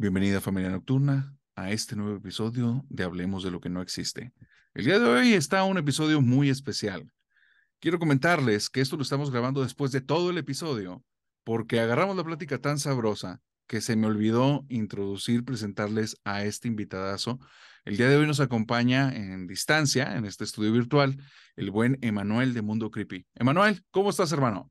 Bienvenida familia nocturna a este nuevo episodio de Hablemos de lo que no existe. El día de hoy está un episodio muy especial. Quiero comentarles que esto lo estamos grabando después de todo el episodio porque agarramos la plática tan sabrosa que se me olvidó introducir, presentarles a este invitadazo. El día de hoy nos acompaña en distancia, en este estudio virtual, el buen Emanuel de Mundo Creepy. Emanuel, ¿cómo estás, hermano?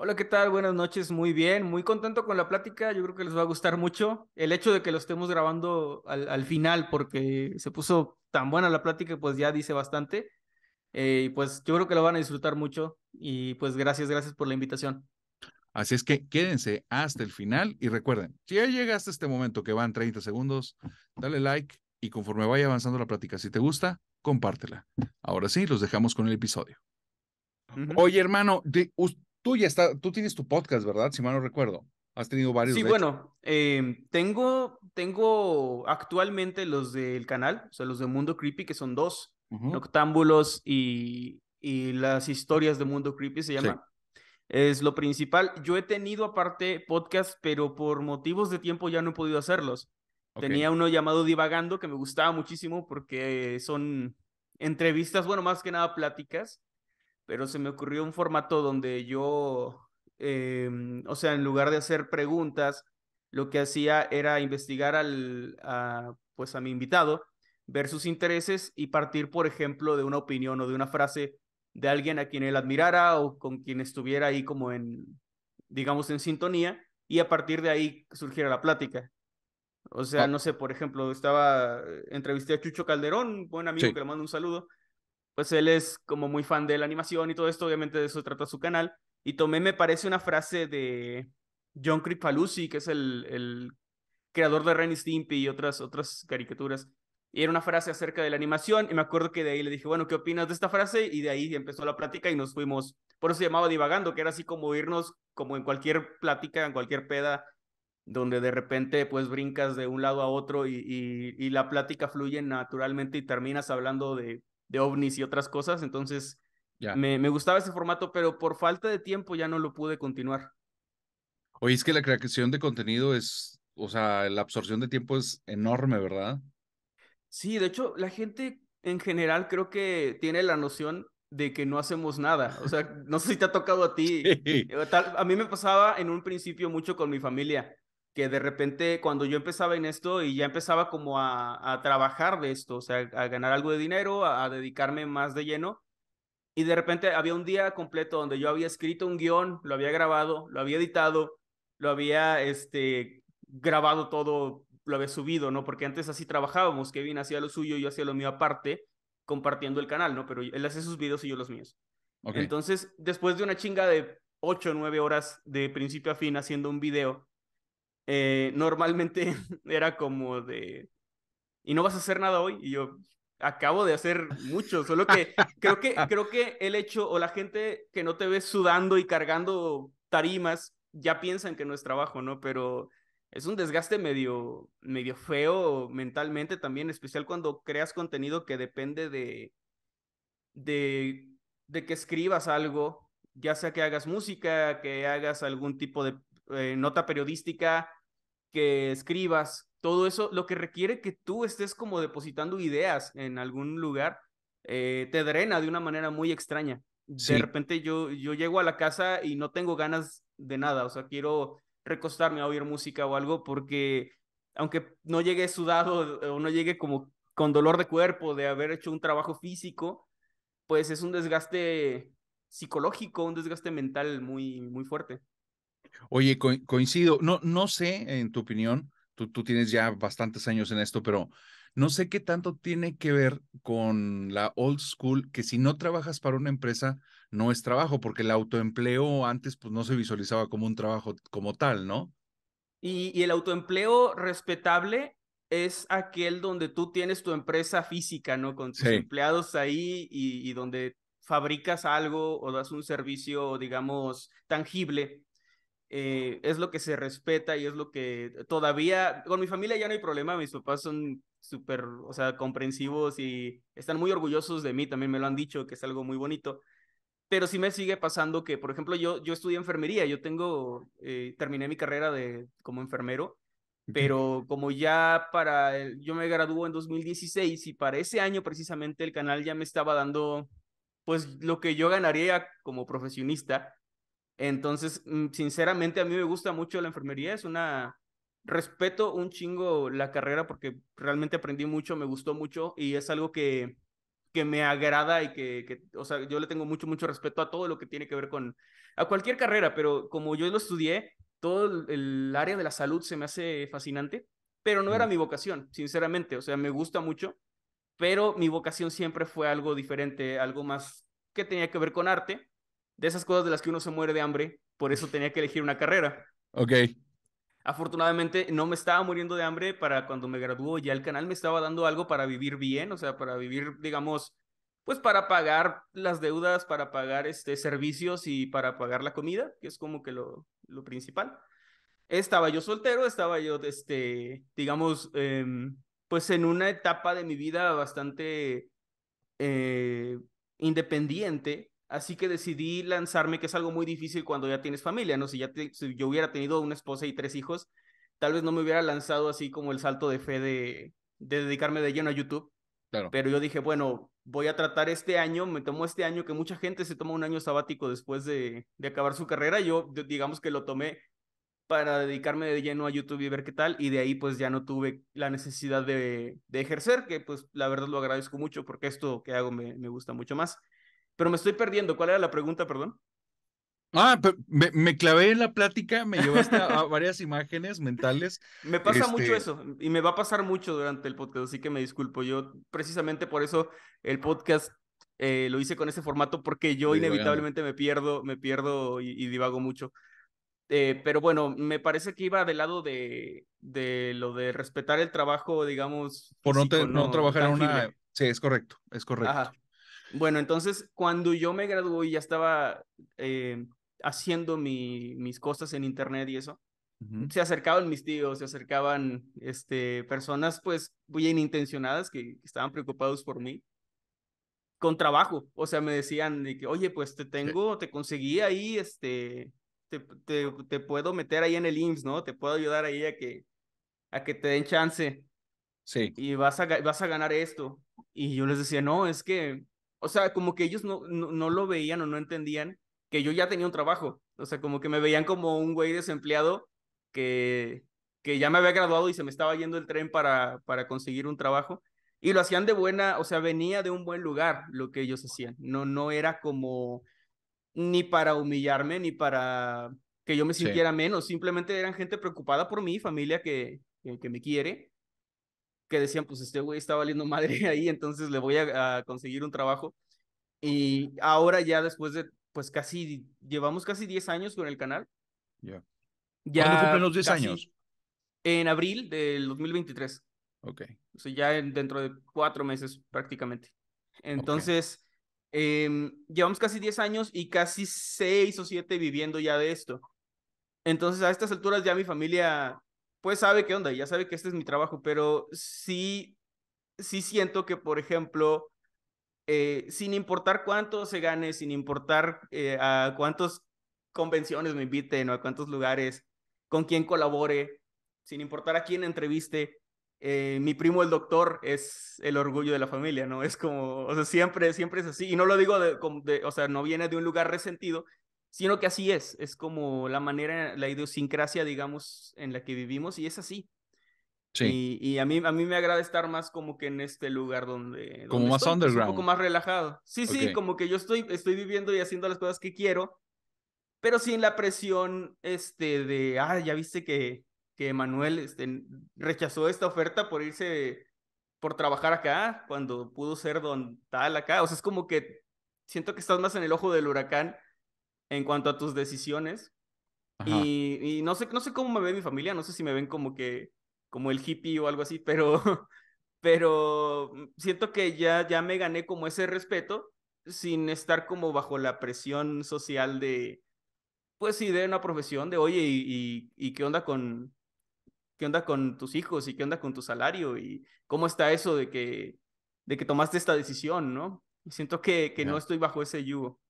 Hola, ¿qué tal? Buenas noches, muy bien, muy contento con la plática, yo creo que les va a gustar mucho. El hecho de que lo estemos grabando al, final, porque se puso tan buena la plática, pues ya dice bastante. Eh, y pues yo creo que lo van a disfrutar mucho y pues gracias, gracias por la invitación. Así es que quédense hasta el final y recuerden, si ya llegaste a este momento que van 30 segundos, dale like y conforme vaya avanzando la plática, si te gusta, compártela. Ahora sí, los dejamos con el episodio. Oye, hermano, de, tú ya está, tú tienes tu podcast, ¿verdad? Si mal no recuerdo. Has tenido varios. Sí, bueno, eh, tengo, tengo actualmente los del canal, o sea, los de Mundo Creepy, que son dos, Noctámbulos y, y, las historias de Mundo Creepy se llama. Es lo principal. Yo he tenido aparte podcast, pero por motivos de tiempo ya no he podido hacerlos. Tenía uno llamado Divagando que me gustaba muchísimo porque son entrevistas, bueno, más que nada pláticas pero se me ocurrió un formato donde yo, em, o sea, en lugar de hacer preguntas, lo que hacía era investigar al, a, pues a mi invitado, ver sus intereses y partir, por ejemplo, de una opinión o de una frase de alguien a quien él admirara o con quien estuviera ahí como en, digamos, en sintonía, y a partir de ahí surgiera la plática. O sea, no sé, por ejemplo, estaba, eh, entrevisté a Chucho Calderón, buen amigo que le mando un saludo, pues él es como muy fan de la animación y todo esto, obviamente de eso trata su canal. Y tomé, me parece, una frase de John Cripalusi, que es el, el creador de Ren y Stimpy y otras, otras caricaturas. Y era una frase acerca de la animación y me acuerdo que de ahí le dije, bueno, ¿qué opinas de esta frase? Y de ahí empezó la plática y nos fuimos, por eso se llamaba divagando, que era así como irnos como en cualquier plática, en cualquier peda, donde de repente pues brincas de un lado a otro y, y la plática fluye naturalmente y terminas hablando de de ovnis y otras cosas, entonces me, gustaba ese formato, pero por falta de tiempo ya no lo pude continuar. Oye, es que la creación de contenido es, o sea, la absorción de tiempo es enorme, ¿verdad? Sí, de hecho, la gente en general creo que tiene la noción de que no hacemos nada. O sea, no sé si te ha tocado a ti. Eh, a mí me pasaba en un principio mucho con mi familia, que de repente cuando yo empezaba en esto y ya empezaba como a, trabajar de esto, o sea, a ganar algo de dinero, a, dedicarme más de lleno. Y de repente había un día completo donde yo había escrito un guión, lo había grabado, lo había editado, lo había este, grabado todo, lo había subido, ¿no? Porque antes así trabajábamos, Kevin hacía lo suyo, y yo hacía lo mío aparte, compartiendo el canal, ¿no? Pero él hace sus videos y yo los míos. Entonces, después de una chinga de 8 o 9 horas de principio a fin haciendo un video, eh, normalmente era como de, ¿y no vas a hacer nada hoy? Y yo, acabo de hacer mucho, solo que creo que, creo que el hecho o la gente que no te ve sudando y cargando tarimas ya piensan que no es trabajo, ¿no? Pero es un desgaste medio, medio feo mentalmente también, especial cuando creas contenido que depende de, de, que escribas algo, ya sea que hagas música, que hagas algún tipo de eh, nota periodística que escribas, todo eso, lo que requiere que tú estés como depositando ideas en algún lugar, eh, te drena de una manera muy extraña. De repente yo, yo llego a la casa y no tengo ganas de nada, o sea, quiero recostarme a oír música o algo porque aunque no llegue sudado o no llegue como con dolor de cuerpo de haber hecho un trabajo físico, pues es un desgaste psicológico, un desgaste mental muy, muy fuerte. Oye, coincido. No, no sé, en tu opinión, tú, tienes ya bastantes años en esto, pero no sé qué tanto tiene que ver con la old school, que si no trabajas para una empresa, no es trabajo, porque el autoempleo antes pues no se visualizaba como un trabajo como tal, ¿no? Y, el autoempleo respetable es aquel donde tú tienes tu empresa física, ¿no? Con tus empleados ahí y, y donde fabricas algo o das un servicio, digamos, tangible eh, es lo que se respeta y es lo que todavía, con mi familia ya no hay problema, mis papás son súper, o sea, comprensivos y están muy orgullosos de mí, también me lo han dicho, que es algo muy bonito, pero si me sigue pasando que, por ejemplo, yo, yo estudié enfermería, yo tengo, eh, terminé mi carrera de, como enfermero, pero como ya para, yo me graduó en 2016 y para ese año precisamente el canal ya me estaba dando, pues, lo que yo ganaría como profesionista, entonces, mm, sinceramente, a mí me gusta mucho la enfermería, es una... Respeto un chingo la carrera porque realmente aprendí mucho, me gustó mucho y es algo que, que me agrada y que, que, o sea, yo le tengo mucho, mucho respeto a todo lo que tiene que ver con, a cualquier carrera, pero como yo lo estudié, todo el área de la salud se me hace fascinante, pero no era mi vocación, sinceramente, o sea, me gusta mucho, pero mi vocación siempre fue algo diferente, algo más que tenía que ver con arte de esas cosas de las que uno se muere de hambre, por eso tenía que elegir una carrera. Ok. Afortunadamente no me estaba muriendo de hambre para cuando me graduó, ya el canal me estaba dando algo para vivir bien, o sea, para vivir, digamos, pues para pagar las deudas, para pagar este, servicios y para pagar la comida, que es como que lo, lo principal. Estaba yo soltero, estaba yo, este, digamos, em, pues en una etapa de mi vida bastante eh, independiente, Así que decidí lanzarme, que es algo muy difícil cuando ya tienes familia, ¿no? Si, ya yo hubiera tenido una esposa y tres hijos, tal vez no me hubiera lanzado así como el salto de fe de, dedicarme de lleno a YouTube. Pero yo dije, bueno, voy a tratar este año, me tomo este año, que mucha gente se toma un año sabático después de, acabar su carrera. Yo, digamos que lo tomé para dedicarme de lleno a YouTube y ver qué tal, y de ahí pues ya no tuve la necesidad de, ejercer, que pues la verdad lo agradezco mucho porque esto que hago me gusta mucho más. Pero me estoy perdiendo. ¿Cuál era la pregunta, perdón? Ah, me, clavé en la plática, me llevaste a, varias imágenes mentales. Me pasa mucho este, eso y me va a pasar mucho durante el podcast, así que me disculpo. Yo precisamente por eso el podcast eh, lo hice con ese formato porque yo inevitablemente me pierdo, me pierdo y, divago mucho. Eh, pero bueno, me parece que iba del lado de, de lo de respetar el trabajo, digamos. Por no, no, trabajar en una... Sí, es correcto, es correcto. Bueno, entonces cuando yo me gradué y ya estaba eh, haciendo mis cosas en internet y eso, se acercaban mis tíos, se acercaban este, personas pues bien intencionadas que, estaban preocupados por mí con trabajo, o sea, me decían de que, oye, pues te tengo, te conseguí ahí, este, te, puedo meter ahí en el IMSS, ¿no? Te puedo ayudar ahí a que, a que te den chance. Sí. Y vas a, vas a ganar esto. Y yo les decía, no, es que o sea, como que ellos no, no, lo veían o no entendían que yo ya tenía un trabajo. O sea, como que me veían como un güey desempleado que, que ya me había graduado y se me estaba yendo el tren para, para conseguir un trabajo. Y lo hacían de buena, o sea, venía de un buen lugar lo que ellos hacían. No, no era como ni para humillarme, ni para que yo me sintiera menos. Simplemente eran gente preocupada por mí, familia que, que me quiere que decían, pues este güey está valiendo madre ahí, entonces le voy a, conseguir un trabajo. Y ahora ya después de, pues casi, llevamos casi 10 años con el canal. ya Ya. ¿Cuándo cumplen los 10 años? En abril del 2023. Ok. O sea, ya en, dentro de cuatro meses prácticamente. Entonces, em, llevamos casi 10 años y casi 6 o 7 viviendo ya de esto. Entonces, a estas alturas ya mi familia pues sabe qué onda, ya sabe que este es mi trabajo, pero sí, sí siento que, por ejemplo, eh, sin importar cuánto se gane, sin importar eh, a cuántas convenciones me inviten o a cuántos lugares, con quién colabore, sin importar a quién entreviste, eh, mi primo el doctor es el orgullo de la familia, ¿no? Es como, o sea, siempre, siempre es así. Y no lo digo de, de, o sea, no viene de un lugar resentido, sino que así es, es como la manera, la idiosincrasia, digamos, en la que vivimos y es así. Sí. Y, a, mí, a mí me agrada estar más como que en este lugar donde... como más underground. Un poco más relajado. Sí, sí, como que yo estoy, estoy viviendo y haciendo las cosas que quiero, pero sin la presión este de, ah, ya viste que, que Manuel este, rechazó esta oferta por irse, por trabajar acá, cuando pudo ser don tal acá. O sea, es como que siento que estás más en el ojo del huracán en cuanto a tus decisiones. Y, no, sé, no sé cómo me ve mi familia, no sé si me ven como que, como el hippie o algo así, pero, pero siento que ya, ya me gané como ese respeto sin estar como bajo la presión social de, pues sí, de una profesión, de oye, y, qué onda con, qué onda con tus hijos y qué onda con tu salario y cómo está eso de que, de que tomaste esta decisión, ¿no? Siento que, que no estoy bajo ese yugo.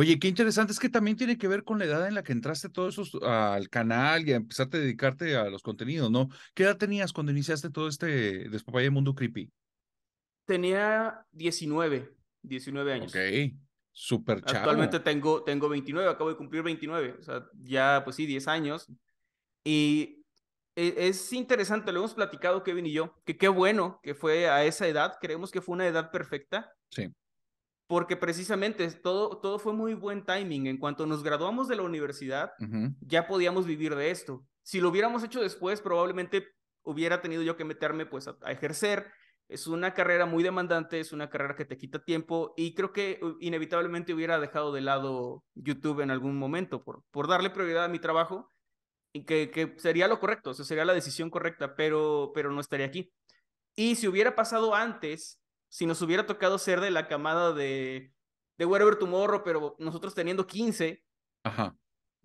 Oye, qué interesante, es que también tiene que ver con la edad en la que entraste todo eso al canal y a empezarte a dedicarte a los contenidos, ¿no? ¿Qué edad tenías cuando iniciaste todo este Despapaya mundo creepy? Tenía 19, 19 años. Ok, súper chavo. Actualmente tengo, tengo 29, acabo de cumplir 29, o sea, ya pues sí, 10 años. Y e, es interesante, lo hemos platicado Kevin y yo, que qué bueno que fue a esa edad, creemos que fue una edad perfecta. Sí porque precisamente todo, todo fue muy buen timing. En cuanto nos graduamos de la universidad, ya podíamos vivir de esto. Si lo hubiéramos hecho después, probablemente hubiera tenido yo que meterme pues a, ejercer. Es una carrera muy demandante, es una carrera que te quita tiempo y creo que uh, inevitablemente hubiera dejado de lado YouTube en algún momento por, por darle prioridad a mi trabajo, y que, sería lo correcto, o sería la decisión correcta, pero, pero no estaría aquí. Y si hubiera pasado antes, si nos hubiera tocado ser de la camada de, de Wherever Tomorrow, pero nosotros teniendo 15, Ajá.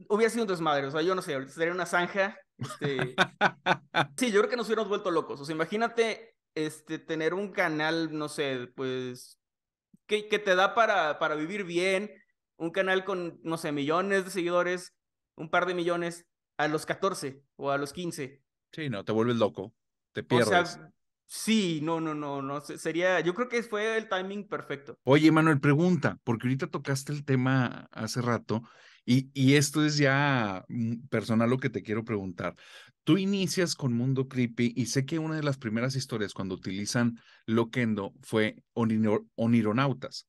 hubiera sido un desmadre. O sea, yo no sé, sería una zanja. Este... sí, yo creo que nos hubiéramos vuelto locos. O sea, imagínate este, tener un canal, no sé, pues, que, que te da para, para vivir bien, un canal con, no sé, millones de seguidores, un par de millones, a los 14 o a los 15. Sí, no, te vuelves loco, te pierdes. Sí, no, no, no, no, sería, yo creo que fue el timing perfecto. Oye, Manuel, pregunta, porque ahorita tocaste el tema hace rato y, esto es ya mm, personal lo que te quiero preguntar. Tú inicias con Mundo Creepy y sé que una de las primeras historias cuando utilizan Loquendo fue Onironautas.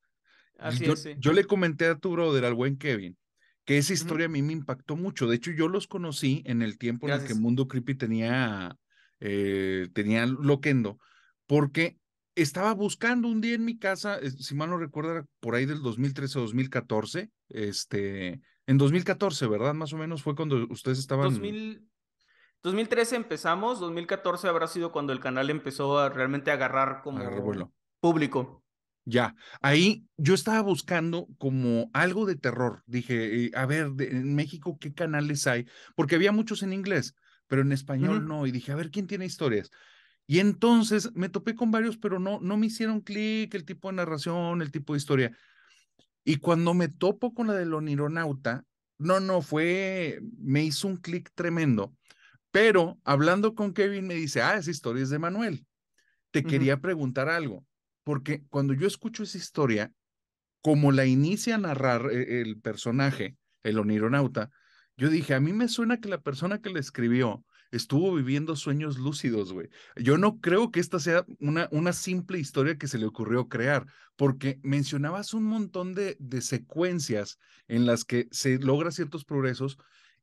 Así yo, es, yo le comenté a tu brother, al buen Kevin, que esa historia a mí me impactó mucho. De hecho, yo los conocí en el tiempo en el que Mundo Creepy tenía eh, tenía loquendo, porque estaba buscando un día en mi casa, eh, si mal no recuerdo, por ahí del 2013 o 2014, este, en 2014, ¿verdad? Más o menos fue cuando ustedes estaban... 2013 empezamos, 2014 habrá sido cuando el canal empezó a realmente agarrar como público. Ya, ahí yo estaba buscando como algo de terror. Dije, eh, a ver, en México, ¿qué canales hay? Porque había muchos en inglés, pero en español no. Y dije, a ver, ¿quién tiene historias? Y entonces me topé con varios, pero no, no me hicieron clic el tipo de narración, el tipo de historia. Y cuando me topo con la del onironauta, no, no, fue, me hizo un clic tremendo. Pero hablando con Kevin me dice, ah, esa historia es de Manuel. Te quería preguntar algo, porque cuando yo escucho esa historia, como la inicia a narrar eh, el personaje, el onironauta, yo dije, a mí me suena que la persona que le escribió estuvo viviendo sueños lúcidos, güey. Yo no creo que esta sea una, una simple historia que se le ocurrió crear, porque mencionabas un montón de, secuencias en las que se logra ciertos progresos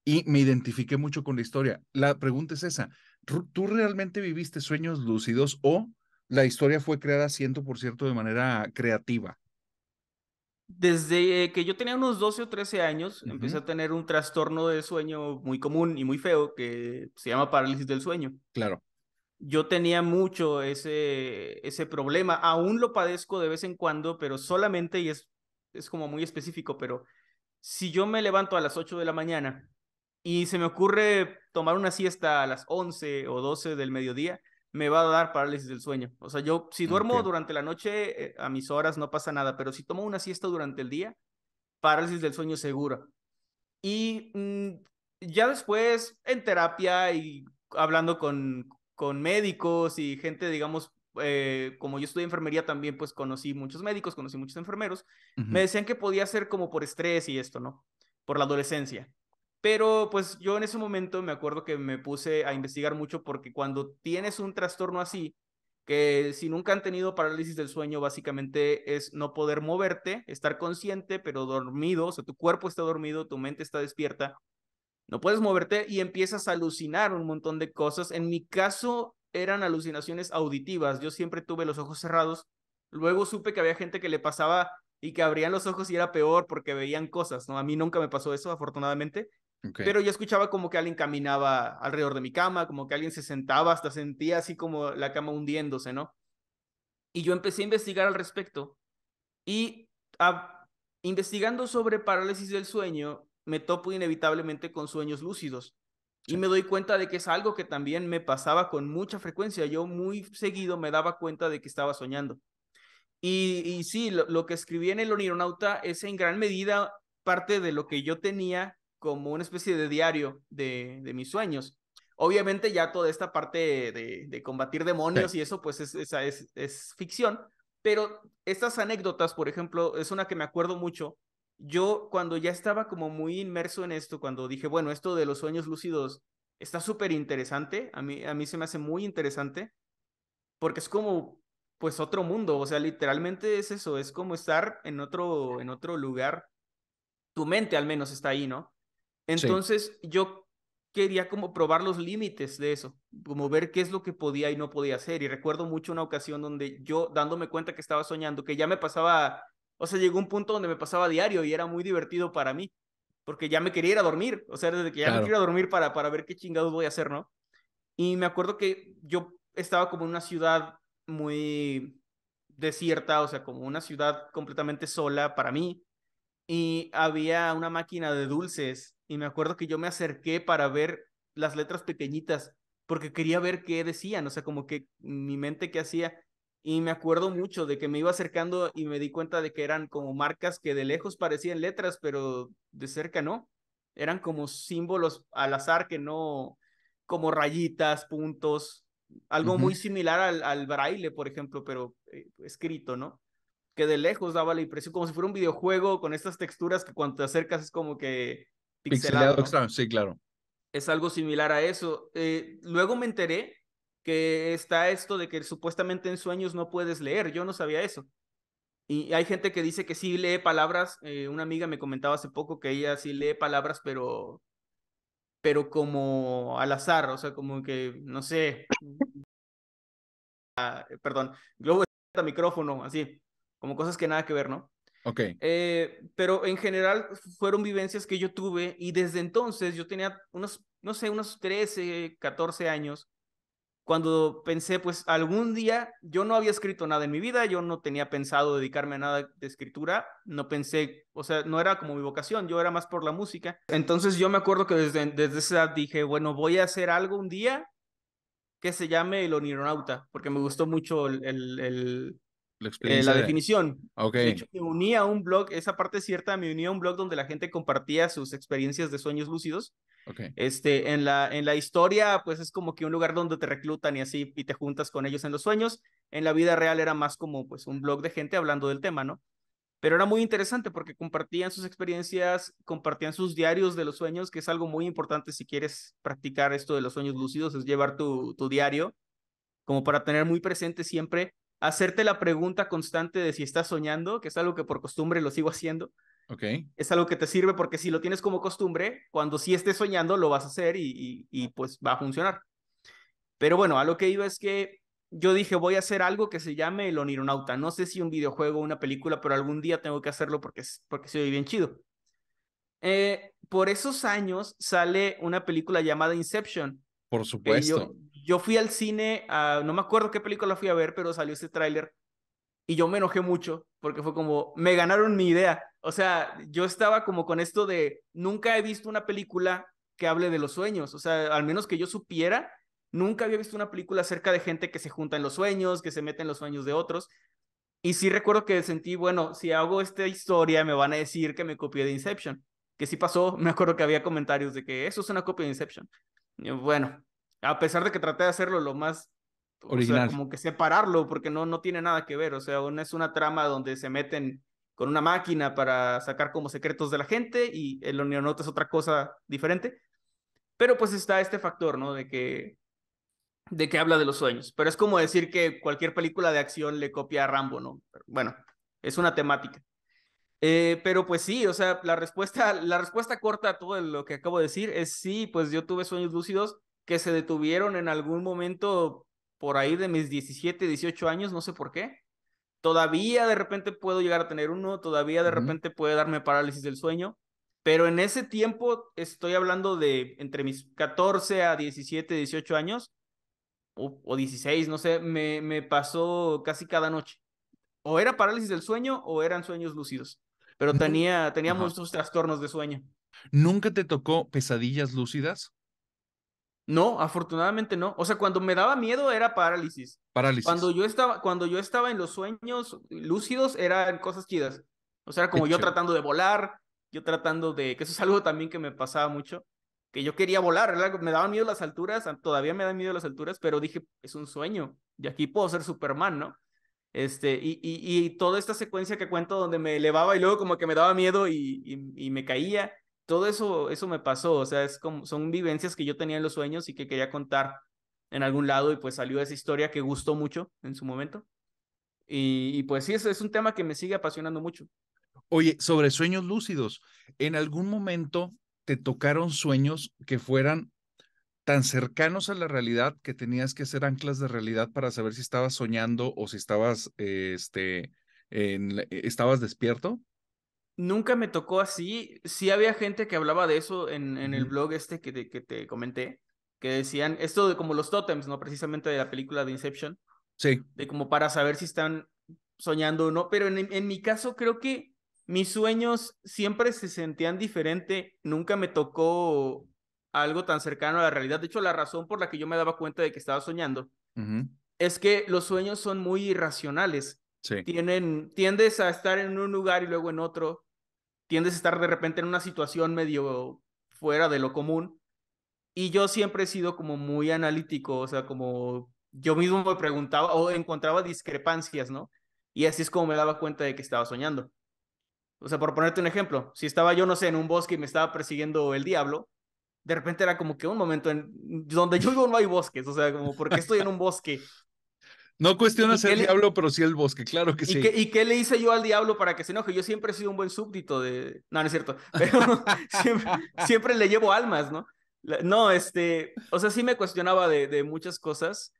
y me identifiqué mucho con la historia. La pregunta es esa, ¿tú realmente viviste sueños lúcidos o la historia fue creada por cierto, de manera creativa? Desde eh, que yo tenía unos 12 o 13 años, empecé a tener un trastorno de sueño muy común y muy feo que se llama parálisis del sueño. Claro. Yo tenía mucho ese, ese problema, aún lo padezco de vez en cuando, pero solamente, y es, es como muy específico, pero si yo me levanto a las 8 de la mañana y se me ocurre tomar una siesta a las 11 o 12 del mediodía, me va a dar parálisis del sueño. O sea, yo si duermo durante la noche eh, a mis horas no pasa nada, pero si tomo una siesta durante el día, parálisis del sueño segura. Y mm, ya después en terapia y hablando con, con médicos y gente, digamos, eh, como yo estudié enfermería también, pues conocí muchos médicos, conocí muchos enfermeros, me decían que podía ser como por estrés y esto, ¿no? Por la adolescencia. Pero pues yo en ese momento me acuerdo que me puse a investigar mucho porque cuando tienes un trastorno así, que si nunca han tenido parálisis del sueño, básicamente es no poder moverte, estar consciente, pero dormido, o sea, tu cuerpo está dormido, tu mente está despierta, no puedes moverte y empiezas a alucinar un montón de cosas. En mi caso eran alucinaciones auditivas, yo siempre tuve los ojos cerrados, luego supe que había gente que le pasaba y que abrían los ojos y era peor porque veían cosas, ¿no? A mí nunca me pasó eso, afortunadamente, pero yo escuchaba como que alguien caminaba alrededor de mi cama, como que alguien se sentaba, hasta sentía así como la cama hundiéndose, ¿no? Y yo empecé a investigar al respecto. Y investigando sobre parálisis del sueño, me topo inevitablemente con sueños lúcidos. Y me doy cuenta de que es algo que también me pasaba con mucha frecuencia. Yo muy seguido me daba cuenta de que estaba soñando. Y, y sí, lo, lo que escribí en el Onironauta es en gran medida parte de lo que yo tenía como una especie de diario de, mis sueños. Obviamente ya toda esta parte de, combatir demonios y eso, pues es, esa es, es ficción, pero estas anécdotas, por ejemplo, es una que me acuerdo mucho. Yo cuando ya estaba como muy inmerso en esto, cuando dije, bueno, esto de los sueños lúcidos está súper interesante, a mí, a mí se me hace muy interesante, porque es como, pues, otro mundo, o sea, literalmente es eso, es como estar en otro, en otro lugar, tu mente al menos está ahí, ¿no? Entonces yo quería como probar los límites de eso, como ver qué es lo que podía y no podía hacer. Y recuerdo mucho una ocasión donde yo dándome cuenta que estaba soñando, que ya me pasaba, o sea, llegó un punto donde me pasaba diario y era muy divertido para mí, porque ya me quería ir a dormir, o sea, desde que ya me quería dormir para, para ver qué chingados voy a hacer, ¿no? Y me acuerdo que yo estaba como en una ciudad muy desierta, o sea, como una ciudad completamente sola para mí, y había una máquina de dulces y me acuerdo que yo me acerqué para ver las letras pequeñitas porque quería ver qué decían, o sea, como que mi mente qué hacía. Y me acuerdo mucho de que me iba acercando y me di cuenta de que eran como marcas que de lejos parecían letras, pero de cerca no. Eran como símbolos al azar que no, como rayitas, puntos, algo muy similar al, al, braille, por ejemplo, pero eh, escrito, ¿no? Que de lejos daba la impresión como si fuera un videojuego con estas texturas que cuando te acercas es como que Pixelado, sí, claro. Es algo similar a eso. Eh, luego me enteré que está esto de que supuestamente en sueños no puedes leer. Yo no sabía eso. Y hay gente que dice que sí lee palabras. Eh, una amiga me comentaba hace poco que ella sí lee palabras, pero, pero como al azar, o sea, como que, no sé. Ah, perdón, globo de micrófono, así. Como cosas que nada que ver, ¿no? Ok. Eh, pero en general fueron vivencias que yo tuve y desde entonces yo tenía unos, no sé, unos 13, 14 años cuando pensé, pues algún día yo no había escrito nada en mi vida, yo no tenía pensado dedicarme a nada de escritura, no pensé, o sea, no era como mi vocación, yo era más por la música. Entonces yo me acuerdo que desde, desde esa edad dije, bueno, voy a hacer algo un día que se llame El Onironauta, porque me gustó mucho el, el, la, eh, la definición. De hecho, me unía a un blog, esa parte cierta, me unía a un blog donde la gente compartía sus experiencias de sueños lúcidos. Este, en la, en la historia, pues es como que un lugar donde te reclutan y así, y te juntas con ellos en los sueños. En la vida real era más como, pues, un blog de gente hablando del tema, ¿no? Pero era muy interesante porque compartían sus experiencias, compartían sus diarios de los sueños, que es algo muy importante si quieres practicar esto de los sueños lúcidos, es llevar tu, tu diario como para tener muy presente siempre hacerte la pregunta constante de si estás soñando, que es algo que por costumbre lo sigo haciendo. Ok. Es algo que te sirve porque si lo tienes como costumbre, cuando sí estés soñando lo vas a hacer y, pues va a funcionar. Pero bueno, a lo que iba es que yo dije, voy a hacer algo que se llame el Onironauta. No sé si un videojuego o una película, pero algún día tengo que hacerlo porque, porque se ve bien chido. Eh, por esos años sale una película llamada Inception. Por supuesto yo fui al cine, no me acuerdo qué película fui a ver, pero salió ese tráiler y yo me enojé mucho porque fue como, me ganaron mi idea. O sea, yo estaba como con esto de, nunca he visto una película que hable de los sueños, o sea, al menos que yo supiera, nunca había visto una película acerca de gente que se junta en los sueños, que se mete en los sueños de otros. Y sí recuerdo que sentí, bueno, si hago esta historia me van a decir que me copié de Inception, que sí pasó, me acuerdo que había comentarios de que eso es una copia de Inception. bueno, a pesar de que traté de hacerlo lo más original. como que separarlo, porque no, no tiene nada que ver. O sea, es una trama donde se meten con una máquina para sacar como secretos de la gente y el Onionota es otra cosa diferente. Pero pues está este factor, ¿no? De que, de que habla de los sueños. Pero es como decir que cualquier película de acción le copia a Rambo, ¿no? bueno, es una temática. Eh, pero pues sí, o sea, la respuesta, la respuesta corta a todo lo que acabo de decir es sí, pues yo tuve sueños lúcidos que se detuvieron en algún momento por ahí de mis 17, 18 años, no sé por qué. Todavía de repente puedo llegar a tener uno, todavía de repente puede darme parálisis del sueño, pero en ese tiempo estoy hablando de entre mis 14 a 17, 18 años, o, 16, no sé, me, me pasó casi cada noche. O era parálisis del sueño o eran sueños lúcidos, pero tenía, teníamos muchos trastornos de sueño. ¿Nunca te tocó pesadillas lúcidas? No, afortunadamente no. O sea, cuando me daba miedo era parálisis. Parálisis. Cuando yo estaba, cuando yo estaba en los sueños lúcidos eran cosas chidas. O sea, como yo tratando de volar, yo tratando de, que eso es algo también que me pasaba mucho, que yo quería volar, ¿verdad? me daban miedo las alturas, todavía me dan miedo las alturas, pero dije, es un sueño, y aquí puedo ser Superman, ¿no? Este, y, y, toda esta secuencia que cuento donde me elevaba y luego como que me daba miedo y me caía, todo eso, eso me pasó, o sea, es como, son vivencias que yo tenía en los sueños y que quería contar en algún lado y pues salió esa historia que gustó mucho en su momento. Y, pues sí, es, es un tema que me sigue apasionando mucho. Oye, sobre sueños lúcidos, ¿en algún momento te tocaron sueños que fueran tan cercanos a la realidad que tenías que hacer anclas de realidad para saber si estabas soñando o si estabas, este, en, estabas despierto? Nunca me tocó así. Sí había gente que hablaba de eso en, en el blog este que te, que te comenté, que decían esto de como los tótems, ¿no? Precisamente de la película de Inception. Sí. De como para saber si están soñando o no. Pero en, mi caso creo que mis sueños siempre se sentían diferente. Nunca me tocó algo tan cercano a la realidad. De hecho, la razón por la que yo me daba cuenta de que estaba soñando es que los sueños son muy irracionales. Tienen, tiendes a estar en un lugar y luego en otro. Tiendes a estar de repente en una situación medio fuera de lo común. Y yo siempre he sido como muy analítico, o sea, como yo mismo me preguntaba o encontraba discrepancias, ¿no? Y así es como me daba cuenta de que estaba soñando. O sea, por ponerte un ejemplo, si estaba yo, no sé, en un bosque y me estaba persiguiendo el diablo, de repente era como que un momento en donde yo vivo no hay bosques, o sea, como porque estoy en un bosque no cuestionas el diablo, pero sí el bosque, claro que sí. ¿Y qué le hice yo al diablo para que se enoje? Yo siempre he sido un buen súbdito de... No, no es cierto, siempre, le llevo almas, ¿no? No, este, o sea, sí me cuestionaba de, muchas cosas.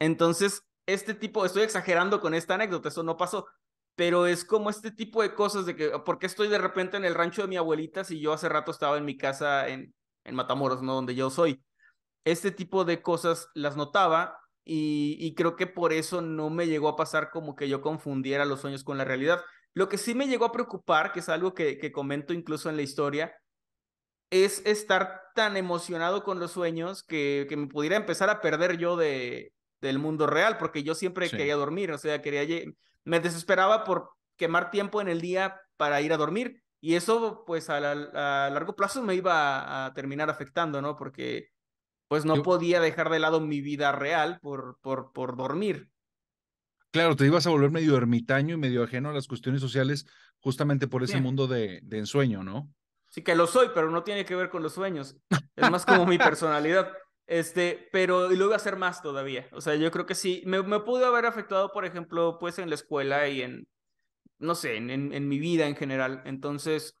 Entonces, este tipo, estoy exagerando con esta anécdota, eso no pasó, pero es como este tipo de cosas de que, ¿por qué estoy de repente en el rancho de mi abuelita si yo hace rato estaba en mi casa en, en Matamoros, ¿no? Donde yo soy. Este tipo de cosas las notaba y, creo que por eso no me llegó a pasar como que yo confundiera los sueños con la realidad. Lo que sí me llegó a preocupar, que es algo que, que comento incluso en la historia, es estar tan emocionado con los sueños que, que me pudiera empezar a perder yo de, del mundo real, porque yo siempre quería dormir, o sea, quería, me desesperaba por quemar tiempo en el día para ir a dormir. Y eso, pues, a, largo plazo me iba a terminar afectando, ¿no? Porque pues no podía dejar de lado mi vida real por, por, por dormir. Claro, te ibas a volver medio ermitaño y medio ajeno a las cuestiones sociales justamente por ese mundo de, ensueño, ¿no? Sí, que lo soy, pero no tiene que ver con los sueños. Es más como mi personalidad. Este, pero lo iba a hacer más todavía. O sea, yo creo que sí. Me, me pudo haber afectado, por ejemplo, pues en la escuela y en, no sé, en, en, mi vida en general. Entonces,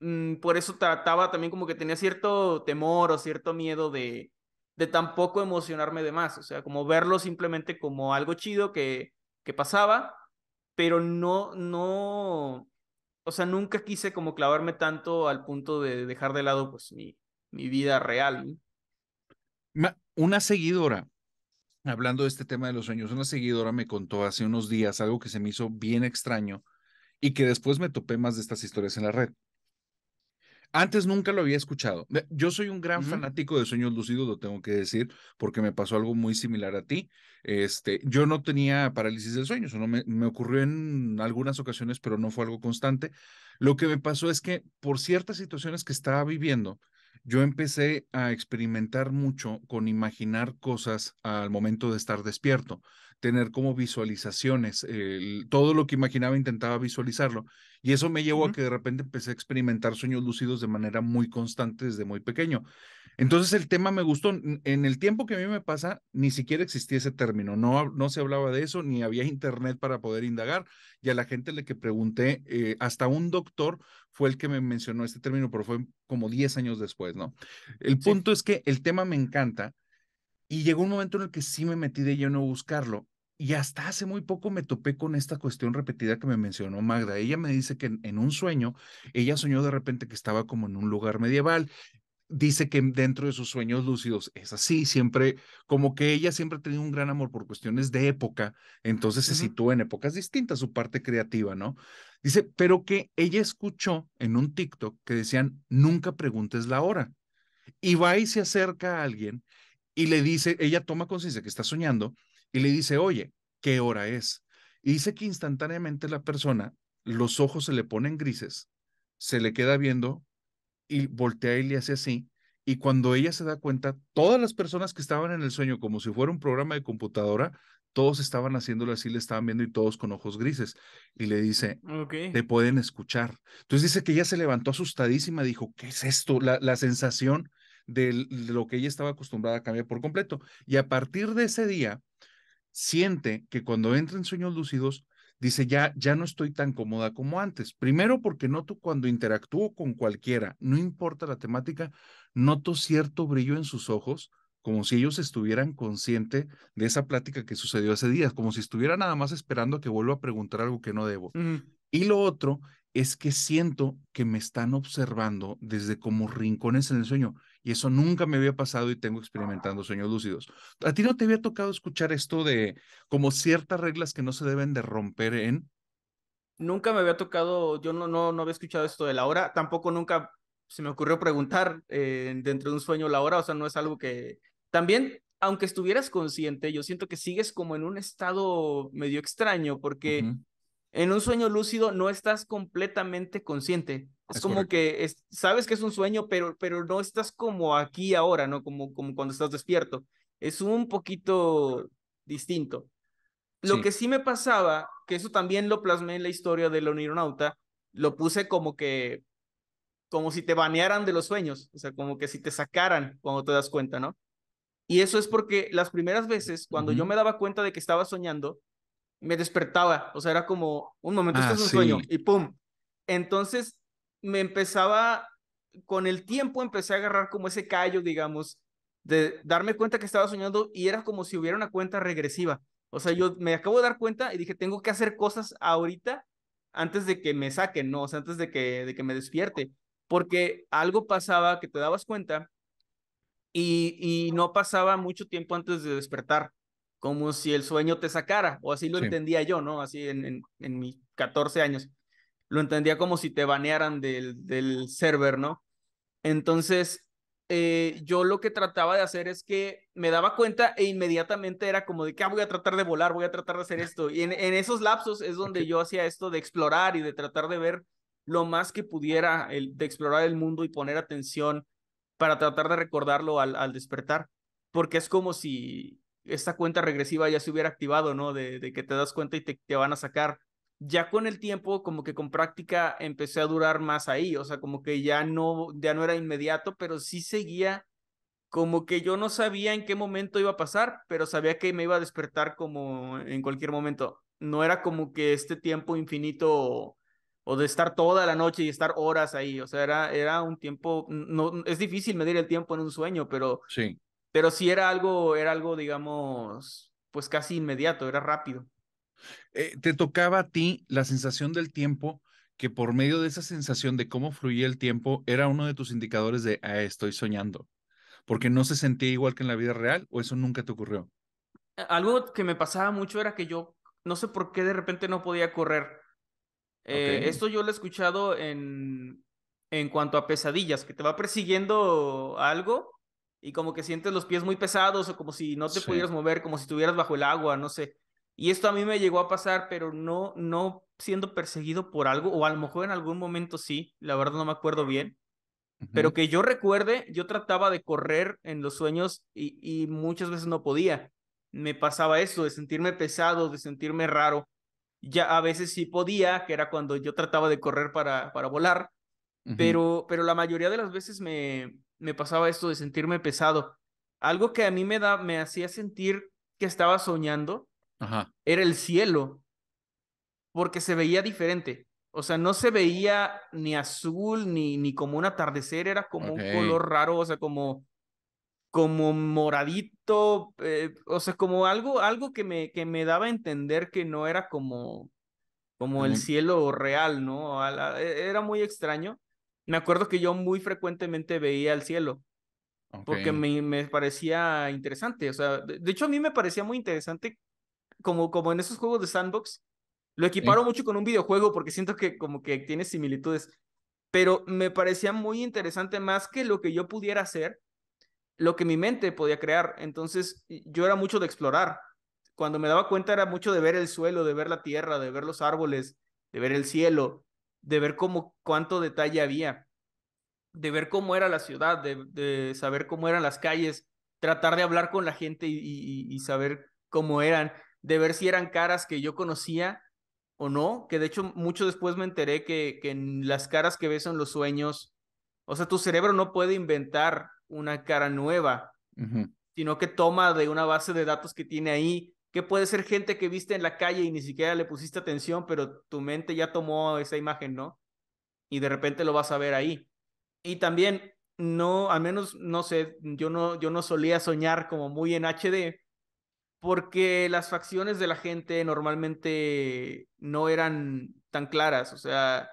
mm, por eso trataba también como que tenía cierto temor o cierto miedo de, de tampoco emocionarme de más, o sea, como verlo simplemente como algo chido que, que pasaba, pero no, no, o sea, nunca quise como clavarme tanto al punto de dejar de lado pues mi, mi vida real. Una seguidora, hablando de este tema de los sueños, una seguidora me contó hace unos días algo que se me hizo bien extraño y que después me topé más de estas historias en la red. Antes nunca lo había escuchado. Yo soy un gran fanático de sueños lúcidos, lo tengo que decir, porque me pasó algo muy similar a ti. Este, yo no tenía parálisis del sueño, no me ocurrió en algunas ocasiones, pero no fue algo constante. Lo que me pasó es que por ciertas situaciones que estaba viviendo, yo empecé a experimentar mucho con imaginar cosas al momento de estar despierto tener como visualizaciones. todo lo que imaginaba intentaba visualizarlo. Y eso me llevó a que de repente empecé a experimentar sueños lúcidos de manera muy constante desde muy pequeño. Entonces el tema me gustó. En el tiempo que a mí me pasa, ni siquiera existía ese término. No, no se hablaba de eso, ni había internet para poder indagar. Y a la gente le que pregunté, eh, hasta un doctor fue el que me mencionó este término, pero fue como 10 años después, ¿no? El punto es que el tema me encanta. Y llegó un momento en el que sí me metí de lleno a buscarlo. Y hasta hace muy poco me topé con esta cuestión repetida que me mencionó Magda. Ella me dice que en, un sueño, ella soñó de repente que estaba como en un lugar medieval. Dice que dentro de sus sueños lúcidos es así, siempre, como que ella siempre ha tenido un gran amor por cuestiones de época, entonces se sitúa en épocas distintas, su parte creativa, ¿no? Dice, pero que ella escuchó en un TikTok que decían, nunca preguntes la hora. Y va y se acerca a alguien y le dice, ella toma conciencia que está soñando y le dice, oye, ¿qué hora es? Y dice que instantáneamente la persona, los ojos se le ponen grises, se le queda viendo y voltea y le hace así. Y cuando ella se da cuenta, todas las personas que estaban en el sueño, como si fuera un programa de computadora, todos estaban haciéndolo así, le estaban viendo y todos con ojos grises. Y le dice, te pueden escuchar. Entonces dice que ella se levantó asustadísima, dijo, ¿qué es esto? La, sensación de lo que ella estaba acostumbrada a cambiar por completo. Y a partir de ese día, siente que cuando entra en sueños lúcidos, dice, ya, ya no estoy tan cómoda como antes. Primero porque noto cuando interactúo con cualquiera, no importa la temática, noto cierto brillo en sus ojos, como si ellos estuvieran conscientes de esa plática que sucedió hace días, como si estuviera nada más esperando a que vuelva a preguntar algo que no debo. Y lo otro es que siento que me están observando desde como rincones en el sueño y eso nunca me había pasado y tengo experimentando sueños lúcidos. ¿A ti no te había tocado escuchar esto de como ciertas reglas que no se deben de romper en? Nunca me había tocado, yo no, no, no había escuchado esto de la hora, tampoco nunca se me ocurrió preguntar eh, dentro de un sueño la hora, o sea, no es algo que... También, aunque estuvieras consciente, yo siento que sigues como en un estado medio extraño, porque en un sueño lúcido no estás completamente consciente. Es, como que sabes que es un sueño, pero, pero no estás como aquí ahora, ¿no? Como, como cuando estás despierto. Es un poquito distinto. Lo que sí me pasaba, que eso también lo plasmé en la historia del onironauta, lo puse como que, como si te banearan de los sueños, o sea, como que si te sacaran cuando te das cuenta, ¿no? Y eso es porque las primeras veces, cuando yo me daba cuenta de que estaba soñando, me despertaba, o sea, era como un momento, esto ah, es un sueño, y pum. Entonces me empezaba, con el tiempo empecé a agarrar como ese callo, digamos, de darme cuenta que estaba soñando y era como si hubiera una cuenta regresiva. O sea, yo me acabo de dar cuenta y dije, tengo que hacer cosas ahorita antes de que me saquen, ¿no? O sea, antes de que, de que me despierte. Porque algo pasaba que te dabas cuenta y, y no pasaba mucho tiempo antes de despertar como si el sueño te sacara, o así lo entendía yo, ¿no? Así en, en, mis 14 años, lo entendía como si te banearan del, del server, ¿no? Entonces, eh, yo lo que trataba de hacer es que me daba cuenta e inmediatamente era como de que ah, voy a tratar de volar, voy a tratar de hacer esto. Y en, en esos lapsos es donde yo hacía esto de explorar y de tratar de ver lo más que pudiera, de explorar el mundo y poner atención para tratar de recordarlo al despertar. Porque es como si esta cuenta regresiva ya se hubiera activado, ¿no? De, que te das cuenta y te, te, van a sacar. Ya con el tiempo, como que con práctica empecé a durar más ahí, o sea, como que ya no, ya no era inmediato, pero sí seguía, como que yo no sabía en qué momento iba a pasar, pero sabía que me iba a despertar como en cualquier momento. No era como que este tiempo infinito o de estar toda la noche y estar horas ahí. O sea, era, era un tiempo, no, es difícil medir el tiempo en un sueño, pero sí. Pero sí era algo, era algo, digamos, pues casi inmediato, era rápido. Eh, ¿Te tocaba a ti la sensación del tiempo? que por medio de esa sensación de cómo fluía el tiempo era uno de tus indicadores de ah, estoy soñando, porque no se sentía igual que en la vida real o eso nunca te ocurrió. Algo que me pasaba mucho era que yo no sé por qué de repente no podía correr. Eh, esto yo lo he escuchado en, en cuanto a pesadillas, que te va persiguiendo algo y como que sientes los pies muy pesados o como si no te pudieras mover, como si estuvieras bajo el agua, no sé. Y esto a mí me llegó a pasar, pero no, no siendo perseguido por algo, o a lo mejor en algún momento sí, la verdad no me acuerdo bien, pero que yo recuerde, yo trataba de correr en los sueños y, y muchas veces no podía. Me pasaba eso, de sentirme pesado, de sentirme raro. Ya a veces sí podía, que era cuando yo trataba de correr para, para volar, pero, pero la mayoría de las veces me, me pasaba esto de sentirme pesado. Algo que a mí me, da, me hacía sentir que estaba soñando era el cielo, porque se veía diferente. O sea, no se veía ni azul ni, ni como un atardecer, era como un color raro, o sea, como, como moradito, eh, o sea, como algo, algo que, me, que me daba a entender que no era como, como el cielo real, ¿no? E, era muy extraño me acuerdo que yo muy frecuentemente veía el cielo. Porque me, me, parecía interesante. O sea, de, hecho, a mí me parecía muy interesante, como, como en esos juegos de sandbox. Lo equiparo mucho con un videojuego porque siento que como que tiene similitudes. Pero me parecía muy interesante más que lo que yo pudiera hacer, lo que mi mente podía crear. Entonces, yo era mucho de explorar. Cuando me daba cuenta era mucho de ver el suelo, de ver la tierra, de ver los árboles, de ver el cielo de ver cómo cuánto detalle había, de ver cómo era la ciudad, de, saber cómo eran las calles, tratar de hablar con la gente y, saber cómo eran, de ver si eran caras que yo conocía o no, que de hecho mucho después me enteré que, en las caras que ves son los sueños, o sea, tu cerebro no puede inventar una cara nueva, sino que toma de una base de datos que tiene ahí que puede ser gente que viste en la calle y ni siquiera le pusiste atención, pero tu mente ya tomó esa imagen, ¿no? Y de repente lo vas a ver ahí. Y también, no, al menos, no sé, yo no, yo no solía soñar como muy en HD, porque las facciones de la gente normalmente no eran tan claras, o sea,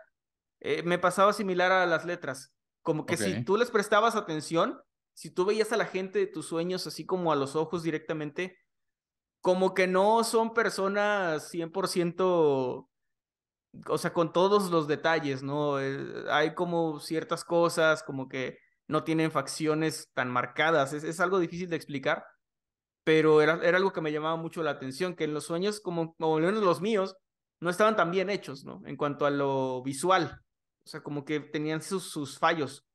eh, me pasaba similar a las letras, como que si tú les prestabas atención, si tú veías a la gente de tus sueños así como a los ojos directamente, como que no son personas 100%, o sea, con todos los detalles, ¿no? Eh, hay como ciertas cosas, como que no tienen facciones tan marcadas, es, algo difícil de explicar, pero era, algo que me llamaba mucho la atención, que en los sueños, como, como los míos, no estaban tan bien hechos, ¿no? En cuanto a lo visual, o sea, como que tenían sus, sus fallos.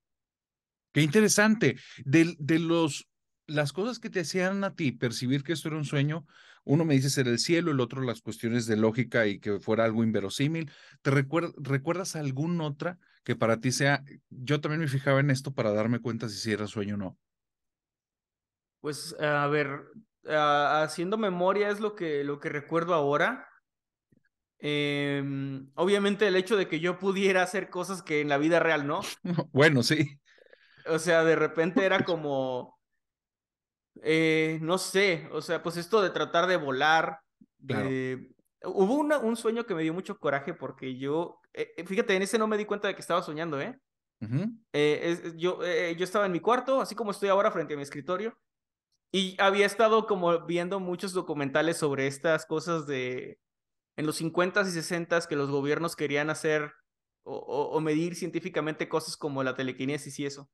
Qué interesante. de los las cosas que te hacían a ti percibir que esto era un sueño, uno me dice ser el cielo, el otro las cuestiones de lógica y que fuera algo inverosímil. ¿Te recuerdas alguna otra que para ti sea, yo también me fijaba en esto para darme cuenta si era sueño o no? Pues a ver, haciendo memoria es lo que, lo que recuerdo ahora. Em, obviamente el hecho de que yo pudiera hacer cosas que en la vida real no. Bueno, sí. O sea, de repente era como eh, no sé, o sea, pues esto de tratar de volar. hubo una, un sueño que me dio mucho coraje porque yo, eh, eh, fíjate, en ese no me di cuenta de que estaba soñando, ¿eh? eh yo, yo estaba en mi cuarto, así como estoy ahora frente a mi escritorio, y había estado como viendo muchos documentales sobre estas cosas de en los 50s y 60s que los gobiernos querían hacer o, o medir científicamente cosas como la telequinesis y eso.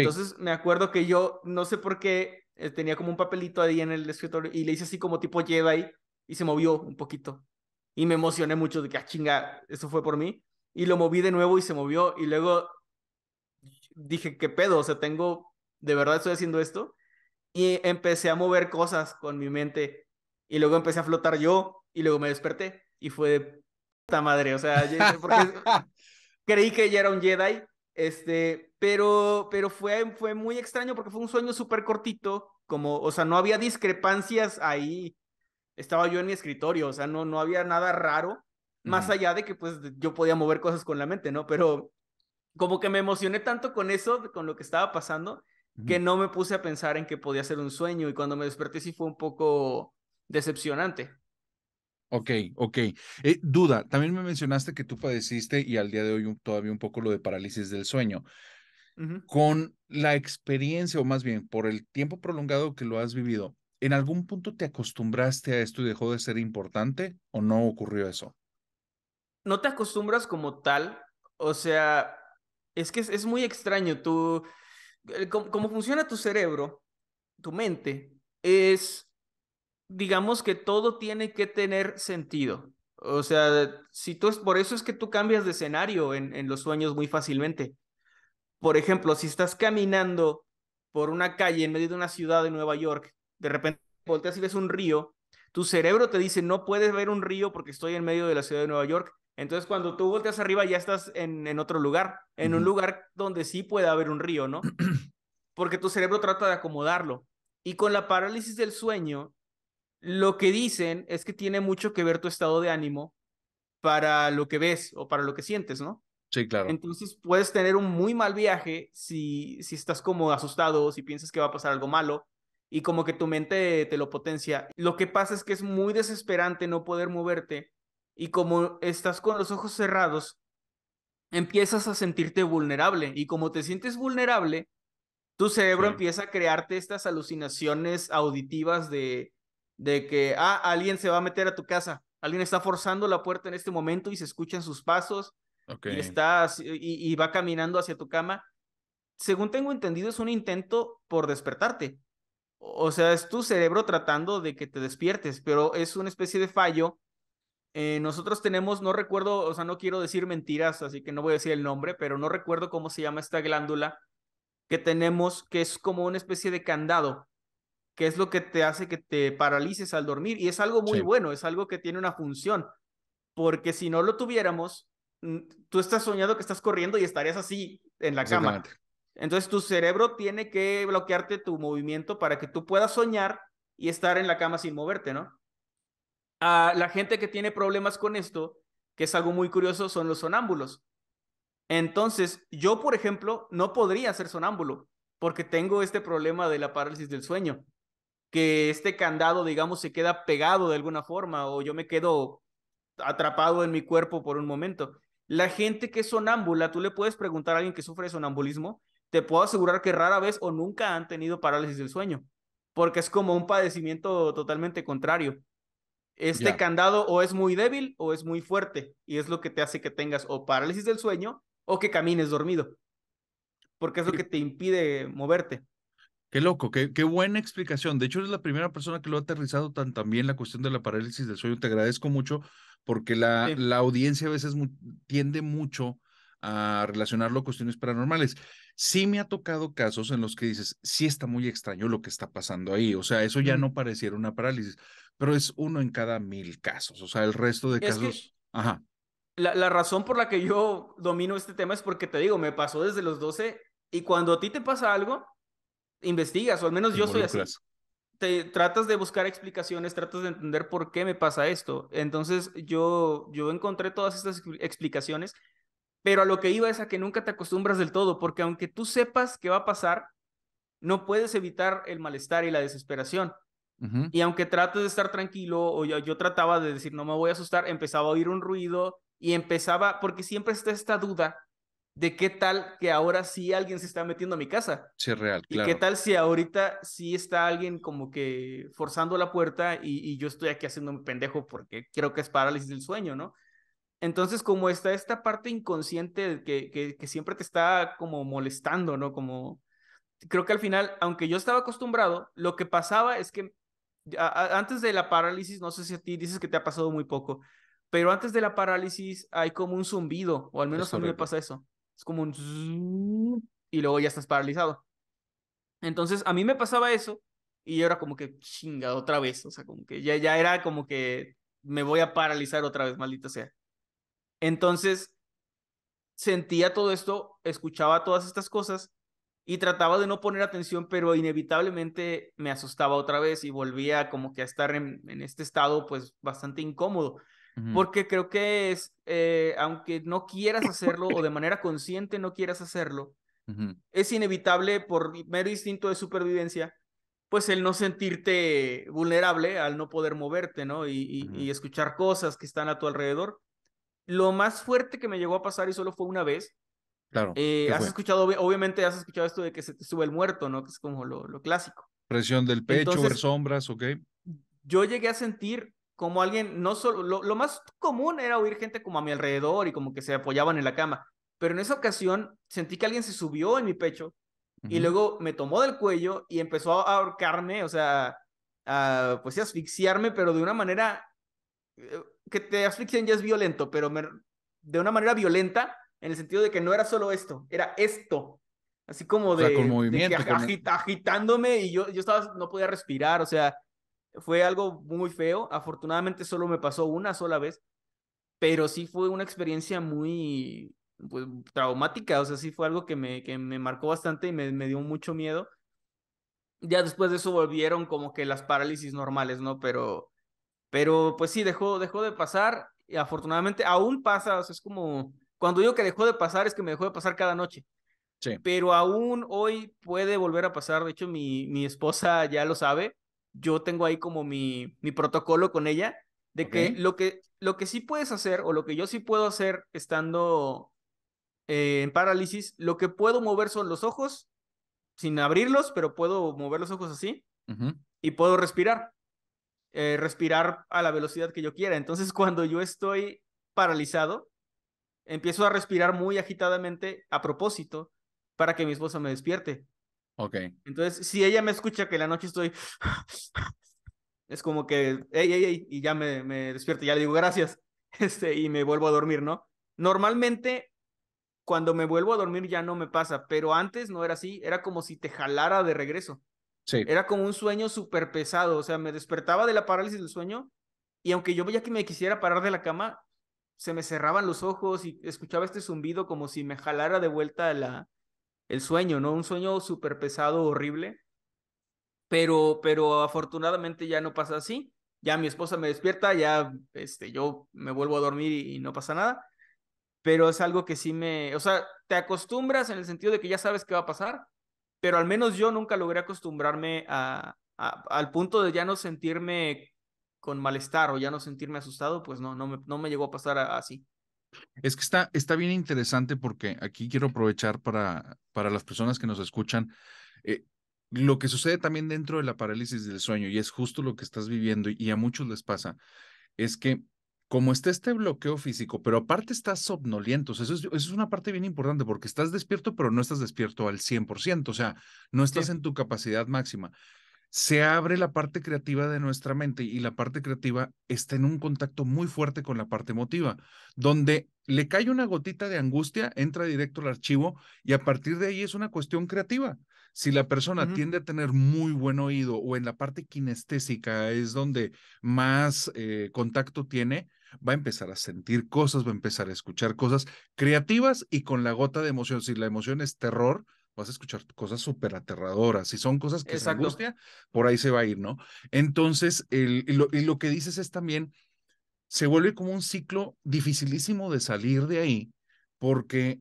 Entonces me acuerdo que yo, no sé por qué, eh, tenía como un papelito ahí en el escritorio y le hice así como tipo Jedi y se movió un poquito. Y me emocioné mucho de que, ah, chinga, eso fue por mí. Y lo moví de nuevo y se movió. Y luego dije, ¿qué pedo? O sea, tengo, de verdad estoy haciendo esto. Y empecé a mover cosas con mi mente. Y luego empecé a flotar yo. Y luego me desperté. Y fue de puta madre. O sea, creí que ya era un Jedi. Este, pero, pero fue, fue muy extraño porque fue un sueño súper cortito, como, o sea, no había discrepancias ahí. Estaba yo en mi escritorio, o sea, no, no había nada raro, más allá de que pues yo podía mover cosas con la mente, ¿no? Pero como que me emocioné tanto con eso, con lo que estaba pasando, que no me puse a pensar en que podía ser un sueño y cuando me desperté sí fue un poco decepcionante. Ok, ok. Eh, duda, también me mencionaste que tú padeciste y al día de hoy todavía un poco lo de parálisis del sueño. Con la experiencia, o más bien por el tiempo prolongado que lo has vivido, ¿en algún punto te acostumbraste a esto y dejó de ser importante o no ocurrió eso? No te acostumbras como tal, o sea, es que es, muy extraño. Tú, como funciona tu cerebro, tu mente, es digamos que todo tiene que tener sentido. O sea, si tú es, por eso es que tú cambias de escenario en, en los sueños muy fácilmente. Por ejemplo, si estás caminando por una calle en medio de una ciudad de Nueva York, de repente volteas y ves un río, tu cerebro te dice, no puedes ver un río porque estoy en medio de la ciudad de Nueva York. Entonces, cuando tú volteas arriba, ya estás en, en otro lugar, en un lugar donde sí puede haber un río, ¿no? Porque tu cerebro trata de acomodarlo. Y con la parálisis del sueño, lo que dicen es que tiene mucho que ver tu estado de ánimo para lo que ves o para lo que sientes, ¿no? Sí, claro. Entonces puedes tener un muy mal viaje si, si estás como asustado, si piensas que va a pasar algo malo y como que tu mente te lo potencia. Lo que pasa es que es muy desesperante no poder moverte y como estás con los ojos cerrados, empiezas a sentirte vulnerable y como te sientes vulnerable, tu cerebro empieza a crearte estas alucinaciones auditivas de de que, ah, alguien se va a meter a tu casa, alguien está forzando la puerta en este momento y se escuchan sus pasos y, está, y, va caminando hacia tu cama. Según tengo entendido, es un intento por despertarte. O sea, es tu cerebro tratando de que te despiertes, pero es una especie de fallo. Eh, nosotros tenemos, no recuerdo, o sea, no quiero decir mentiras, así que no voy a decir el nombre, pero no recuerdo cómo se llama esta glándula que tenemos, que es como una especie de candado que es lo que te hace que te paralices al dormir. Y es algo muy bueno, es algo que tiene una función, porque si no lo tuviéramos, mm, tú estás soñando que estás corriendo y estarías así en la cama. Entonces tu cerebro tiene que bloquearte tu movimiento para que tú puedas soñar y estar en la cama sin moverte, ¿no? A ah, la gente que tiene problemas con esto, que es algo muy curioso, son los sonámbulos. Entonces, yo, por ejemplo, no podría ser sonámbulo porque tengo este problema de la parálisis del sueño que este candado, digamos, se queda pegado de alguna forma o yo me quedo atrapado en mi cuerpo por un momento. La gente que es sonámbula, tú le puedes preguntar a alguien que sufre sonambulismo, te puedo asegurar que rara vez o nunca han tenido parálisis del sueño, porque es como un padecimiento totalmente contrario. Este candado o es muy débil o es muy fuerte y es lo que te hace que tengas o parálisis del sueño o que camines dormido, porque es lo que te impide moverte. Qué loco, qué, qué, buena explicación. De hecho, eres la primera persona que lo ha aterrizado tan, tan bien la cuestión de la parálisis del sueño. Te agradezco mucho porque la, la audiencia a veces tiende mucho a relacionarlo a cuestiones paranormales. Sí me ha tocado casos en los que dices, sí está muy extraño lo que está pasando ahí. O sea, eso ya no pareciera una parálisis, pero es uno en cada mil casos. O sea, el resto de casos... Ajá. La, la razón por la que yo domino este tema es porque te digo, me pasó desde los 12 y cuando a ti te pasa algo, investigas, o al menos yo soy así. Te tratas de buscar explicaciones, tratas de entender por qué me pasa esto. Entonces yo, yo encontré todas estas explicaciones, pero a lo que iba es a que nunca te acostumbras del todo, porque aunque tú sepas qué va a pasar, no puedes evitar el malestar y la desesperación. Y aunque trates de estar tranquilo, o yo, yo trataba de decir, no me voy a asustar, empezaba a oír un ruido y empezaba, porque siempre está esta duda de qué tal que ahora sí alguien se está metiendo a mi casa. Sí, real, Y qué tal si ahorita sí está alguien como que forzando la puerta y, yo estoy aquí haciendo un pendejo porque creo que es parálisis del sueño, ¿no? Entonces, como está esta parte inconsciente que, que, siempre te está como molestando, ¿no? Como, creo que al final, aunque yo estaba acostumbrado, lo que pasaba es que antes de la parálisis, no sé si a ti dices que te ha pasado muy poco, pero antes de la parálisis hay como un zumbido, o al menos a mí me pasa eso como un... y luego ya estás paralizado. Entonces, a mí me pasaba eso y yo era como que chinga otra vez, o sea, como que ya, ya era como que me voy a paralizar otra vez, maldita sea. Entonces, sentía todo esto, escuchaba todas estas cosas y trataba de no poner atención, pero inevitablemente me asustaba otra vez y volvía como que a estar en, en este estado pues bastante incómodo porque creo que es, eh, aunque no quieras hacerlo o de manera consciente no quieras hacerlo, es inevitable por mero instinto de supervivencia, pues el no sentirte vulnerable al no poder moverte, ¿no? Y, escuchar cosas que están a tu alrededor. Lo más fuerte que me llegó a pasar y solo fue una vez, Claro. Eh, has escuchado, obviamente has escuchado esto de que se te sube el muerto, ¿no? Que es como lo, clásico. Presión del pecho, ver sombras, ok. Yo llegué a sentir como alguien, no solo, lo, más común era oír gente como a mi alrededor y como que se apoyaban en la cama, pero en esa ocasión sentí que alguien se subió en mi pecho y luego me tomó del cuello y empezó a ahorcarme, o sea, a, pues asfixiarme, pero de una manera eh, que te asfixian ya es violento, pero de una manera violenta en el sentido de que no era solo esto, era esto. Así como de, agitándome y yo, yo estaba, no podía respirar, o sea, fue algo muy feo. Afortunadamente solo me pasó una sola vez, pero sí fue una experiencia muy pues, traumática. O sea, sí fue algo que me, que me marcó bastante y me, dio mucho miedo. Ya después de eso volvieron como que las parálisis normales, ¿no? Pero, pero pues sí, dejó, dejó de pasar y afortunadamente aún pasa. O sea, es como, cuando digo que dejó de pasar es que me dejó de pasar cada noche. Pero aún hoy puede volver a pasar. De hecho, mi, mi esposa ya lo sabe yo tengo ahí como mi, mi protocolo con ella, de que, lo que lo que sí puedes hacer o lo que yo sí puedo hacer estando eh, en parálisis, lo que puedo mover son los ojos, sin abrirlos, pero puedo mover los ojos así y puedo respirar. Eh, respirar a la velocidad que yo quiera. Entonces, cuando yo estoy paralizado, empiezo a respirar muy agitadamente a propósito para que mi esposa me despierte. Ok. Entonces, si ella me escucha que la noche estoy... Es como que, ey, ey, ey, y ya me, me despierto, ya le digo gracias, este, y me vuelvo a dormir, ¿no? Normalmente cuando me vuelvo a dormir ya no me pasa, pero antes no era así, era como si te jalara de regreso. Sí. Era como un sueño súper pesado, o sea, me despertaba de la parálisis del sueño y aunque yo veía que me quisiera parar de la cama, se me cerraban los ojos y escuchaba este zumbido como si me jalara de vuelta a la, el sueño, ¿no? Un sueño súper pesado, horrible, pero, pero afortunadamente ya no pasa así. Ya mi esposa me despierta, ya este, yo me vuelvo a dormir y, no pasa nada, pero es algo que sí me, o sea, te acostumbras en el sentido de que ya sabes qué va a pasar, pero al menos yo nunca logré acostumbrarme a, al punto de ya no sentirme con malestar o ya no sentirme asustado, pues no, no me, no me llegó a pasar así. Es que está, está bien interesante porque aquí quiero aprovechar para, para las personas que nos escuchan. Eh, lo que sucede también dentro de la parálisis del sueño, y es justo lo que estás viviendo, y a muchos les pasa, es que como está este bloqueo físico, pero aparte estás somnoliento, eso es, una parte bien importante porque estás despierto, pero no estás despierto al 100%, o sea, no estás en tu capacidad máxima se abre la parte creativa de nuestra mente y la parte creativa está en un contacto muy fuerte con la parte emotiva, donde le cae una gotita de angustia, entra directo al archivo y a partir de ahí es una cuestión creativa. Si la persona tiende a tener muy buen oído o en la parte kinestésica es donde más eh, contacto tiene, va a empezar a sentir cosas, va a empezar a escuchar cosas creativas y con la gota de emoción. Si la emoción es terror, vas a escuchar cosas súper aterradoras. Si son cosas que Exacto. por ahí se va a ir, ¿no? Entonces, el, y lo, lo que dices es también, se vuelve como un ciclo dificilísimo de salir de ahí, porque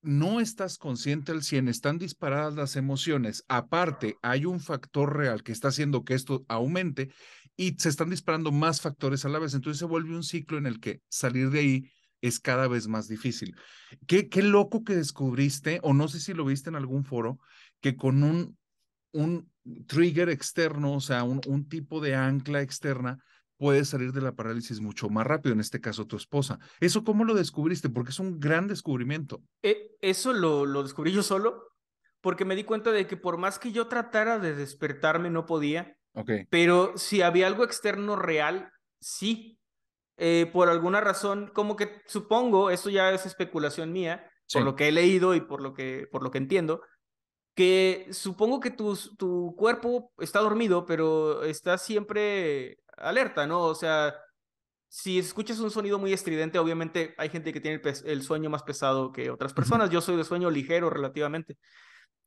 no estás consciente al 100, están disparadas las emociones. Aparte, hay un factor real que está haciendo que esto aumente y se están disparando más factores a la vez. Entonces se vuelve un ciclo en el que salir de ahí es cada vez más difícil. Qué, loco que descubriste, o no sé si lo viste en algún foro, que con un, un trigger externo, o sea, un, un tipo de ancla externa, puedes salir de la parálisis mucho más rápido, en este caso tu esposa. ¿Eso cómo lo descubriste? Porque es un gran descubrimiento. Eh, eso lo, lo, descubrí yo solo, porque me di cuenta de que por más que yo tratara de despertarme, no podía. Pero si había algo externo real, sí. Eh, por alguna razón, como que supongo, esto ya es especulación mía, por lo que he leído y por lo que, por lo que entiendo, que supongo que tu, tu cuerpo está dormido, pero está siempre alerta, ¿no? O sea, si escuchas un sonido muy estridente, obviamente hay gente que tiene el, sueño más pesado que otras personas. Yo soy de sueño ligero relativamente.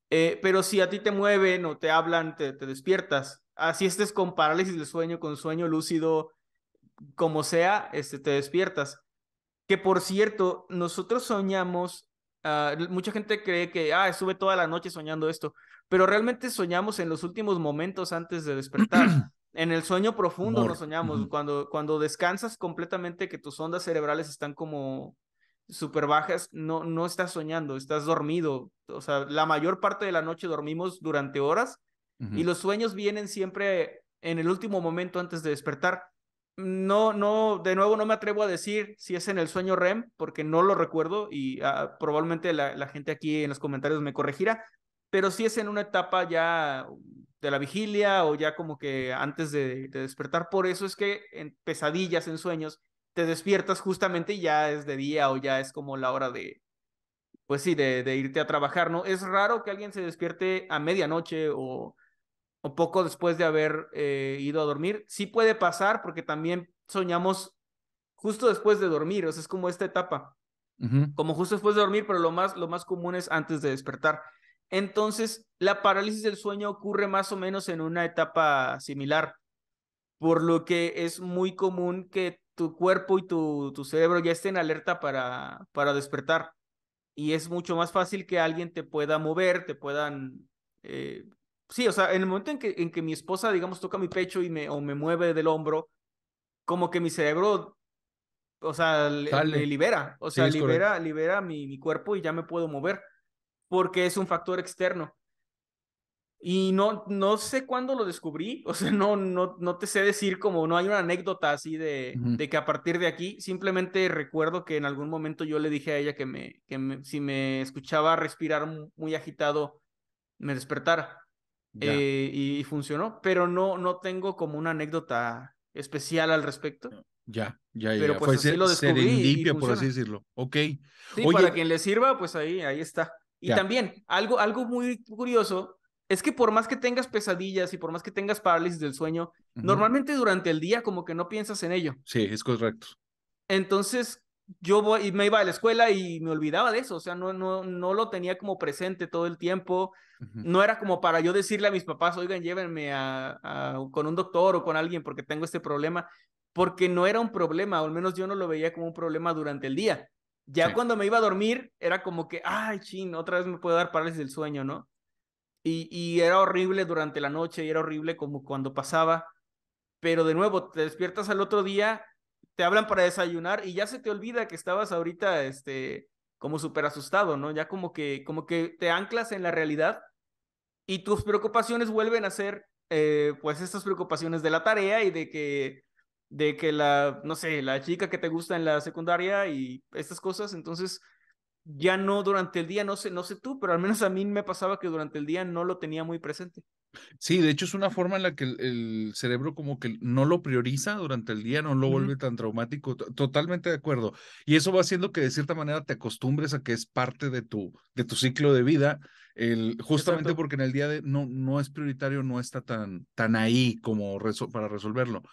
Eh, pero si a ti te mueven o te hablan, te, te despiertas. Así estés con parálisis del sueño, con sueño lúcido, como sea, este, te despiertas. Que por cierto, nosotros soñamos, ah, mucha gente cree que, ah, estuve toda la noche soñando esto, pero realmente soñamos en los últimos momentos antes de despertar. en el sueño profundo no soñamos, cuando, cuando descansas completamente, que tus ondas cerebrales están como súper bajas, no, no estás soñando, estás dormido. O sea, la mayor parte de la noche dormimos durante horas y los sueños vienen siempre en el último momento antes de despertar no, no, de nuevo no me atrevo a decir si es en el sueño REM, porque no lo recuerdo y ah, probablemente la, gente aquí en los comentarios me corregirá, pero si es en una etapa ya de la vigilia o ya como que antes de, despertar. Por eso es que en pesadillas, en sueños, te despiertas justamente y ya es de día o ya es como la hora de, pues sí, de irte a trabajar, ¿no? Es raro que alguien se despierte a medianoche o un poco después de haber eh, ido a dormir. Sí puede pasar porque también soñamos justo después de dormir, o sea, es como esta etapa, como justo después de dormir, pero lo más, lo más común es antes de despertar. Entonces, la parálisis del sueño ocurre más o menos en una etapa similar, por lo que es muy común que tu cuerpo y tu, tu cerebro ya estén alerta para, para despertar. Y es mucho más fácil que alguien te pueda mover, te puedan eh, sí, o sea, en el momento en que, en que mi esposa, digamos, toca mi pecho y me, o me mueve del hombro, como que mi cerebro, o sea, le, libera, o sea, libera, libera mi, mi cuerpo y ya me puedo mover, porque es un factor externo. Y no, no sé cuándo lo descubrí, o sea, no, no, no te sé decir como, no hay una anécdota así de, de que a partir de aquí, simplemente recuerdo que en algún momento yo le dije a ella que, me, que si me escuchaba respirar muy agitado, me despertara. Eh, y funcionó, pero no, no tengo como una anécdota especial al respecto. Ya, ya, ya. Pero pues Fue así lo descubrí por así decirlo. Ok. Sí, para quien le sirva, pues ahí, ahí está. Y también, algo, algo muy curioso es que por más que tengas pesadillas y por más que tengas parálisis del sueño, normalmente durante el día como que no piensas en ello. Sí, es correcto. Entonces, yo voy, me iba a la escuela y me olvidaba de eso, o sea, no, no, no lo tenía como presente todo el tiempo, no era como para yo decirle a mis papás, oigan, llévenme a, con un doctor o con alguien porque tengo este problema, porque no era un problema, al menos yo no lo veía como un problema durante el día. Ya cuando me iba a dormir, era como que, ay, chin, otra vez me puedo dar parálisis del sueño, ¿no? Y, y era horrible durante la noche, y era horrible como cuando pasaba, pero de nuevo, te despiertas al otro día te hablan para desayunar y ya se te olvida que estabas ahorita, este, como súper asustado, ¿no? Ya como que, como que te anclas en la realidad y tus preocupaciones vuelven a ser, eh, pues, estas preocupaciones de la tarea y de que, de que la, no sé, la chica que te gusta en la secundaria y estas cosas, entonces ya no durante el día, no sé, no sé tú, pero al menos a mí me pasaba que durante el día no lo tenía muy presente. Sí, de hecho es una forma en la que el, cerebro como que no lo prioriza durante el día, no lo vuelve tan traumático, totalmente de acuerdo. Y eso va haciendo que de cierta manera te acostumbres a que es parte de tu, de tu ciclo de vida, justamente porque en el día de no, no es prioritario, no está tan, tan ahí como para resolverlo.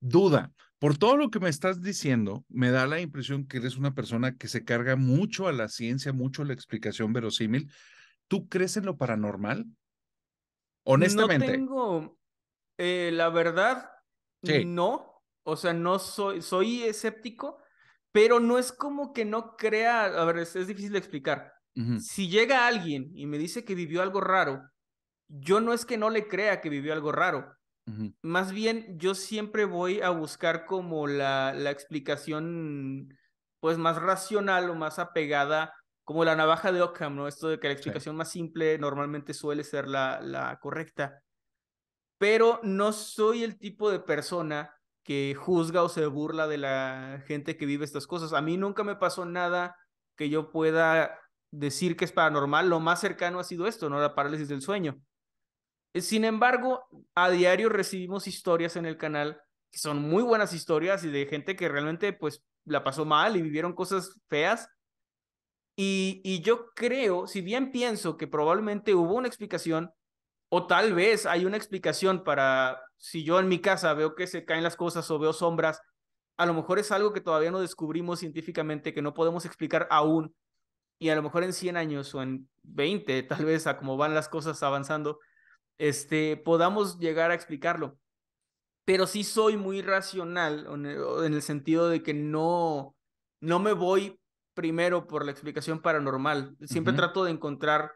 Duda, por todo lo que me estás diciendo, me da la impresión que eres una persona que se carga mucho a la ciencia, mucho a la explicación verosímil. ¿Tú crees en lo paranormal? Honestamente. tengo, eh, la verdad, no. O sea, no soy, soy escéptico, pero no es como que no crea, a ver, es, difícil de explicar. Si llega alguien y me dice que vivió algo raro, yo no es que no le crea que vivió algo raro. Más bien, yo siempre voy a buscar como la, la explicación, pues más racional o más apegada como la navaja de Ockham, ¿no? Esto de que la explicación más simple normalmente suele ser la, correcta. Pero no soy el tipo de persona que juzga o se burla de la gente que vive estas cosas. A mí nunca me pasó nada que yo pueda decir que es paranormal. Lo más cercano ha sido esto, ¿no? La parálisis del sueño. Eh, sin embargo, a diario recibimos historias en el canal que son muy buenas historias y de gente que realmente pues la pasó mal y vivieron cosas feas y, yo creo, si bien pienso que probablemente hubo una explicación, o tal vez hay una explicación para si yo en mi casa veo que se caen las cosas o veo sombras, a lo mejor es algo que todavía no descubrimos científicamente, que no podemos explicar aún. Y a lo mejor en 100 años o en 20, tal vez a cómo van las cosas avanzando, este, podamos llegar a explicarlo. Pero sí soy muy racional en el sentido de que no, no me voy primero por la explicación paranormal. Siempre trato de encontrar,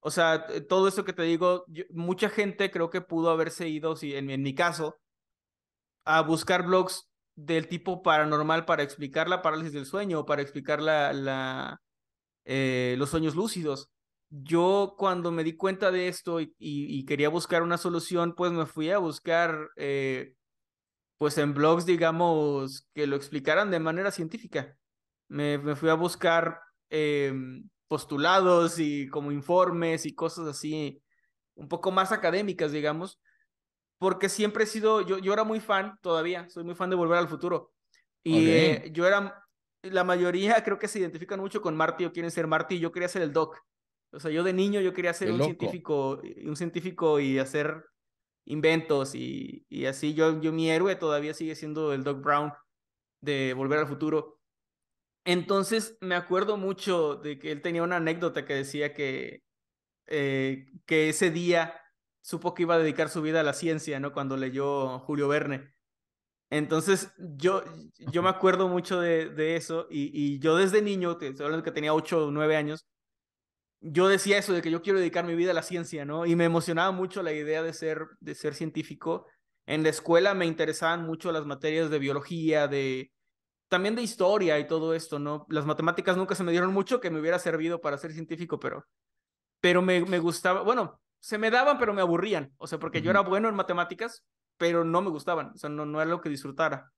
o sea, eh, todo eso que te digo, mucha gente creo que pudo haberse ido, si, en, en mi caso, a buscar blogs del tipo paranormal para explicar la parálisis del sueño o para explicar la, la eh, los sueños lúcidos. Yo cuando me di cuenta de esto y, quería buscar una solución, pues me fui a buscar, eh, pues en blogs, digamos, que lo explicaran de manera científica me, fui a buscar em, postulados y como informes y cosas así, un poco más académicas, digamos, porque siempre he sido, yo, yo era muy fan todavía, soy muy fan de Volver al Futuro. Y eh, yo era, la mayoría creo que se identifican mucho con Marty o quieren ser Marty, yo quería ser el Doc. O sea, yo de niño yo quería ser un científico, eh, un científico y hacer inventos y, así. Yo, yo mi héroe todavía sigue siendo el Doc Brown de Volver al Futuro. Entonces me acuerdo mucho de que él tenía una anécdota que decía que, eh, que ese día supo que iba a dedicar su vida a la ciencia, ¿no? Cuando leyó Julio Verne. Entonces yo, yo me acuerdo mucho de, eso y, yo desde niño, que, que tenía 8 o 9 años, yo decía eso de que yo quiero dedicar mi vida a la ciencia, ¿no? Y me emocionaba mucho la idea de ser, de ser científico. En la escuela me interesaban mucho las materias de biología, de, también de historia y todo esto, ¿no? Las matemáticas nunca se me dieron mucho que me hubiera servido para ser científico, pero, pero me, me gustaba, bueno, se me daban, pero me aburrían, o sea, porque yo era bueno en matemáticas, pero no me gustaban, o sea, no, no era lo que disfrutara.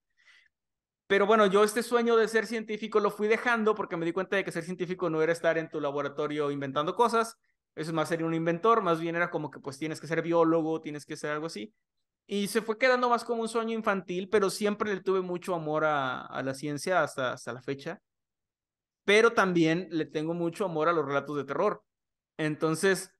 Pero bueno, yo este sueño de ser científico lo fui dejando porque me di cuenta de que ser científico no era estar en tu laboratorio inventando cosas, eso es más ser un inventor, más bien era como que pues tienes que ser biólogo, tienes que ser algo así. Y se fue quedando más como un sueño infantil, pero siempre le tuve mucho amor a, a la ciencia hasta, hasta la fecha. Pero también le tengo mucho amor a los relatos de terror. Entonces,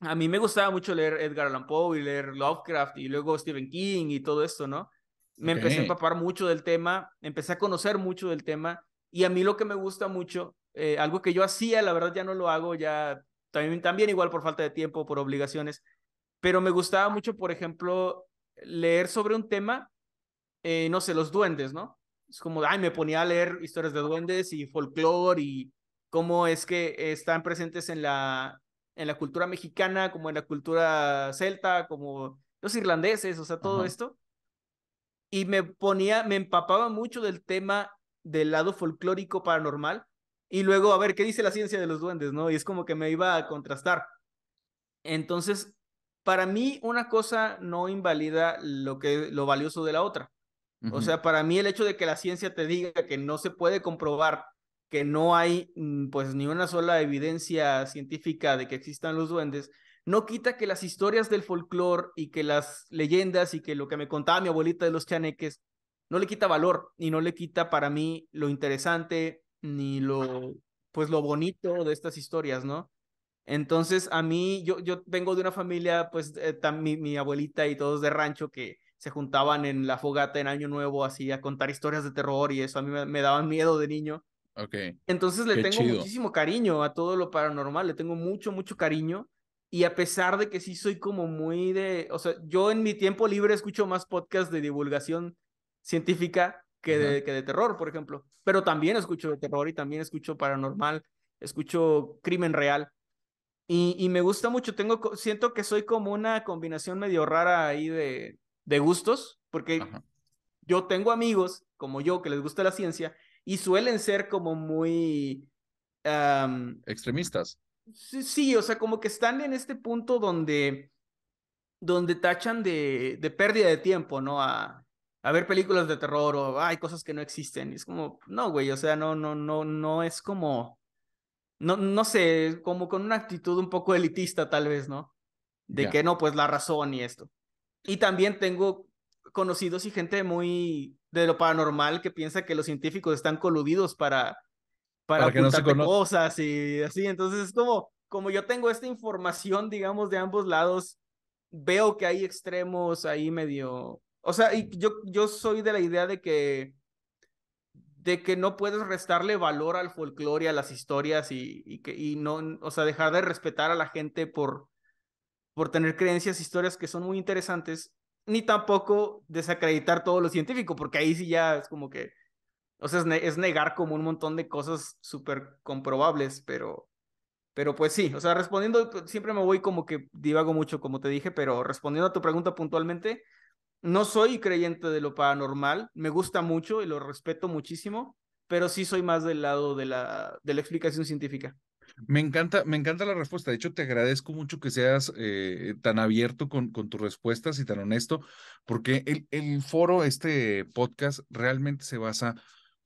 a mí me gustaba mucho leer Edgar Allan Poe y leer Lovecraft y luego Stephen King y todo esto, ¿no? Me empecé a empapar mucho del tema, empecé a conocer mucho del tema y a mí lo que me gusta mucho, eh, algo que yo hacía, la verdad ya no lo hago, ya también, también igual por falta de tiempo, por obligaciones, pero me gustaba mucho, por ejemplo, leer sobre un tema, eh, no sé, los duendes, ¿no? Es como, ay, me ponía a leer historias de duendes y folclore y cómo es que están presentes en la, en la cultura mexicana, como en la cultura celta, como los irlandeses, o sea, todo esto. Y me ponía, me empapaba mucho del tema del lado folclórico paranormal. Y luego, a ver, ¿qué dice la ciencia de los duendes, no? Y es como que me iba a contrastar. Entonces, para mí una cosa no invalida lo, que, lo valioso de la otra. O sea, para mí el hecho de que la ciencia te diga que no se puede comprobar que no hay mm, pues ni una sola evidencia científica de que existan los duendes, no quita que las historias del folclore y que las leyendas y que lo que me contaba mi abuelita de los chaneques, no le quita valor y no le quita para mí lo interesante ni lo pues lo bonito de estas historias, ¿no? Entonces, a mí, yo, yo vengo de una familia, pues, eh, mi, abuelita y todos de rancho que se juntaban en la fogata en Año Nuevo, así, a contar historias de terror y eso, a mí me, daba daban miedo de niño. Ok. Entonces, le tengo muchísimo cariño a todo lo paranormal, le tengo mucho, mucho cariño. Y a pesar de que sí soy como muy de, o sea, yo en mi tiempo libre escucho más podcasts de divulgación científica que, que de terror, por ejemplo. Pero también escucho de terror y también escucho paranormal, escucho crimen real. Y, me gusta mucho, tengo, siento que soy como una combinación medio rara ahí de, gustos, porque yo tengo amigos como yo que les gusta la ciencia y suelen ser como muy... Extremistas. Sí, o sea, como que están en este punto donde, donde tachan de, pérdida de tiempo, ¿no? A, ver películas de terror o hay cosas que no existen. es como, no, güey, o sea, no, no, no, no es como no, sé, como con una actitud un poco elitista tal vez, ¿no? De que no, pues la razón y esto. Y también tengo conocidos y gente muy de lo paranormal que piensa que los científicos están coludidos para para, cosas y así. Entonces es como, como yo tengo esta información, digamos, de ambos lados, veo que hay extremos ahí medio... O sea, yo, yo soy de la idea de que de que no puedes restarle valor al folclore, a las historias y, que y no, o sea, dejar de respetar a la gente por, por tener creencias, historias que son muy interesantes, ni tampoco desacreditar todo lo científico, porque ahí sí ya es como que, o sea, es, negar como un montón de cosas súper comprobables, pero, pero pues sí, o sea, respondiendo, pues, siempre me voy como que divago mucho, como te dije, pero respondiendo a tu pregunta puntualmente, no soy creyente de lo paranormal, me gusta mucho y lo respeto muchísimo, pero sí soy más del lado de la, de la explicación científica. Me encanta, me encanta la respuesta. De hecho, te agradezco mucho que seas eh, tan abierto con, con, tus respuestas y tan honesto, porque el, el, foro, este podcast, realmente se basa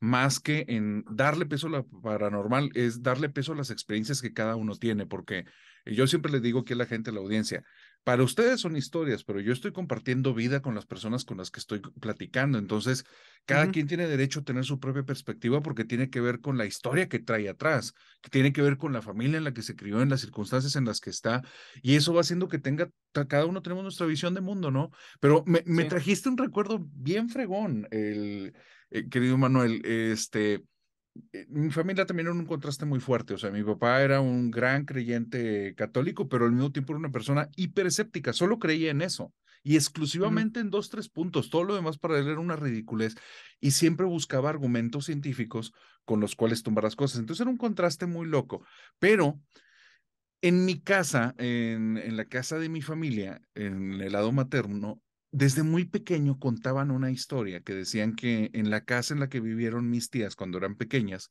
más que en darle peso a lo paranormal, es darle peso a las experiencias que cada uno tiene, porque yo siempre le digo que la gente, la audiencia, para ustedes son historias, pero yo estoy compartiendo vida con las personas con las que estoy platicando. Entonces, cada quien tiene derecho a tener su propia perspectiva porque tiene que ver con la historia que trae atrás, que tiene que ver con la familia en la que se crió, en las circunstancias en las que está. Y eso va haciendo que tenga, cada uno tenemos nuestra visión de mundo, ¿no? Pero me, trajiste un recuerdo bien fregón, el, eh, querido Manuel, este eh, mi familia también era un contraste muy fuerte. O sea, mi papá era un gran creyente católico, pero al mismo tiempo era una persona hiperescéptica, solo creía en eso y exclusivamente en dos, tres puntos. Todo lo demás para él era una ridiculez y siempre buscaba argumentos científicos con los cuales tumbar las cosas. Entonces era un contraste muy loco. Pero en mi casa, en, en la casa de mi familia, en el lado materno, desde muy pequeño contaban una historia que decían que en la casa en la que vivieron mis tías cuando eran pequeñas,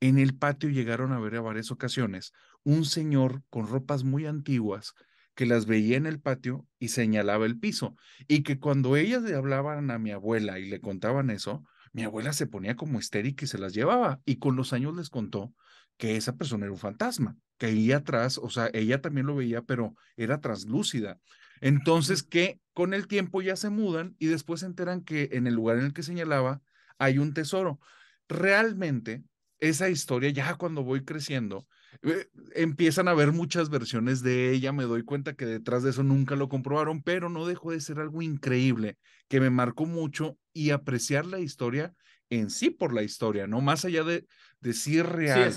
en el patio llegaron a ver a varias ocasiones un señor con ropas muy antiguas que las veía en el patio y señalaba el piso, y que cuando ellas le hablaban a mi abuela y le contaban eso, mi abuela se ponía como histérica y se las llevaba, y con los años les contó que esa persona era un fantasma, que iba atrás, o sea, ella también lo veía, pero era translúcida. Entonces, ¿qué...? Con el tiempo ya se mudan y después se enteran que en el lugar en el que señalaba hay un tesoro. Realmente, esa historia, ya cuando voy creciendo, eh, empiezan a haber muchas versiones de ella. Me doy cuenta que detrás de eso nunca lo comprobaron, pero no dejó de ser algo increíble que me marcó mucho y apreciar la historia en sí por la historia, ¿no? Más allá de, de si es real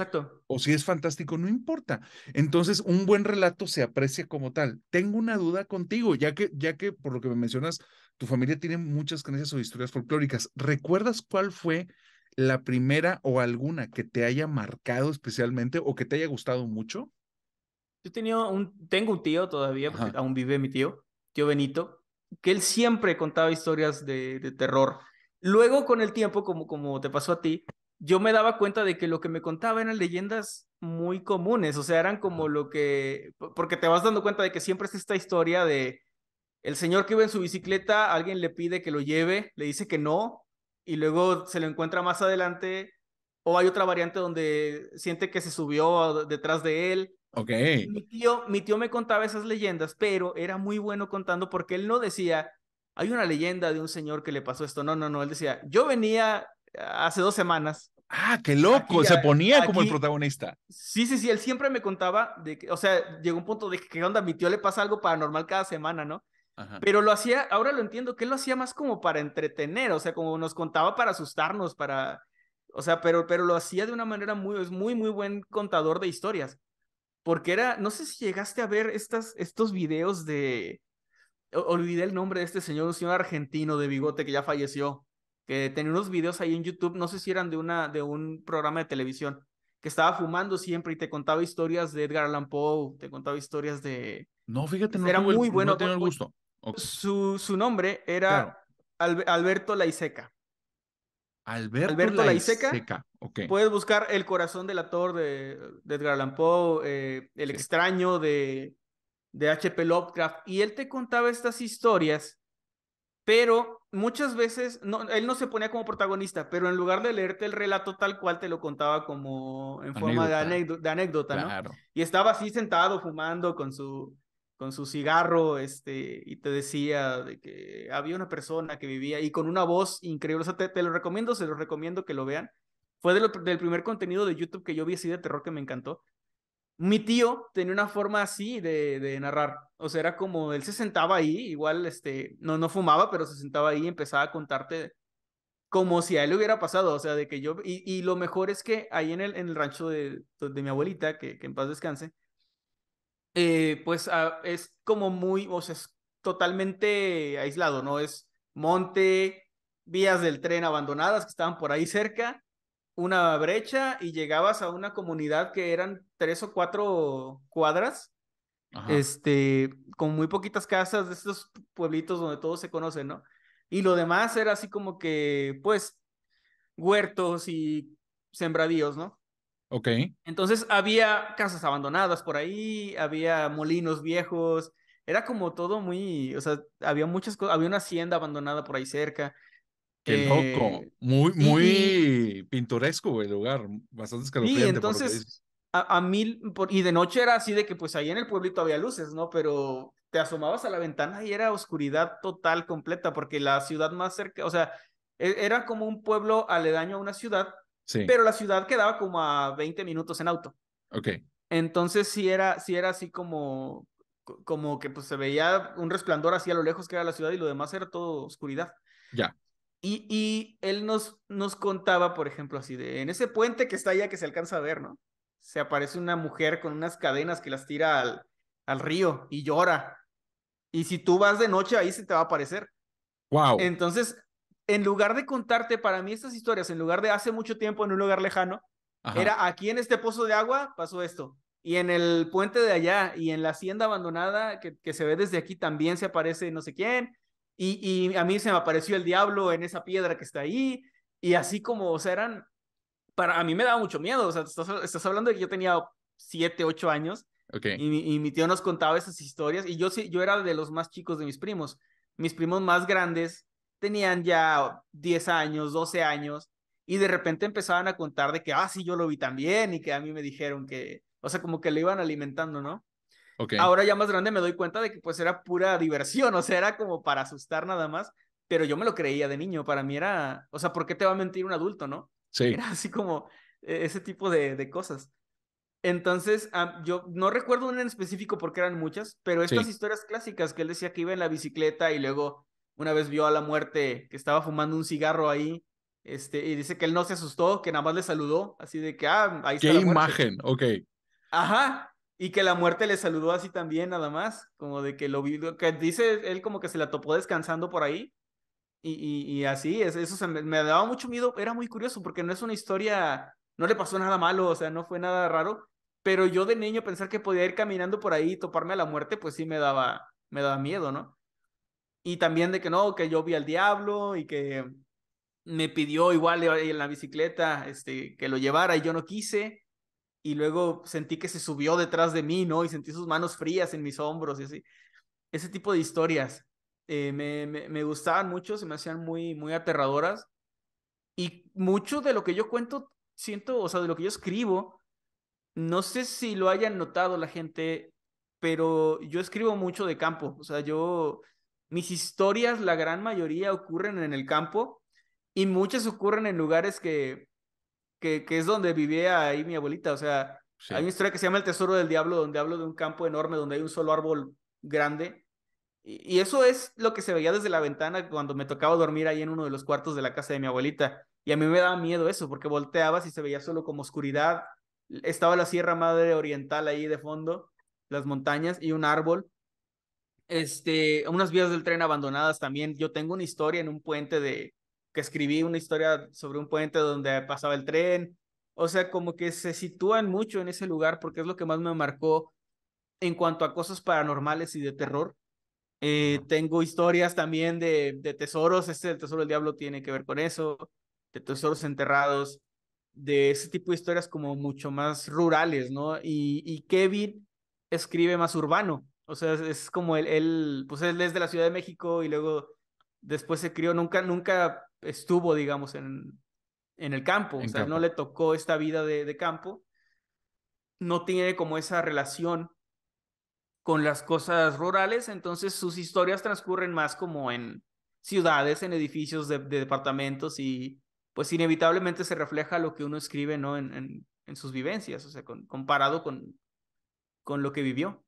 o si es fantástico, no importa. Entonces, un buen relato se aprecia como tal. Tengo una duda contigo, ya que, ya que por lo que me mencionas, tu familia tiene muchas creencias o historias folclóricas. ¿Recuerdas cuál fue la primera o alguna que te haya marcado especialmente o que te haya gustado mucho? Yo un, tengo un tío todavía, aún vive mi tío, tío Benito, que él siempre contaba historias de, terror. Luego, con el tiempo, como, como te pasó a ti, yo me daba cuenta de que lo que me contaba eran leyendas muy comunes, o sea, eran como lo que, porque te vas dando cuenta de que siempre es esta historia de el señor que iba en su bicicleta, alguien le pide que lo lleve, le dice que no, y luego se lo encuentra más adelante, o hay otra variante donde siente que se subió detrás de él. Ok. Mi tío, mi tío me contaba esas leyendas, pero era muy bueno contando porque él no decía, hay una leyenda de un señor que le pasó esto, no, no, no, él decía, yo venía hace dos semanas. Ah, qué loco, se ponía como el protagonista. Sí, sí, sí, él siempre me contaba de que, o sea, llegó un punto de que, ¿qué onda? Mi tío le pasa algo paranormal cada semana, ¿no? Pero lo hacía, ahora lo entiendo, que él lo hacía más como para entretener, o sea, como nos contaba para asustarnos, para, o sea, pero, pero lo hacía de una manera muy, es muy, muy buen contador de historias. Porque era, no sé si llegaste a ver estas, estos videos de, olvidé el nombre de este señor, un señor argentino de bigote que ya falleció que tenía unos videos ahí en YouTube, no sé si eran de, una, de un programa de televisión, que estaba fumando siempre y te contaba historias de Edgar Allan Poe, te contaba historias de... No, fíjate, no era muy bueno. No tengo el gusto. Su, su, nombre era Alberto Laiseca. Alberto, Alberto Laiseca. Puedes buscar El corazón del actor de, Edgar Allan Poe, eh, El extraño de, de H.P. Lovecraft, y él te contaba estas historias, pero muchas veces, no, él no se ponía como protagonista, pero en lugar de leerte el relato tal cual, te lo contaba como en forma de anécdota, ¿no? Y estaba así sentado fumando con su, con su cigarro, este, y te decía de que había una persona que vivía y con una voz increíble. O sea, te, lo recomiendo, se los recomiendo que lo vean. Fue del primer contenido de YouTube que yo vi así de terror que me encantó mi tío tenía una forma así de, narrar. O sea, era como él se sentaba ahí, igual este, no, no fumaba, pero se sentaba ahí y empezaba a contarte como si a él le hubiera pasado. O sea, de que yo. Y, y lo mejor es que ahí en el, en el rancho de, mi abuelita, que, en paz descanse, eh, pues ah, es como muy. O sea, es totalmente aislado, ¿no? Es monte, vías del tren abandonadas que estaban por ahí cerca una brecha y llegabas a una comunidad que eran tres o cuatro cuadras, este, con muy poquitas casas de estos pueblitos donde todos se conocen, ¿no? Y lo demás era así como que, pues, huertos y sembradíos, ¿no? Ok. Entonces había casas abandonadas por ahí, había molinos viejos, era como todo muy, o sea, había muchas cosas, había una hacienda abandonada por ahí cerca. Qué loco. Eh, muy, muy pintoresco el lugar. Bastante escalofriante. Y entonces, a, mil, y de noche era así de que pues ahí en el pueblito había luces, ¿no? Pero te asomabas a la ventana y era oscuridad total, completa, porque la ciudad más cerca, o sea, e, era como un pueblo aledaño a una ciudad, pero la ciudad quedaba como a 20 minutos en auto. Ok. Entonces sí era, sí era así como, como que pues se veía un resplandor así a lo lejos que era la ciudad y lo demás era todo oscuridad. Ya. Y, él nos, nos contaba, por ejemplo, así de, en ese puente que está allá que se alcanza a ver, ¿no? Se aparece una mujer con unas cadenas que las tira al, al río y llora. Y si tú vas de noche, ahí se te va a aparecer. Wow. Entonces, en lugar de contarte para mí estas historias, en lugar de hace mucho tiempo en un lugar lejano, era aquí en este pozo de agua pasó esto. Y en el puente de allá y en la hacienda abandonada que, que se ve desde aquí también se aparece no sé quién. Y, a mí se me apareció el diablo en esa piedra que está ahí. Y así como, o sea, eran, para, a mí me daba mucho miedo. O sea, estás, estás hablando de que yo tenía siete, ocho años. Y, mi, tío nos contaba esas historias y yo, yo era de los más chicos de mis primos. Mis primos más grandes tenían ya 10 años, 12 años y de repente empezaban a contar de que, ah, sí, yo lo vi también y que a mí me dijeron que, o sea, como que le iban alimentando, ¿no? Ahora ya más grande me doy cuenta de que pues era pura diversión, o sea, era como para asustar nada más, pero yo me lo creía de niño, para mí era, o sea, ¿por qué te va a mentir un adulto, no? Sí. Era así como e-, ese tipo de, de cosas. Entonces, yo no recuerdo una en específico porque eran muchas, pero estas historias clásicas que él decía que iba en la bicicleta y luego una vez vio a la muerte que estaba fumando un cigarro ahí, este, y dice que él no se asustó, que nada más le saludó, así de que, ah, ahí está. ¿Qué imagen? Ok. Ajá, y que la muerte le saludó así también, nada más, como de que lo vio, que dice él como que se la topó descansando por ahí. Y, y, así, eso me, daba mucho miedo, era muy curioso, porque no es una historia, no le pasó nada malo, o sea, no fue nada raro, pero yo de niño pensar que podía ir caminando por ahí y toparme a la muerte, pues sí me daba, me daba miedo, ¿no? Y también de que no, que yo vi al diablo y que me pidió igual eh, en la bicicleta este, que lo llevara y yo no quise y luego sentí que se subió detrás de mí, ¿no? Y sentí sus manos frías en mis hombros y así. Ese tipo de historias eh, me, gustaban mucho, se me hacían muy, muy aterradoras. Y mucho de lo que yo cuento, siento, o sea, de lo que yo escribo, no sé si lo hayan notado la gente, pero yo escribo mucho de campo. O sea, yo, mis historias, la gran mayoría ocurren en el campo y muchas ocurren en lugares que que, es donde vivía ahí mi abuelita. O sea, hay una historia que se llama El Tesoro del Diablo, donde hablo de un campo enorme donde hay un solo árbol grande. Y, eso es lo que se veía desde la ventana cuando me tocaba dormir ahí en uno de los cuartos de la casa de mi abuelita. Y a mí me daba miedo eso, porque volteabas y se veía solo como oscuridad. Estaba la Sierra Madre Oriental ahí de fondo, las montañas y un árbol. Este, unas vías del tren abandonadas también. Yo tengo una historia en un puente de, que escribí una historia sobre un puente donde pasaba el tren. O sea, como que se sitúan mucho en ese lugar porque es lo que más me marcó en cuanto a cosas paranormales y de terror. Eh, tengo historias también de, de tesoros, este del tesoro del diablo tiene que ver con eso, de tesoros enterrados, de ese tipo de historias como mucho más rurales, ¿no? Y, Kevin escribe más urbano, o sea, es, como el él, pues él es de la Ciudad de México y luego después se crió, nunca, nunca estuvo, digamos, en, en el campo, o sea, no le tocó esta vida de, campo, no tiene como esa relación con las cosas rurales, entonces sus historias transcurren más como en ciudades, en edificios de, departamentos y pues inevitablemente se refleja lo que uno escribe, ¿no? En, en, sus vivencias, o sea, comparado con, con lo que vivió.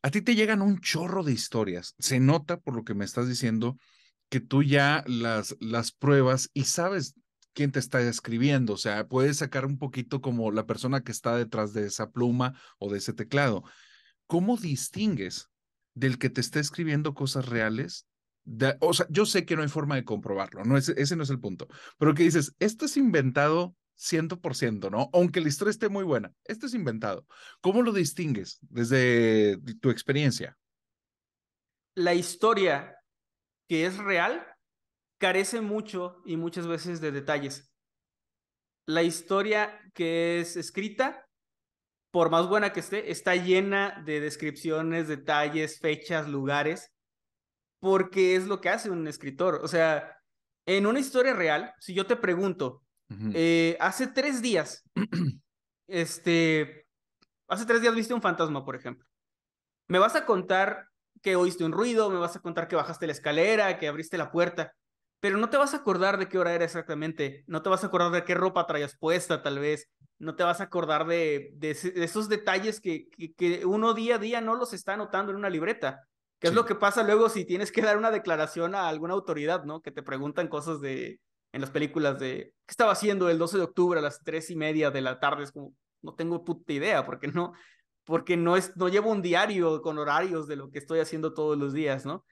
A ti te llegan un chorro de historias, se nota por lo que me estás diciendo que tú ya las, las pruebas y sabes quién te está escribiendo, o sea, puedes sacar un poquito como la persona que está detrás de esa pluma o de ese teclado. ¿Cómo distingues del que te está escribiendo cosas reales o sea, yo sé que no hay forma de comprobarlo, no ese, ese no es el punto, pero que dices, esto es inventado 100%, ¿no? Aunque la historia esté muy buena, esto es inventado. ¿Cómo lo distingues desde tu experiencia? La historia que es real, carece mucho y muchas veces de detalles. La historia que es escrita, por más buena que esté, está llena de descripciones, detalles, fechas, lugares, porque es lo que hace un escritor. O sea, en una historia real, si yo te pregunto, eh, hace tres días, este, hace tres días viste un fantasma, por ejemplo, me vas a contar oíste un ruido, me vas a contar que bajaste la escalera, que abriste la puerta, pero no te vas a acordar de qué hora era exactamente, no te vas a acordar de qué ropa traías puesta tal vez, no te vas a acordar de, esos detalles que, uno día a día no los está anotando en una libreta, que es lo que pasa luego si tienes que dar una declaración a alguna autoridad, ¿no? Que te preguntan cosas de, en las películas de, ¿qué estaba haciendo el 12 de octubre a las tres y media de la tarde? Es como, no tengo puta idea, porque no, porque no, es, no llevo un diario con horarios de lo que estoy haciendo todos los días, ¿no?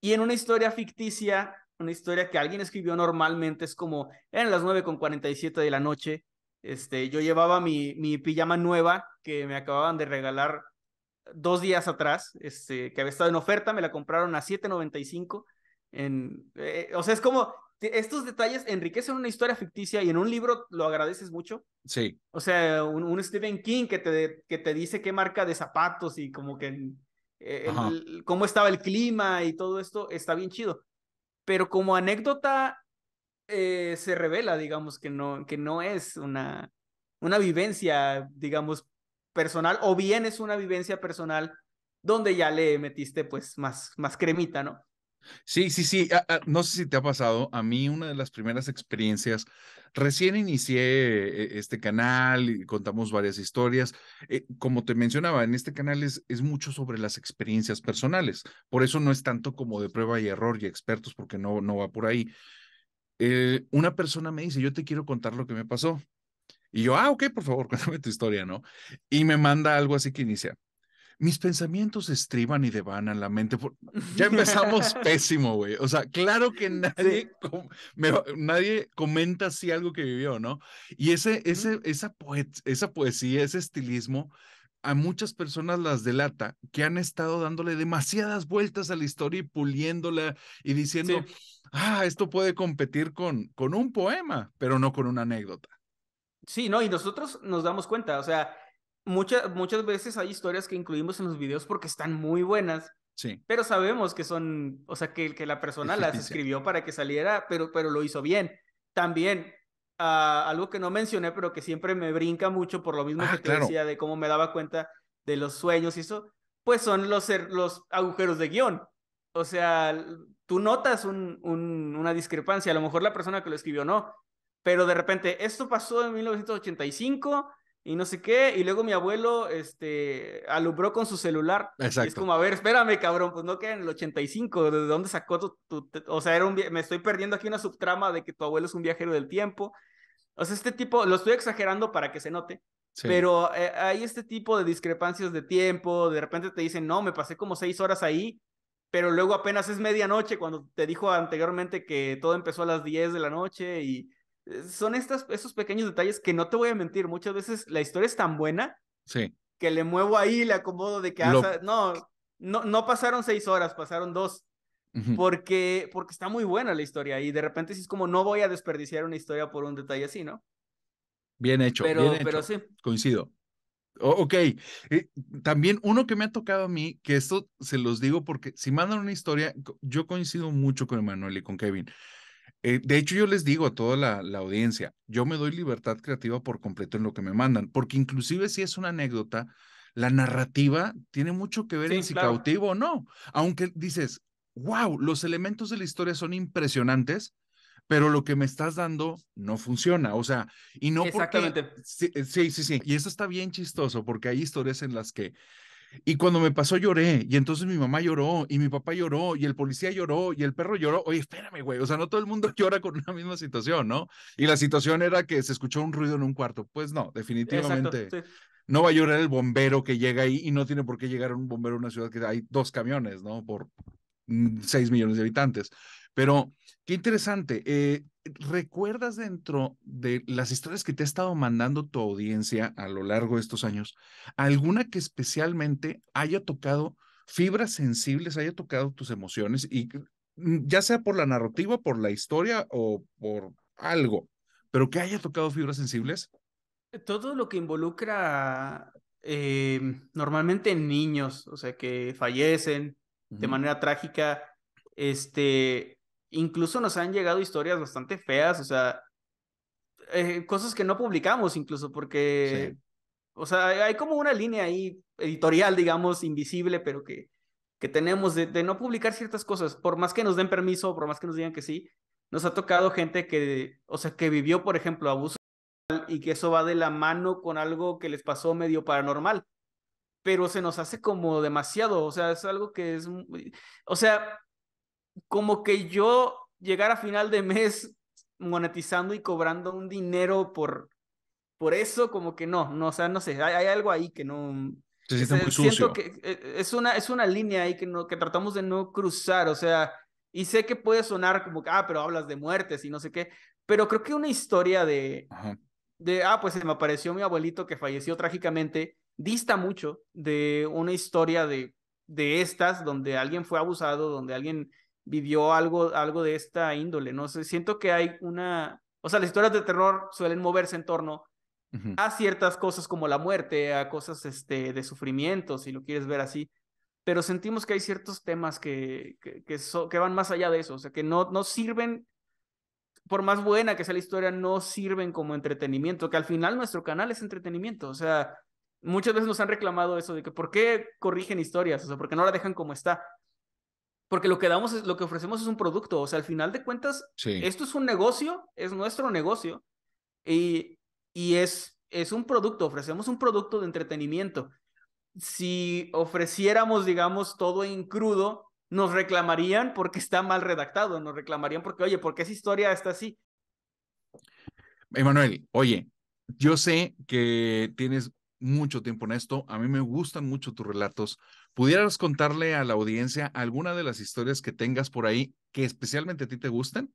Y en una historia ficticia, una historia que alguien escribió normalmente, es como, eran las 9.47 con de la noche, este, yo llevaba mi, mi pijama nueva que me acababan de regalar dos días atrás, este, que había estado en oferta, me la compraron a 7.95. En, eh, o sea, es como, estos detalles enriquecen una historia ficticia y en un libro lo agradeces mucho. Sí. O sea, un, Stephen King que te, que te dice qué marca de zapatos y como que cómo estaba el clima y todo esto está bien chido. Pero como anécdota eh, se revela, digamos, que no, que no es una, una vivencia, digamos, personal o bien es una vivencia personal donde ya le metiste pues más, más cremita, ¿no? Sí, sí, sí. no sé si te ha pasado. A mí una de las primeras experiencias, recién inicié eh, este canal y contamos varias historias. Eh, como te mencionaba, en este canal es, mucho sobre las experiencias personales. Por eso no es tanto como de prueba y error y expertos, porque no, no va por ahí. Eh, una persona me dice, yo te quiero contar lo que me pasó. Y yo, ah, ok, por favor, cuéntame tu historia, ¿no? Y me manda algo así que inicia mis pensamientos estriban y devanan la mente. Ya empezamos pésimo, güey. O sea, claro que nadie, nadie comenta así algo que vivió, ¿no? Y ese, ese, esa, esa poesía, ese estilismo, a muchas personas las delata que han estado dándole demasiadas vueltas a la historia y puliéndola y diciendo, ah, esto puede competir con, con un poema, pero no con una anécdota. Sí, no, y nosotros nos damos cuenta, o sea, muchas veces hay historias que incluimos en los videos porque están muy buenas. Pero sabemos que son, o sea, que, la persona las escribió para que saliera, pero, pero lo hizo bien. También, ah, algo que no mencioné, pero que siempre me brinca mucho por lo mismo ah, que te decía de cómo me daba cuenta de los sueños y eso, pues son los, er, los agujeros de guión. O sea, tú notas un, una discrepancia, a lo mejor la persona que lo escribió no, pero de repente esto pasó en 1985 y no sé qué, y luego mi abuelo este, alumbró con su celular. es como, a ver, espérame, cabrón, pues no queda en el 85, ¿de dónde sacó tu...? o sea, era un, me estoy perdiendo aquí una subtrama de que tu abuelo es un viajero del tiempo. O sea, este tipo, lo estoy exagerando para que se note, pero eh, hay este tipo de discrepancias de tiempo, de repente te dicen, no, me pasé como seis horas ahí, pero luego apenas es medianoche cuando te dijo anteriormente que todo empezó a las 10 de la noche y eh, son estas, esos pequeños detalles que no te voy a mentir, muchas veces la historia es tan buena sí. que le muevo ahí, le acomodo de que ah, no, no, no pasaron seis horas, pasaron dos. Porque, porque está muy buena la historia y de repente sí es como no voy a desperdiciar una historia por un detalle así, ¿no? Bien hecho. Pero, sí. Coincido. ok. también uno que me ha tocado a mí, que esto se los digo porque si mandan una historia, yo coincido mucho con Emanuel y con Kevin. Eh, de hecho, yo les digo a toda la, audiencia, yo me doy libertad creativa por completo en lo que me mandan, porque inclusive si es una anécdota, la narrativa tiene mucho que ver en si cautivo o no. Aunque dices, wow, los elementos de la historia son impresionantes, pero lo que me estás dando no funciona. O sea, y no Porque... Eh, sí, sí, sí. Y eso está bien chistoso porque hay historias en las que y cuando me pasó lloré, y entonces mi mamá lloró, y mi papá lloró, y el policía lloró, y el perro lloró. Oye, espérame, güey, o sea, no todo el mundo llora con una misma situación, ¿no? Y la situación era que se escuchó un ruido en un cuarto. Pues no, definitivamente. No va a llorar el bombero que llega ahí y no tiene por qué llegar un bombero a una ciudad que hay dos camiones, ¿no? Por mm, seis millones de habitantes. Pero qué interesante. Eh, ¿Recuerdas dentro de las historias que te ha estado mandando tu audiencia a lo largo de estos años, alguna que especialmente haya tocado fibras sensibles, haya tocado tus emociones y mm, ya sea por la narrativa, por la historia o por algo, pero que haya tocado fibras sensibles? Todo lo que involucra em, normalmente niños, o sea, que fallecen de manera trágica, este, Incluso nos han llegado historias bastante feas, o sea, eh, cosas que no publicamos incluso, porque, o sea, hay como una línea ahí editorial, digamos, invisible, pero que, que tenemos de, no publicar ciertas cosas, por más que nos den permiso, por más que nos digan que sí, nos ha tocado gente que, o sea, que vivió, por ejemplo, abuso y que eso va de la mano con algo que les pasó medio paranormal, pero se nos hace como demasiado, o sea, es algo que es, o sea, como que yo llegar a final de mes monetizando y cobrando un dinero por, por eso, como que no, no, o sea, no sé, hay, algo ahí que no... Se este, muy sucio. Que eh, eh, es una, es una línea ahí que, no, que tratamos de no cruzar, o sea, y sé que puede sonar como, que, ah, pero hablas de muertes y no sé qué, pero creo que una historia de, de ah, pues se me apareció mi abuelito que falleció trágicamente, dista mucho de una historia de, de estas, donde alguien fue abusado, donde alguien vivió algo, algo de esta índole, ¿no? sé, siento que hay una, o sea, las historias de terror suelen moverse en torno a ciertas cosas como la muerte, a cosas este, de sufrimiento, si lo quieres ver así, pero sentimos que hay ciertos temas que, que, que van más allá de eso, o sea, que no, no sirven, por más buena que sea la historia, no sirven como entretenimiento, que al final nuestro canal es entretenimiento, o sea, muchas veces nos han reclamado eso de que por qué corrigen historias, o sea, porque no la dejan como está porque lo que damos es, lo que ofrecemos es un producto. O sea, al final de cuentas, esto es un negocio, es nuestro negocio y, y es, es un producto, ofrecemos un producto de entretenimiento. Si ofreciéramos, digamos, todo en crudo, nos reclamarían porque está mal redactado, nos reclamarían porque, oye, porque esa historia está así? Emanuel, oye, yo sé que tienes mucho tiempo en esto, a mí me gustan mucho tus relatos. ¿Pudieras contarle a la audiencia alguna de las historias que tengas por ahí que especialmente a ti te gusten?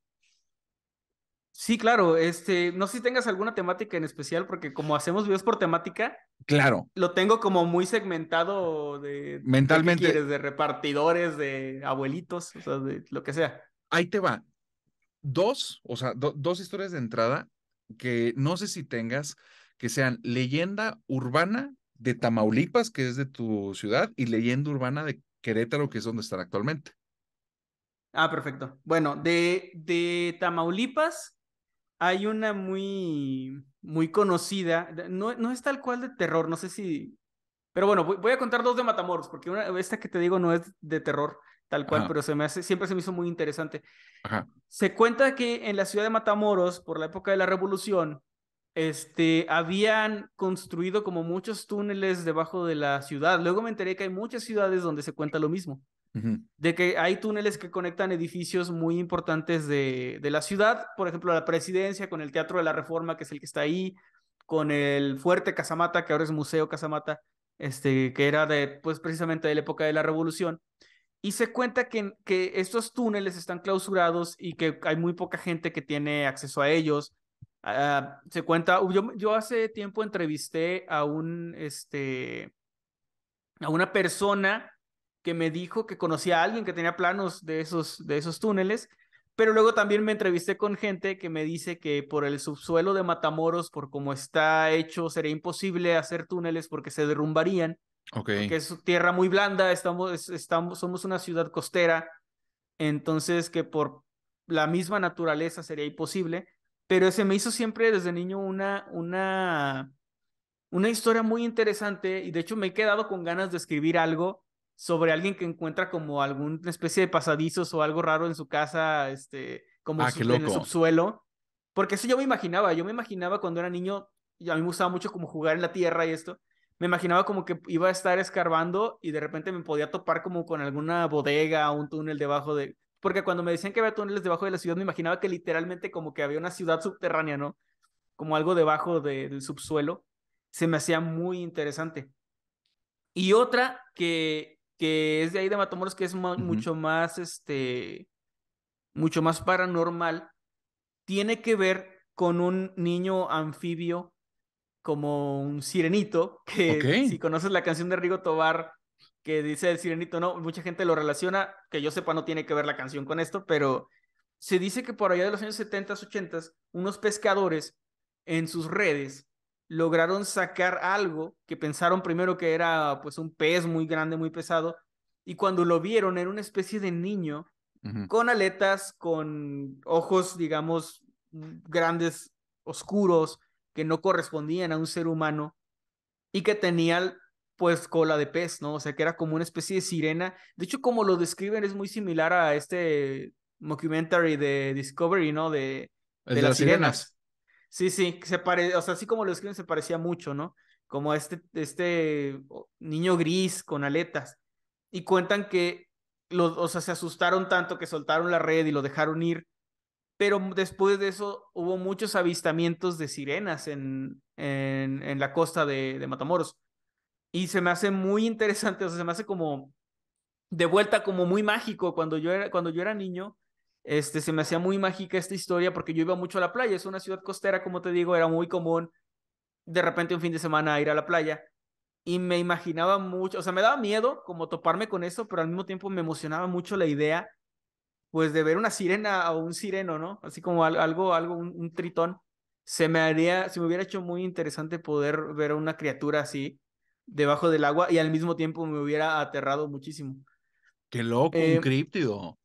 Sí, claro, este, no sé si tengas alguna temática en especial, porque como hacemos videos por temática, claro, lo tengo como muy segmentado de mentalmente, de repartidores, de abuelitos, o sea, de lo que sea. Ahí te va. Dos, o sea, dos historias de entrada que no sé si tengas, que sean leyenda urbana de Tamaulipas, que es de tu ciudad, y leyenda urbana de Querétaro, que es donde están actualmente. Ah, perfecto. Bueno, de, de Tamaulipas hay una muy, muy conocida, no, no, es tal cual de terror, no sé si... Pero bueno, voy, a contar dos de Matamoros, porque una, esta que te digo no es de terror tal cual, pero se me hace, siempre se me hizo muy interesante. Se cuenta que en la ciudad de Matamoros, por la época de la Revolución, este, habían construido como muchos túneles debajo de la ciudad. Luego me enteré que hay muchas ciudades donde se cuenta lo mismo, de que hay túneles que conectan edificios muy importantes de, la ciudad, por ejemplo, la presidencia con el Teatro de la Reforma, que es el que está ahí, con el Fuerte Casamata, que ahora es Museo Casamata, este, que era de, pues, precisamente de la época de la Revolución. Y se cuenta que, que estos túneles están clausurados y que hay muy poca gente que tiene acceso a ellos Ah, se cuenta, uh, yo, hace tiempo entrevisté a un, este, a una persona que me dijo que conocía a alguien que tenía planos de esos, de esos túneles, pero luego también me entrevisté con gente que me dice que por el subsuelo de Matamoros, por cómo está hecho, sería imposible hacer túneles porque se derrumbarían. Porque es tierra muy blanda, estamos, somos una ciudad costera, entonces que por la misma naturaleza sería imposible pero se me hizo siempre desde niño una, una, una historia muy interesante y de hecho me he quedado con ganas de escribir algo sobre alguien que encuentra como alguna especie de pasadizos o algo raro en su casa, este, como ah, su, en el subsuelo. Porque eso yo me imaginaba, yo me imaginaba cuando era niño, y a mí me gustaba mucho como jugar en la tierra y esto, me imaginaba como que iba a estar escarbando y de repente me podía topar como con alguna bodega o un túnel debajo de, porque cuando me decían que había túneles debajo de la ciudad, me imaginaba que literalmente como que había una ciudad subterránea, ¿no? Como algo debajo del subsuelo. Se me hacía muy interesante. Y otra que, que es de ahí de Matamoros, que es mucho más, este, mucho más paranormal, tiene que ver con un niño anfibio como un sirenito, que si conoces la canción de Rigo Tobar, que dice el sirenito, no, mucha gente lo relaciona, que yo sepa no tiene que ver la canción con esto, pero se dice que por allá de los años 70, 80, unos pescadores en sus redes lograron sacar algo que pensaron primero que era pues un pez muy grande, muy pesado, y cuando lo vieron era una especie de niño con aletas, con ojos, digamos, grandes, oscuros, que no correspondían a un ser humano y que tenía pues cola de pez, ¿no? O sea, que era como una especie de sirena. De hecho, como lo describen, es muy similar a este mockumentary de Discovery, ¿no? De, las, sirenas. Sí, sí, se o sea, así como lo describen, se parecía mucho, ¿no? Como este, este niño gris con aletas. Y cuentan que, los, o sea, se asustaron tanto que soltaron la red y lo dejaron ir. Pero después de eso hubo muchos avistamientos de sirenas en, en, la costa de, de Matamoros. Y se me hace muy interesante, o sea, se me hace como de vuelta como muy mágico cuando yo era, cuando yo era niño. Este, se me hacía muy mágica esta historia porque yo iba mucho a la playa, es una ciudad costera, como te digo, era muy común de repente un fin de semana ir a la playa y me imaginaba mucho, o sea, me daba miedo como toparme con eso, pero al mismo tiempo me emocionaba mucho la idea pues de ver una sirena o un sireno, ¿no? Así como algo, algo, un, tritón. Se me haría, se me hubiera hecho muy interesante poder ver a una criatura así debajo del agua y al mismo tiempo me hubiera aterrado muchísimo. Qué loco, un eh, críptido.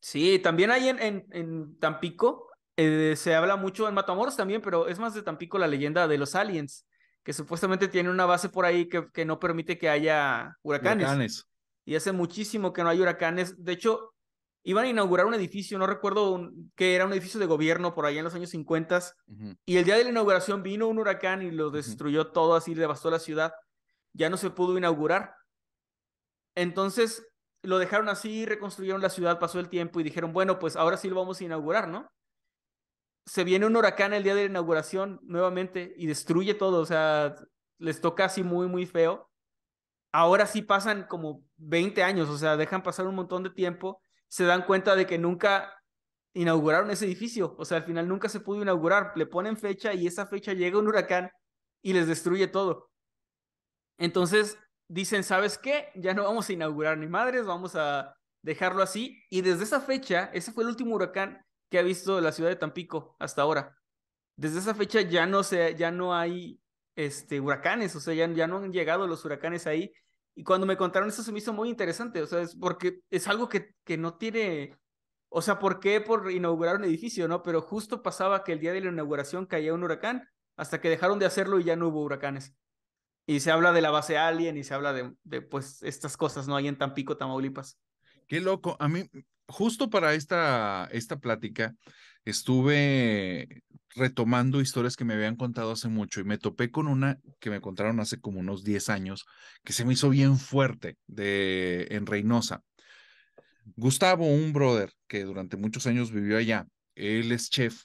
Sí, también hay en, en, Tampico, eh, se habla mucho en Matamoros también, pero es más de Tampico la leyenda de los aliens, que supuestamente tiene una base por ahí que, no permite que haya huracanes. Y hace muchísimo que no hay huracanes. De hecho, iban a inaugurar un edificio, no recuerdo qué era un edificio de gobierno por allá en los años 50, y el día de la inauguración vino un huracán y lo destruyó todo, así devastó la ciudad ya no se pudo inaugurar. Entonces lo dejaron así, reconstruyeron la ciudad, pasó el tiempo y dijeron, bueno, pues ahora sí lo vamos a inaugurar, ¿no? Se viene un huracán el día de la inauguración nuevamente y destruye todo, o sea, les toca así muy, muy feo. Ahora sí pasan como 20 años, o sea, dejan pasar un montón de tiempo, se dan cuenta de que nunca inauguraron ese edificio, o sea, al final nunca se pudo inaugurar, le ponen fecha y esa fecha llega un huracán y les destruye todo. Entonces dicen, ¿sabes qué? Ya no vamos a inaugurar ni madres, vamos a dejarlo así. Y desde esa fecha, ese fue el último huracán que ha visto la ciudad de Tampico hasta ahora. Desde esa fecha ya no, se, ya no hay este, huracanes, o sea, ya, ya no han llegado los huracanes ahí. Y cuando me contaron eso se me hizo muy interesante, o sea, es porque es algo que, que no tiene, o sea, ¿por qué por inaugurar un edificio, no? Pero justo pasaba que el día de la inauguración caía un huracán, hasta que dejaron de hacerlo y ya no hubo huracanes. Y se habla de la base Alien y se habla de, pues estas cosas, ¿no? hay en Tampico, Tamaulipas. Qué loco. A mí, justo para esta, esta plática, estuve retomando historias que me habían contado hace mucho y me topé con una que me contaron hace como unos 10 años, que se me hizo bien fuerte de, en Reynosa. Gustavo, un brother que durante muchos años vivió allá, él es chef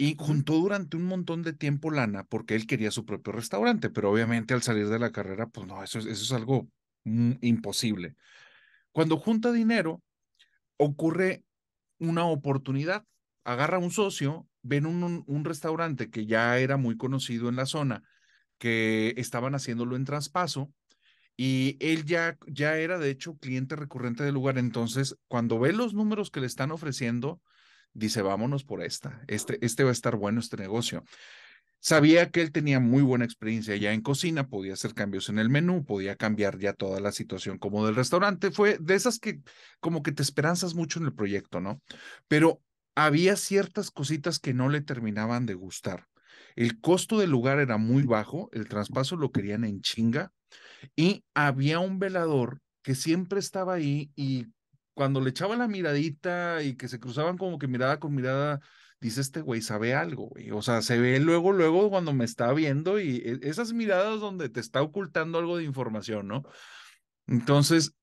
y juntó durante un montón de tiempo lana porque él quería su propio restaurante, pero obviamente al salir de la carrera, pues no, eso, eso es algo imposible. Cuando junta dinero, ocurre una oportunidad, agarra un socio, ven un, un, un restaurante que ya era muy conocido en la zona, que estaban haciéndolo en traspaso, y él ya, ya era de hecho cliente recurrente del lugar, entonces cuando ve los números que le están ofreciendo, dice, vámonos por esta, este, este va a estar bueno, este negocio. Sabía que él tenía muy buena experiencia ya en cocina, podía hacer cambios en el menú, podía cambiar ya toda la situación como del restaurante. Fue de esas que como que te esperanzas mucho en el proyecto, ¿no? Pero había ciertas cositas que no le terminaban de gustar. El costo del lugar era muy bajo, el traspaso lo querían en chinga y había un velador que siempre estaba ahí y cuando le echaba la miradita y que se cruzaban como que mirada con mirada, dice este güey sabe algo, güey. O sea, se ve luego, luego cuando me está viendo y e, esas miradas donde te está ocultando algo de información, ¿no? Entonces,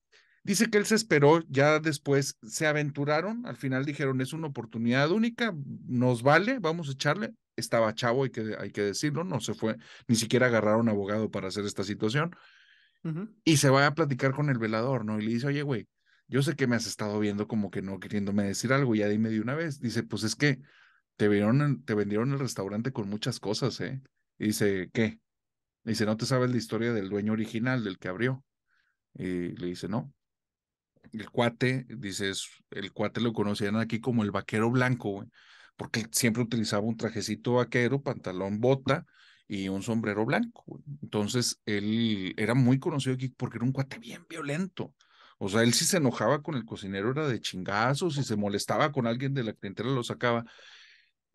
dice que él se esperó, ya después se aventuraron, al final dijeron, es una oportunidad única, nos vale, vamos a echarle. Estaba chavo, hay que, hay que decirlo, no se fue, ni siquiera agarraron abogado para hacer esta situación. Y se va a platicar con el velador, ¿no? Y le dice, oye, güey, yo sé que me has estado viendo como que no queriéndome decir algo, ya dime de una vez. Dice, pues es que te vendieron, te vendieron el restaurante con muchas cosas, ¿eh? dice, ¿qué? dice, ¿no te sabes la historia del dueño original, del que abrió? Y le dice, no. El cuate, dice, el cuate lo conocían aquí como el vaquero blanco, güey, porque siempre utilizaba un trajecito vaquero, pantalón bota y un sombrero blanco. Entonces, él era muy conocido aquí porque era un cuate bien violento o sea, él si se enojaba con el cocinero era de chingazos, si se molestaba con alguien de la clientela lo sacaba.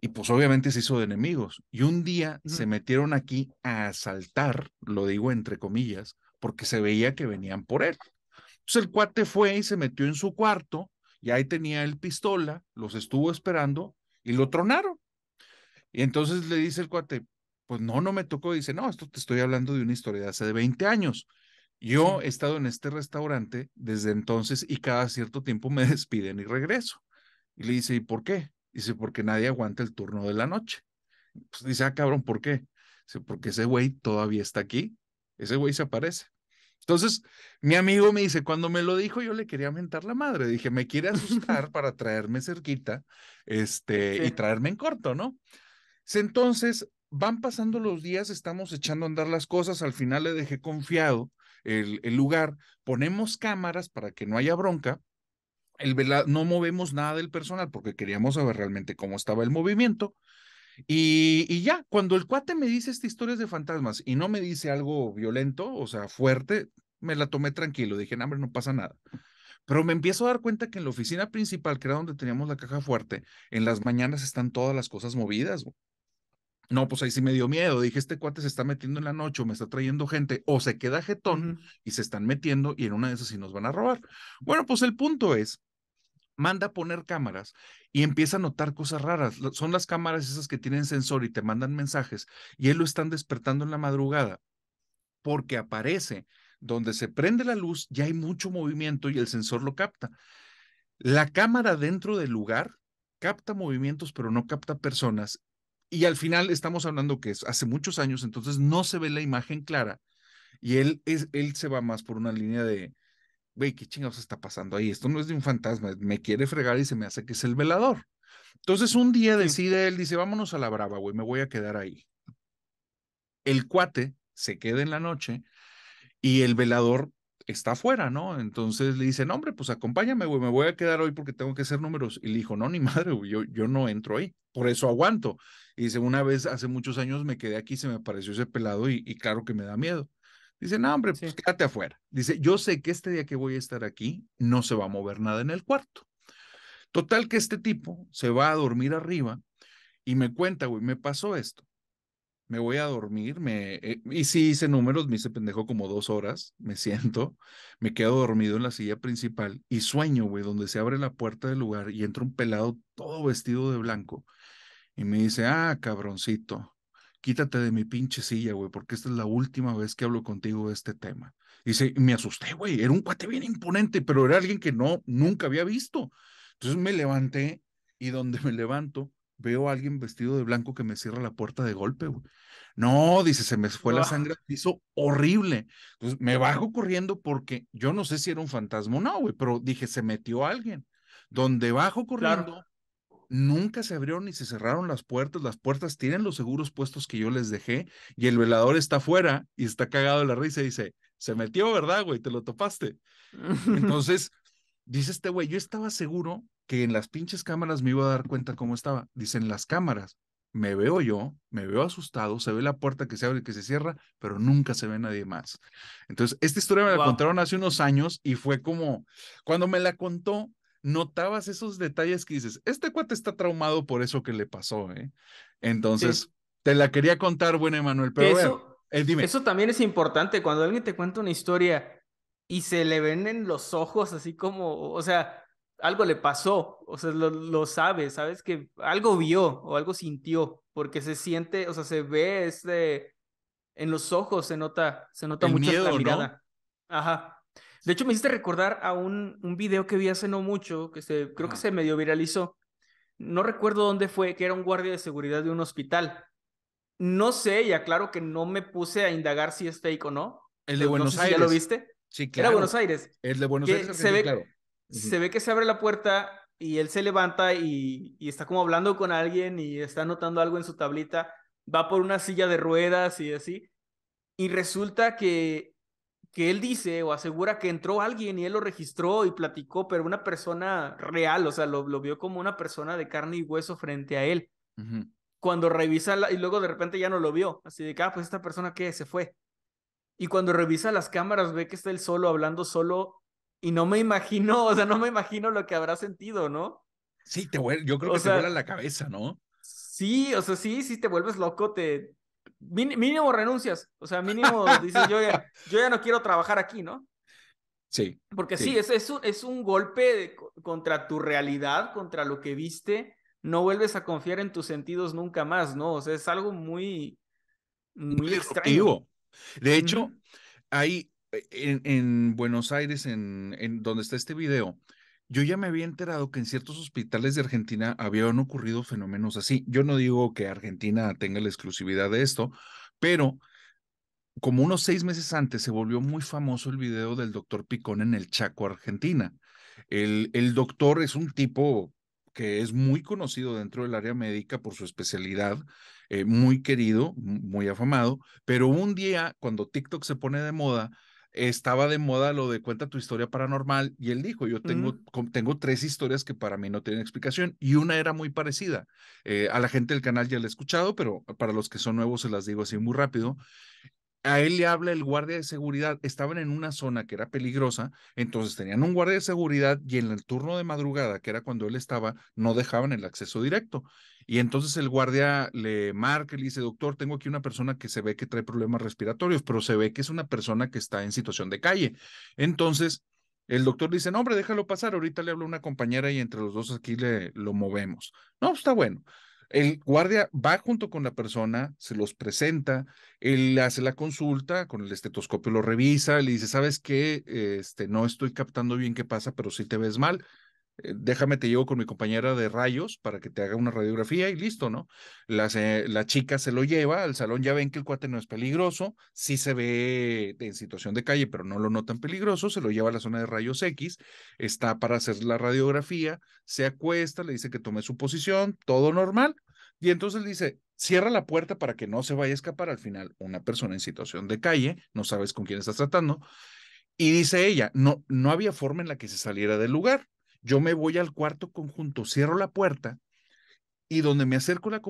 Y pues obviamente se hizo de enemigos. Y un día se metieron aquí a asaltar, lo digo entre comillas, porque se veía que venían por él. Entonces el cuate fue y se metió en su cuarto, y ahí tenía el pistola, los estuvo esperando y lo tronaron. Y entonces le dice el cuate, pues no, no me tocó. dice, no, esto te estoy hablando de una historia de hace 20 años. Yo he estado en este restaurante desde entonces y cada cierto tiempo me despiden y regreso. Y le dice, ¿y por qué? Dice, porque nadie aguanta el turno de la noche. Pues dice, ah, cabrón, ¿por qué? Dice, porque ese güey todavía está aquí. Ese güey se aparece. Entonces, mi amigo me dice, cuando me lo dijo, yo le quería mentar la madre. Dije, me quiere asustar para traerme cerquita este, y traerme en corto, ¿no? Entonces, van pasando los días, estamos echando a andar las cosas. Al final le dejé confiado el, lugar, ponemos cámaras para que no haya bronca, el no movemos nada del personal porque queríamos saber realmente cómo estaba el movimiento. Y, y, ya, cuando el cuate me dice esta historia de fantasmas y no me dice algo violento, o sea, fuerte, me la tomé tranquilo. Dije, no, hombre, no pasa nada. Pero me empiezo a dar cuenta que en la oficina principal, que era donde teníamos la caja fuerte, en las mañanas están todas las cosas movidas. No, pues ahí sí me dio miedo. Dije, este cuate se está metiendo en la noche o me está trayendo gente o se queda jetón y se están metiendo y en una de esas sí nos van a robar. Bueno, pues el punto es, manda a poner cámaras y empieza a notar cosas raras. Son las cámaras esas que tienen sensor y te mandan mensajes y él lo están despertando en la madrugada porque aparece donde se prende la luz, ya hay mucho movimiento y el sensor lo capta. La cámara dentro del lugar capta movimientos, pero no capta personas y al final estamos hablando que es hace muchos años, entonces no se ve la imagen clara. Y él, es, él se va más por una línea de, güey, ¿qué chingados está pasando ahí? Esto no es de un fantasma, me quiere fregar y se me hace que es el velador. Entonces un día decide, él dice, vámonos a la brava, güey, me voy a quedar ahí. El cuate se queda en la noche y el velador está afuera, ¿no? Entonces le dice, no, hombre, pues acompáñame, güey, me voy a quedar hoy porque tengo que hacer números. Y le dijo, no, ni madre, güey, yo, yo no entro ahí, por eso aguanto. Y dice, una vez hace muchos años me quedé aquí, se me apareció ese pelado y, claro que me da miedo. Dice, no, hombre, pues quédate afuera. Dice, yo sé que este día que voy a estar aquí no se va a mover nada en el cuarto. Total que este tipo se va a dormir arriba y me cuenta, güey, me pasó esto me voy a dormir, me, eh, y sí hice números, me hice pendejo como dos horas, me siento, me quedo dormido en la silla principal y sueño, güey, donde se abre la puerta del lugar y entra un pelado todo vestido de blanco y me dice, ah, cabroncito, quítate de mi pinche silla, güey, porque esta es la última vez que hablo contigo de este tema. Y me asusté, güey, era un cuate bien imponente, pero era alguien que no, nunca había visto. Entonces me levanté y donde me levanto, veo a alguien vestido de blanco que me cierra la puerta de golpe, No, dice, se me fue la sangre hizo horrible. Entonces me bajo corriendo porque yo no sé si era un fantasma o no, güey, pero dije, se metió alguien. Donde bajo corriendo, nunca se abrieron ni se cerraron las puertas. Las puertas tienen los seguros puestos que yo les dejé y el velador está afuera y está cagado de la risa y dice, se metió, ¿verdad, güey? Te lo topaste. Entonces, dice este güey, yo estaba seguro que en las pinches cámaras me iba a dar cuenta cómo estaba. Dicen las cámaras, me veo yo, me veo asustado, se ve la puerta que se abre y que se cierra, pero nunca se ve nadie más. Entonces, esta historia me la contaron hace unos años y fue como, cuando me la contó, notabas esos detalles que dices, este cuate está traumado por eso que le pasó, ¿eh? Entonces, te la quería contar, bueno, Emanuel, pero eso, eh, Eso también es importante, cuando alguien te cuenta una historia y se le ven en los ojos así como, o sea, algo le pasó, o sea, lo, lo, sabe, sabes que algo vio o algo sintió, porque se siente, o sea, se ve este, en los ojos se nota, se nota mucho la mirada. Ajá. De hecho, me hiciste recordar a un, un video que vi hace no mucho, que se, creo que se medio viralizó, no recuerdo dónde fue, que era un guardia de seguridad de un hospital. No sé, y aclaro que no me puse a indagar si es fake o no. El de Buenos Aires. ¿Ya lo viste? Sí, claro. Era Buenos Aires. El de Buenos Aires. Se ve, claro. Se ve que se abre la puerta y él se levanta y, está como hablando con alguien y está anotando algo en su tablita. Va por una silla de ruedas y así. Y resulta que, que él dice o asegura que entró alguien y él lo registró y platicó, pero una persona real, o sea, lo, lo vio como una persona de carne y hueso frente a él. Cuando revisa y luego de repente ya no lo vio, así de que, ah, pues esta persona que se fue. Y cuando revisa las cámaras ve que está él solo hablando solo y no me imagino, o sea, no me imagino lo que habrá sentido, ¿no? Sí, te yo creo que te vuela la cabeza, ¿no? Sí, o sea, sí, sí te vuelves loco, te mínimo renuncias, o sea, mínimo dices, yo ya, no quiero trabajar aquí, ¿no? Sí. Porque sí, es, es, un, es un golpe contra tu realidad, contra lo que viste, no vuelves a confiar en tus sentidos nunca más, ¿no? O sea, es algo muy, muy, muy extraño. De hecho, hay, eh, en, Buenos Aires, en, donde está este video, yo ya me había enterado que en ciertos hospitales de Argentina habían ocurrido fenómenos así. Yo no digo que Argentina tenga la exclusividad de esto, pero como unos seis meses antes se volvió muy famoso el video del doctor Picón en el Chaco, Argentina. El, doctor es un tipo que es muy conocido dentro del área médica por su especialidad, eh, muy querido, muy afamado, pero un día cuando TikTok se pone de moda, estaba de moda lo de cuenta tu historia paranormal y él dijo, yo tengo, tengo tres historias que para mí no tienen explicación y una era muy parecida. Eh, a la gente del canal ya la he escuchado, pero para los que son nuevos se las digo así muy rápido. A él le habla el guardia de seguridad. Estaban en una zona que era peligrosa, entonces tenían un guardia de seguridad y en el turno de madrugada, que era cuando él estaba, no dejaban el acceso directo. Y entonces el guardia le marca y le dice, doctor, tengo aquí una persona que se ve que trae problemas respiratorios, pero se ve que es una persona que está en situación de calle. Entonces, el doctor dice, no, hombre, déjalo pasar, ahorita le hablo a una compañera y entre los dos aquí le, lo movemos. No, pues, está bueno. El guardia va junto con la persona, se los presenta, él hace la consulta, con el estetoscopio lo revisa, le dice, ¿sabes qué? Este, no estoy captando bien qué pasa, pero sí te ves mal, eh, déjame te llevo con mi compañera de rayos para que te haga una radiografía y listo, ¿no? la chica se lo lleva al salón, ya ven que el cuate no es peligroso, sí se ve en situación de calle, pero no lo notan peligroso, se lo lleva a la zona de rayos X, está para hacer la radiografía, se acuesta, le dice que tome su posición, todo normal, y entonces dice, cierra la puerta para que no se vaya a escapar al final una persona en situación de calle, no sabes con quién estás tratando, y dice ella, no, no había forma en la que se saliera del lugar yo me voy al cuarto conjunto, cierro la puerta y donde me acerco a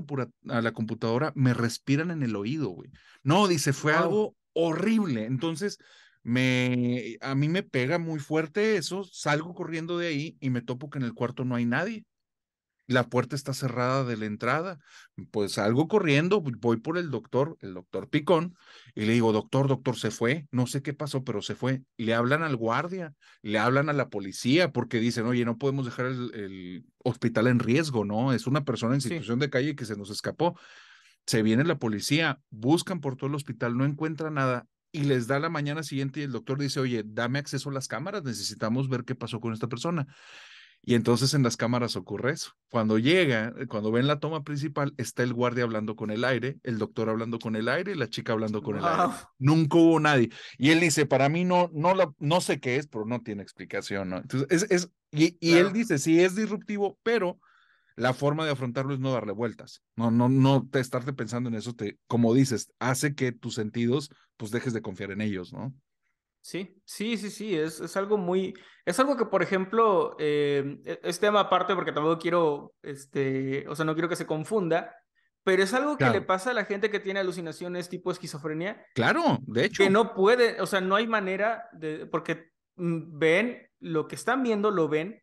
la computadora me respiran en el oído, güey. No, dice, fue algo horrible. Entonces, me, a mí me pega muy fuerte eso, salgo corriendo de ahí y me topo que en el cuarto no hay nadie la puerta está cerrada de la entrada. Pues salgo corriendo, voy por el doctor, el doctor Picón, y le digo, doctor, doctor, se fue, no sé qué pasó, pero se fue. Le hablan al guardia, le hablan a la policía, porque dicen, oye, no podemos dejar el, hospital en riesgo, ¿no? Es una persona en situación de calle que se nos escapó. Se viene la policía, buscan por todo el hospital, no encuentran nada, y les da la mañana siguiente y el doctor dice, oye, dame acceso a las cámaras, necesitamos ver qué pasó con esta persona. Y entonces en las cámaras ocurre eso. Cuando llega, eh, cuando ven la toma principal, está el guardia hablando con el aire, el doctor hablando con el aire la chica hablando con el aire. Nunca hubo nadie. Y él dice, para mí no, no, no sé qué es, pero no tiene explicación. ¿no? Entonces, es, y, él dice, sí, es disruptivo, pero la forma de afrontarlo es no darle vueltas. No, no, no te, estarte pensando en eso, te, como dices, hace que tus sentidos, pues dejes de confiar en ellos, ¿no? Sí, sí, sí, sí, es, algo muy, es algo que, por ejemplo, eh, e, es tema aparte porque tampoco quiero, este, o sea, no quiero que se confunda, pero es algo que le pasa a la gente que tiene alucinaciones tipo esquizofrenia. Claro, de hecho. Que no puede, o sea, no hay manera de, porque mm, ven, lo que están viendo lo ven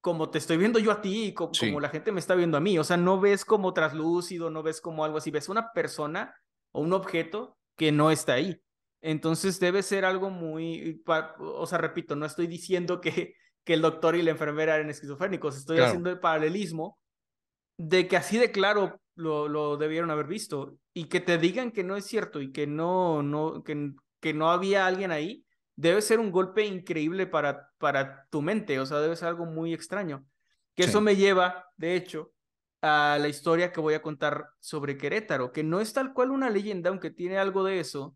como te estoy viendo yo a ti y como, como la gente me está viendo a mí, o sea, no ves como traslúcido, no ves como algo así, ves una persona o un objeto que no está ahí. Entonces debe ser algo muy, o sea, repito, no estoy diciendo que, que el doctor y la enfermera eran esquizofrénicos, estoy haciendo el paralelismo de que así de claro lo, lo, debieron haber visto y que te digan que no es cierto y que no, no, que, no había alguien ahí, debe ser un golpe increíble para, para tu mente, o sea, debe ser algo muy extraño. Que eso me lleva, de hecho, a la historia que voy a contar sobre Querétaro, que no es tal cual una leyenda, aunque tiene algo de eso,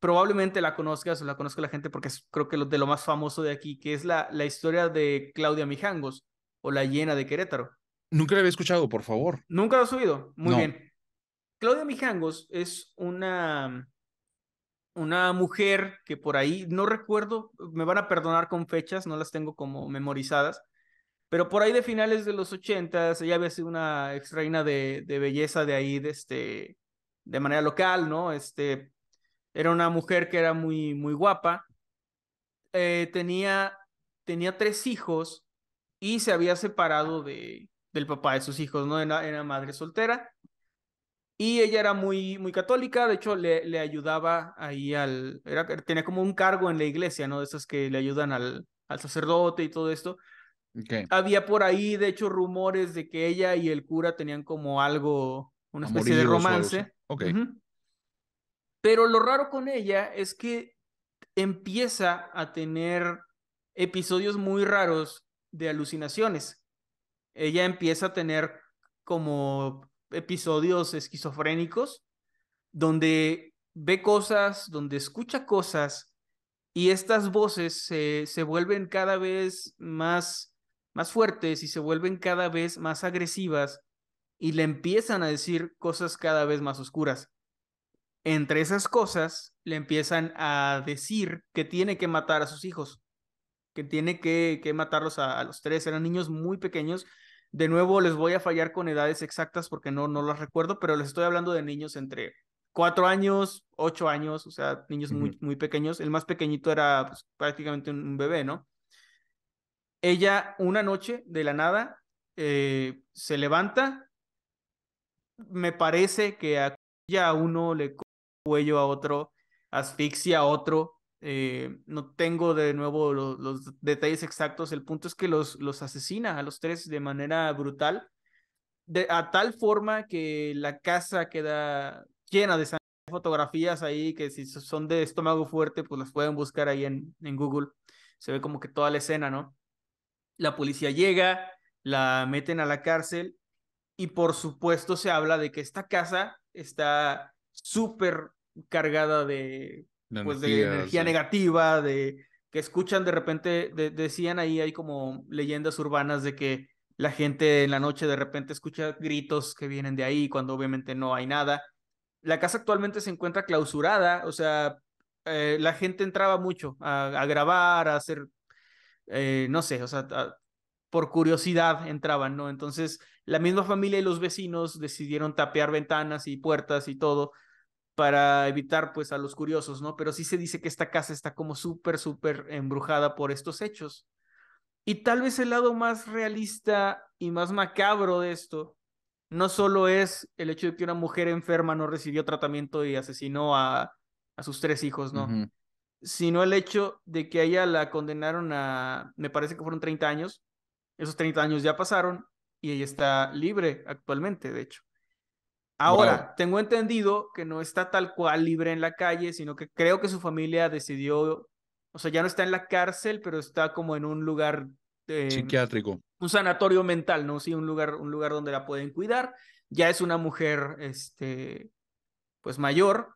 probablemente la conozcas o la conozca la gente porque creo que lo, de lo más famoso de aquí, que es la, la historia de Claudia Mijangos o la llena de Querétaro. Nunca la había escuchado, por favor. Nunca lo he oído. Muy bien. Claudia Mijangos es una, una mujer que por ahí, no recuerdo, me van a perdonar con fechas, no las tengo como memorizadas, pero por ahí de finales de los ochentas, ella había sido una ex reina de, de belleza de ahí, de, este, de manera local, ¿no? Este, era una mujer que era muy, muy guapa. Eh, tenía, tenía tres hijos y se había separado de, del papá de sus hijos, ¿no? Era, madre soltera. Y ella era muy, muy católica, de hecho le, le ayudaba ahí al... Era, tenía como un cargo en la iglesia, ¿no? De esas que le ayudan al, al sacerdote y todo esto. Había por ahí, de hecho, rumores de que ella y el cura tenían como algo, una especie de romance. Pero lo raro con ella es que empieza a tener episodios muy raros de alucinaciones. Ella empieza a tener como episodios esquizofrénicos donde ve cosas, donde escucha cosas y estas voces se, se vuelven cada vez más, más fuertes y se vuelven cada vez más agresivas y le empiezan a decir cosas cada vez más oscuras. Entre esas cosas, le empiezan a decir que tiene que matar a sus hijos, que tiene que, matarlos a, los tres. Eran niños muy pequeños. De nuevo, les voy a fallar con edades exactas porque no, no las recuerdo, pero les estoy hablando de niños entre cuatro años, ocho años, o sea, niños muy, muy pequeños. El más pequeñito era pues, prácticamente un, bebé, ¿no? Ella, una noche, de la nada, eh, se levanta. Me parece que a ya uno le cuello a otro, asfixia a otro. Eh, no tengo de nuevo los, detalles exactos. El punto es que los, los asesina a los tres de manera brutal, de, a tal forma que la casa queda llena de esas Fotografías ahí que si son de estómago fuerte, pues las pueden buscar ahí en, en Google. Se ve como que toda la escena, ¿no? La policía llega, la meten a la cárcel y por supuesto se habla de que esta casa está súper cargada de, pues, energía, de energía negativa, de que escuchan de repente, decían ahí, hay como leyendas urbanas de que la gente en la noche de repente escucha gritos que vienen de ahí cuando obviamente no hay nada. La casa actualmente se encuentra clausurada, o sea, eh, la gente entraba mucho a, a grabar, a hacer, eh, no sé, o sea, por curiosidad entraban, ¿no? Entonces, la misma familia y los vecinos decidieron tapear ventanas y puertas y todo para evitar pues a los curiosos, ¿no? Pero sí se dice que esta casa está como súper, súper embrujada por estos hechos. Y tal vez el lado más realista y más macabro de esto no solo es el hecho de que una mujer enferma no recibió tratamiento y asesinó a, a sus tres hijos, ¿no? Sino el hecho de que ella la condenaron a, me parece que fueron 30 años, esos 30 años ya pasaron y ella está libre actualmente, de hecho. Ahora, tengo entendido que no está tal cual libre en la calle, sino que creo que su familia decidió, o sea, ya no está en la cárcel, pero está como en un lugar em, psiquiátrico. Un sanatorio mental, ¿no? Sí, un lugar, un lugar donde la pueden cuidar. Ya es una mujer, este, pues mayor,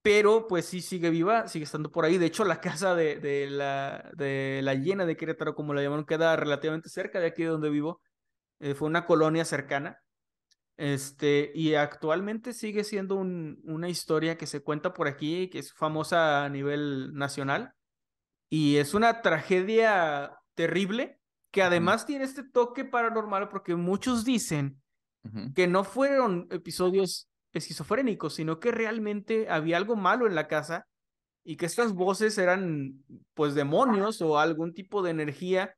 pero pues sí sigue viva, sigue estando por ahí. De hecho, la casa de, la, de la llena de Querétaro, como la llamaron, queda relativamente cerca de aquí de donde vivo. Eh, fue una colonia cercana. Este, y actualmente sigue siendo un, una historia que se cuenta por aquí, que es famosa a nivel nacional. Y es una tragedia terrible que además tiene este toque paranormal porque muchos dicen que no fueron episodios esquizofrénicos, sino que realmente había algo malo en la casa y que estas voces eran pues demonios o algún tipo de energía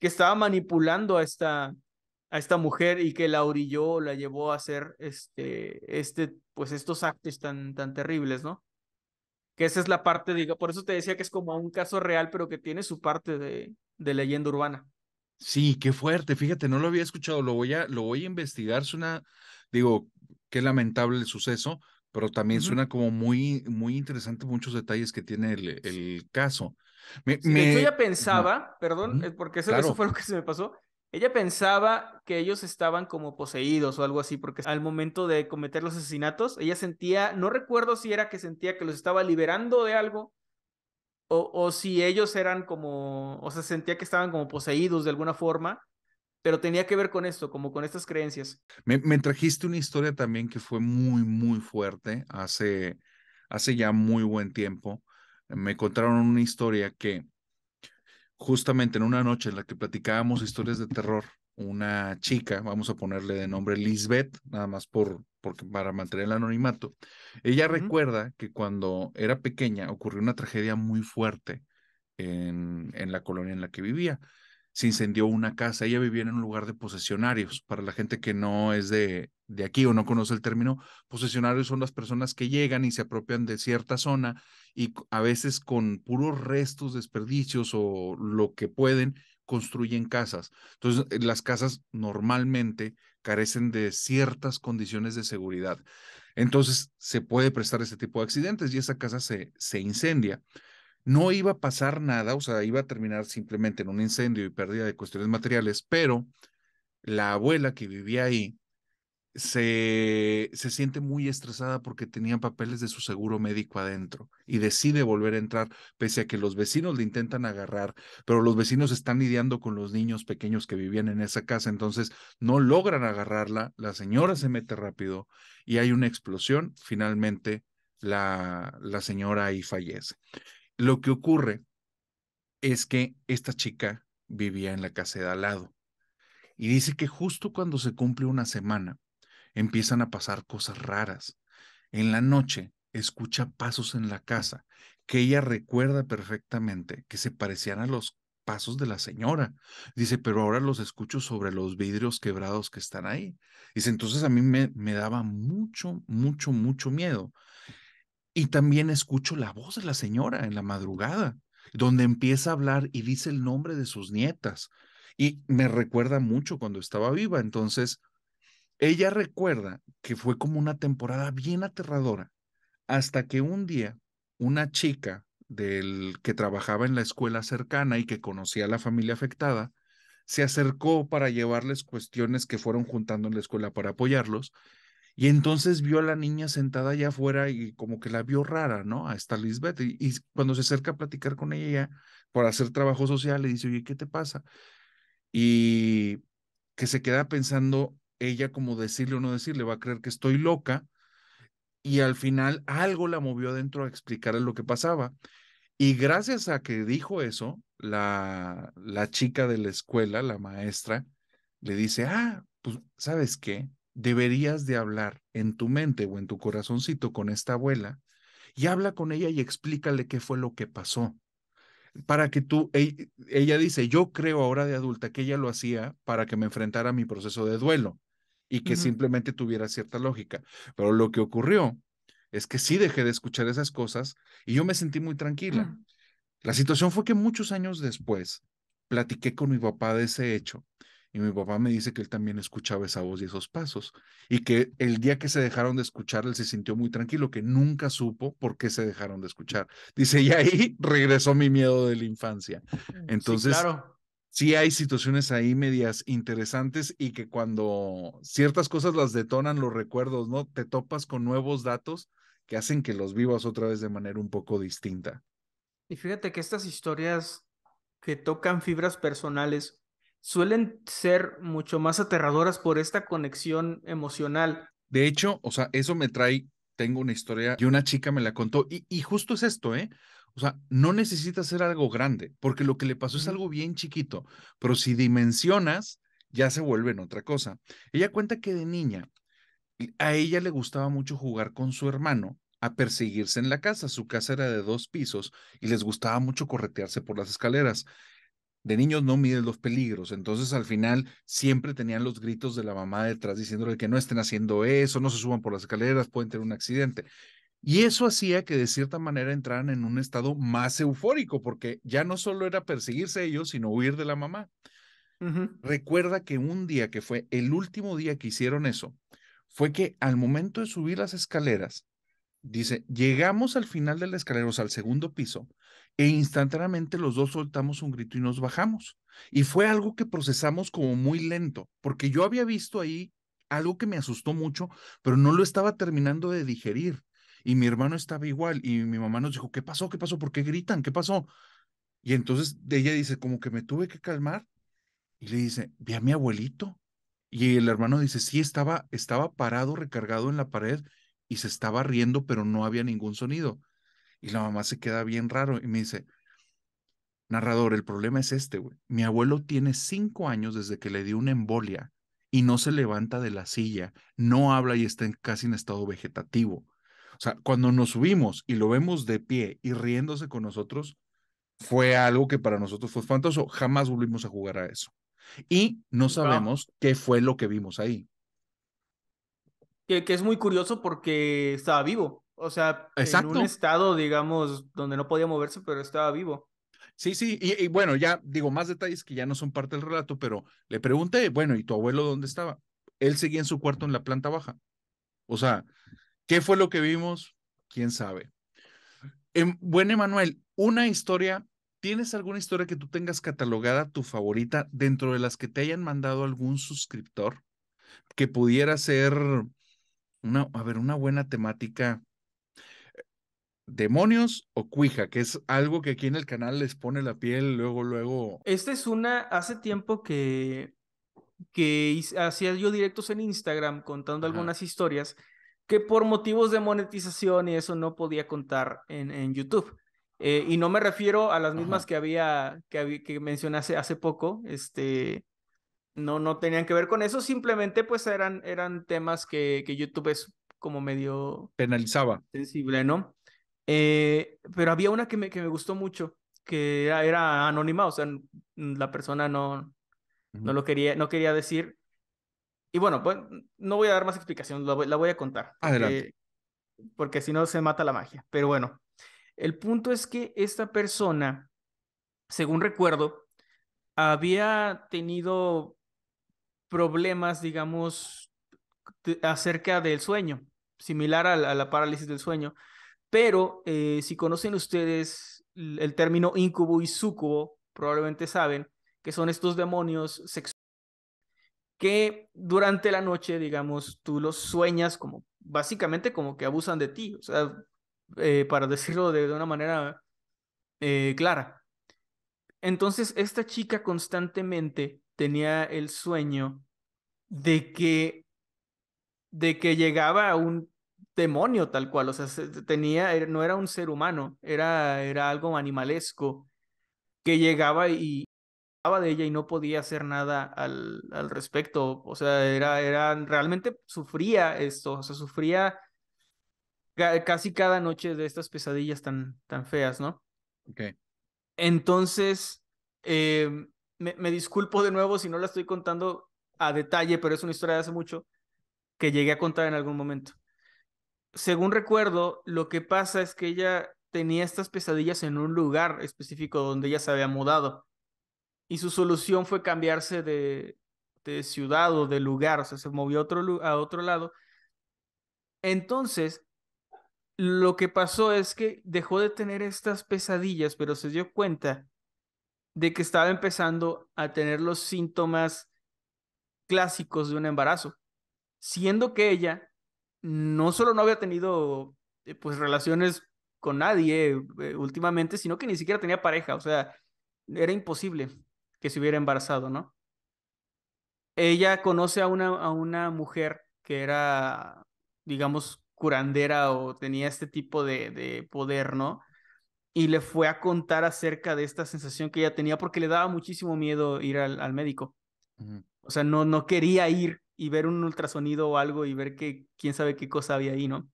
que estaba manipulando a esta, a esta mujer y que la orilló, la llevó a hacer este, este, pues estos actos tan, tan terribles, ¿no? Que esa es la parte, digo, por eso te decía que es como un caso real, pero que tiene su parte de, de leyenda urbana. Sí, qué fuerte, fíjate, no lo había escuchado, lo voy a, lo voy a investigar, suena, digo, qué lamentable el suceso, pero también suena como muy, muy interesante muchos detalles que tiene el, el caso. Yo ya pensaba, perdón, eh, porque eso, fue lo que se me pasó, ella pensaba que ellos estaban como poseídos o algo así, porque al momento de cometer los asesinatos, ella sentía, no recuerdo si era que sentía que los estaba liberando de algo, o, si ellos eran como, o sea, sentía que estaban como poseídos de alguna forma, pero tenía que ver con esto, como con estas creencias. Me, trajiste una historia también que fue muy, muy fuerte hace, hace ya muy buen tiempo. Me contaron una historia que justamente en una noche en la que platicábamos historias de terror, una chica, vamos a ponerle de nombre Lisbeth, nada más por, para mantener el anonimato, ella recuerda que cuando era pequeña ocurrió una tragedia muy fuerte en, la colonia en la que vivía. Se incendió una casa, ella vivía en un lugar de posesionarios. Para la gente que no es de aquí o no conoce el término, posesionarios son las personas que llegan y se apropian de cierta zona y a veces con puros restos, desperdicios o lo que pueden, construyen casas. Entonces, eh, las casas normalmente carecen de ciertas condiciones de seguridad. Entonces, se puede prestar ese tipo de accidentes y esa casa se, se incendia. No iba a pasar nada, o sea, iba a terminar simplemente en un incendio y pérdida de cuestiones materiales, pero la abuela que vivía ahí se, siente muy estresada porque tenía papeles de su seguro médico adentro y decide volver a entrar pese a que los vecinos le intentan agarrar, pero los vecinos están lidiando con los niños pequeños que vivían en esa casa, entonces no logran agarrarla, la señora se mete rápido y hay una explosión, finalmente la, la señora ahí fallece. Lo que ocurre es que esta chica vivía en la casa de al lado y dice que justo cuando se cumple una semana, empiezan a pasar cosas raras. En la noche escucha pasos en la casa que ella recuerda perfectamente, que se parecían a los pasos de la señora. Dice, pero ahora los escucho sobre los vidrios quebrados que están ahí. Dice, entonces a mí me, daba mucho, mucho, mucho miedo. Y también escucho la voz de la señora en la madrugada, donde empieza a hablar y dice el nombre de sus nietas. Y me recuerda mucho cuando estaba viva. Entonces, ella recuerda que fue como una temporada bien aterradora, hasta que un día una chica del que trabajaba en la escuela cercana y que conocía a la familia afectada, se acercó para llevarles cuestiones que fueron juntando en la escuela para apoyarlos, y entonces vio a la niña sentada allá afuera y como que la vio rara, ¿no? A esta Lisbeth. Y, cuando se acerca a platicar con ella para hacer trabajo social, le dice, oye, ¿qué te pasa? Y que se queda pensando ella como decirle o no decirle, va a creer que estoy loca y al final algo la movió dentro a explicarle lo que pasaba. Y gracias a que dijo eso, la, la chica de la escuela, la maestra, le dice, ah, pues sabes qué, deberías de hablar en tu mente o en tu corazoncito con esta abuela y habla con ella y explícale qué fue lo que pasó. Para que tú, ella dice, yo creo ahora de adulta que ella lo hacía para que me enfrentara a mi proceso de duelo y que simplemente tuviera cierta lógica. Pero lo que ocurrió es que sí dejé de escuchar esas cosas y yo me sentí muy tranquila. Ah. La situación fue que muchos años después platiqué con mi papá de ese hecho y mi papá me dice que él también escuchaba esa voz y esos pasos y que el día que se dejaron de escuchar él se sintió muy tranquilo, que nunca supo por qué se dejaron de escuchar. Dice, y ahí regresó mi miedo de la infancia. Mm, Entonces, claro sí hay situaciones ahí medias interesantes y que cuando ciertas cosas las detonan los recuerdos, ¿no? Te topas con nuevos datos que hacen que los vivas otra vez de manera un poco distinta. Y fíjate que estas historias que tocan fibras personales suelen ser mucho más aterradoras por esta conexión emocional. De hecho, o sea, eso me trae, tengo una historia y una chica me la contó y, y justo es esto, ¿eh? O sea, no necesita ser algo grande, porque lo que le pasó es algo bien chiquito, pero si dimensionas, ya se vuelve en otra cosa. Ella cuenta que de niña, a ella le gustaba mucho jugar con su hermano a perseguirse en la casa. Su casa era de dos pisos y les gustaba mucho corretearse por las escaleras. De niños no miden los peligros, entonces al final siempre tenían los gritos de la mamá detrás diciéndole que no estén haciendo eso, no se suban por las escaleras, pueden tener un accidente. Y eso hacía que de cierta manera entraran en un estado más eufórico, porque ya no solo era perseguirse ellos, sino huir de la mamá. Recuerda que un día que fue el último día que hicieron eso, fue que al momento de subir las escaleras, dice, llegamos al final de la escalera, o sea, al segundo piso, e instantáneamente los dos soltamos un grito y nos bajamos. Y fue algo que procesamos como muy lento, porque yo había visto ahí algo que me asustó mucho, pero no lo estaba terminando de digerir y mi hermano estaba igual y mi mamá nos dijo, ¿qué pasó? ¿Qué pasó? ¿Por qué gritan? ¿Qué pasó? Y entonces ella dice, como que me tuve que calmar y le dice, ve a mi abuelito. Y el hermano dice, sí, estaba, estaba parado, recargado en la pared y se estaba riendo, pero no había ningún sonido. Y la mamá se queda bien raro y me dice, narrador, el problema es este, güey. Mi abuelo tiene cinco años desde que le dio una embolia y no se levanta de la silla, no habla y está en, casi en estado vegetativo. O sea, cuando nos subimos y lo vemos de pie y riéndose con nosotros, fue algo que para nosotros fue espantoso. Jamás volvimos a jugar a eso. Y no sabemos qué fue lo que vimos ahí. Que, es muy curioso porque estaba vivo. O sea, en un estado, digamos, donde no podía moverse, pero estaba vivo. Sí, sí, y, y, bueno, ya digo más detalles que ya no son parte del relato, pero le pregunté, bueno, ¿y tu abuelo dónde estaba? Él seguía en su cuarto en la planta baja. O sea, ¿Qué fue lo que vimos? ¿Quién sabe? Em, buen Emanuel, una historia, ¿tienes alguna historia que tú tengas catalogada tu favorita dentro de las que te hayan mandado algún suscriptor que pudiera ser una, a ver, una buena temática? Eh, demonios o cuija, que es algo que aquí en el canal les pone la piel luego, luego. Esta es una, hace tiempo que, que hacía yo directos en Instagram contando algunas historias que por motivos de monetización y eso no podía contar en, en YouTube. Eh, y no me refiero a las mismas que había, que, que mencioné hace, poco, este, no, no tenían que ver con eso, simplemente pues eran, eran temas que, que YouTube es como medio... Penalizaba. Sensible, ¿no? Eh, pero había una que me, que me gustó mucho, que era, era anónima, o sea, la persona no, no lo quería, no quería decir, y bueno, pues no voy a dar más explicación, la voy, a contar. Adelante. Porque, si no se mata la magia. Pero bueno, el punto es que esta persona, según recuerdo, había tenido problemas, digamos, acerca del sueño, similar a la, parálisis del sueño. Pero eh, si conocen ustedes el término incubo y sucubo, probablemente saben que son estos demonios sexuales que durante la noche, digamos, tú los sueñas como básicamente como que abusan de ti, o sea, eh, para decirlo de, una manera eh, clara. Entonces, esta chica constantemente tenía el sueño de que, de que llegaba un demonio tal cual, o sea, tenía, er, no era un ser humano, era, era algo animalesco que llegaba y, de ella y no podía hacer nada al, al respecto. O sea, era, realmente sufría esto, o sea, sufría casi cada noche de estas pesadillas tan, tan feas, ¿no? okay Entonces, em, me, me, disculpo de nuevo si no la estoy contando a detalle, pero es una historia de hace mucho que llegué a contar en algún momento. Según recuerdo, lo que pasa es que ella tenía estas pesadillas en un lugar específico donde ella se había mudado y su solución fue cambiarse de, ciudad o de lugar, o sea, se movió a otro, a otro lado. Entonces, lo que pasó es que dejó de tener estas pesadillas, pero se dio cuenta de que estaba empezando a tener los síntomas clásicos de un embarazo, siendo que ella no solo no había tenido eh, pues relaciones con nadie eh, últimamente, sino que ni siquiera tenía pareja, o sea, era imposible que se hubiera embarazado, ¿no? Ella conoce a una, a una mujer que era, digamos, curandera o tenía este tipo de, poder, ¿no? Y le fue a contar acerca de esta sensación que ella tenía porque le daba muchísimo miedo ir al, médico. O sea, no, no quería ir y ver un ultrasonido o algo y ver que quién sabe qué cosa había ahí, ¿no?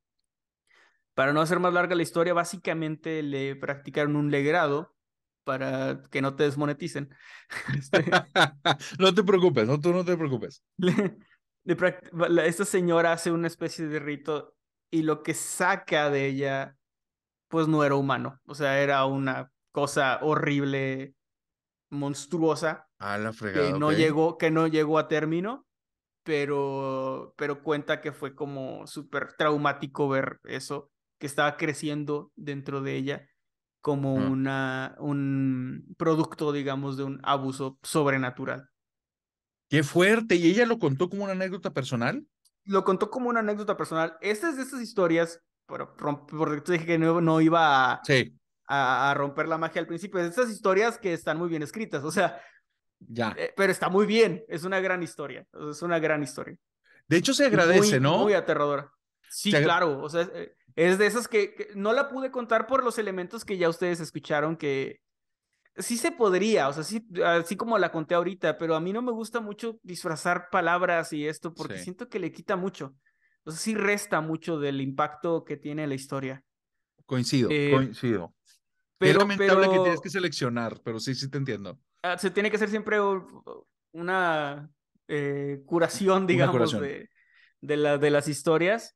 Para no hacer más larga la historia, básicamente le practicaron un legrado para que no te desmoneticen. Este no te preocupes, no, tú no te preocupes. Esta señora hace una especie de rito y lo que saca de ella, pues no era humano, o sea, era una cosa horrible, monstruosa, ah, la fregada, que, no llegó, que no llegó a término, pero, pero cuenta que fue como súper traumático ver eso, que estaba creciendo dentro de ella como una, un producto, digamos, de un abuso sobrenatural. Qué fuerte. ¿Y ella lo contó como una anécdota personal? Lo contó como una anécdota personal. Esta es de esas historias, pero porque te dije que no, no iba a, romper la magia al principio. Es de esas historias que están muy bien escritas, o sea. Ya. Eh, pero está muy bien. Es una gran historia. Es una gran historia. De hecho, se agradece, ¿no? Muy aterradora. Sí, claro. O sea, eh, es de esas que, no la pude contar por los elementos que ya ustedes escucharon que sí se podría, o sea, sí, así como la conté ahorita, pero a mí no me gusta mucho disfrazar palabras y esto porque siento que le quita mucho. O sea, sí resta mucho del impacto que tiene la historia. Coincido, eh, coincido. Pero, es lamentable que tienes que seleccionar, pero sí, sí te entiendo. Ah, se tiene que hacer siempre una eh, curación, digamos, De, de, la, de las historias.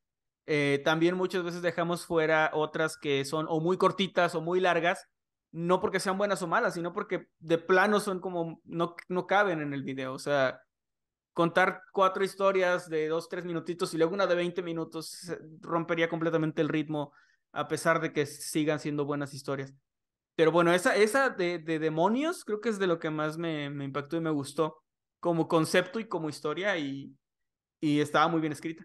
Eh, también muchas veces dejamos fuera otras que son o muy cortitas o muy largas, no porque sean buenas o malas, sino porque de plano son como no, no caben en el video. O sea, contar cuatro historias de dos, tres minutitos y luego una de 20 minutos rompería completamente el ritmo, a pesar de que sigan siendo buenas historias. Pero bueno, esa, esa de, demonios creo que es de lo que más me, me, impactó y me gustó como concepto y como historia y, y estaba muy bien escrita.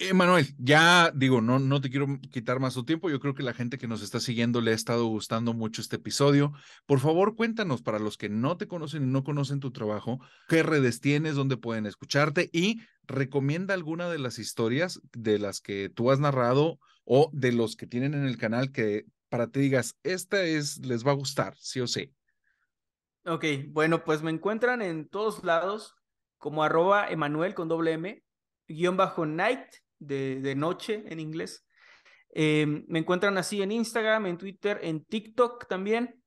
Emanuel, eh, ya digo, no, no te quiero quitar más tu tiempo. Yo creo que la gente que nos está siguiendo le ha estado gustando mucho este episodio. Por favor, cuéntanos para los que no te conocen y no conocen tu trabajo, qué redes tienes, dónde pueden escucharte y recomienda alguna de las historias de las que tú has narrado o de los que tienen en el canal que para ti digas, esta es, les va a gustar, sí o sí. Ok, bueno, pues me encuentran en todos lados como arroba Emanuel con doble M, guión bajo Night de, noche en inglés. Em, me encuentran así en Instagram, en Twitter, en TikTok también.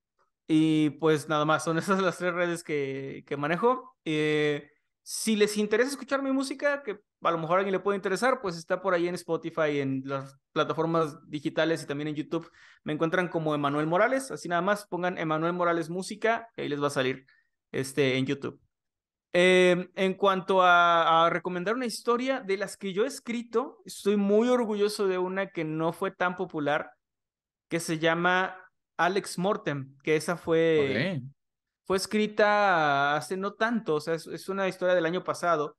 Y pues nada más, son esas las tres redes que, que manejo. Eh, si les interesa escuchar mi música, que a lo mejor a alguien le puede interesar, pues está por ahí en Spotify, en las plataformas digitales y también en YouTube. Me encuentran como Emanuel Morales, así nada más, pongan Emanuel Morales Música, y ahí les va a salir este, en YouTube. Em, en cuanto a, recomendar una historia, de las que yo he escrito, estoy muy orgulloso de una que no fue tan popular, que se llama Alex Mortem, que esa fue, fue escrita hace no tanto, o sea, es, una historia del año pasado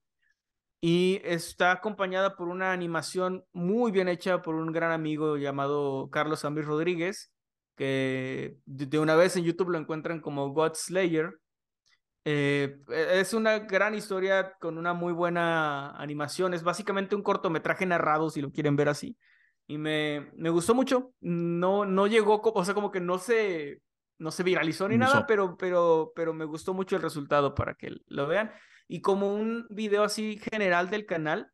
y está acompañada por una animación muy bien hecha por un gran amigo llamado Carlos Ambis Rodríguez, que de una vez en YouTube lo encuentran como God Slayer eh, e-, es una gran historia con una muy buena animación. Es básicamente un cortometraje narrado, si lo quieren ver así. Y me, me gustó mucho. No, no llegó, o sea, como que no se, no se viralizó ni nada, pero, pero, pero me gustó mucho el resultado para que lo vean. Y como un video así general del canal,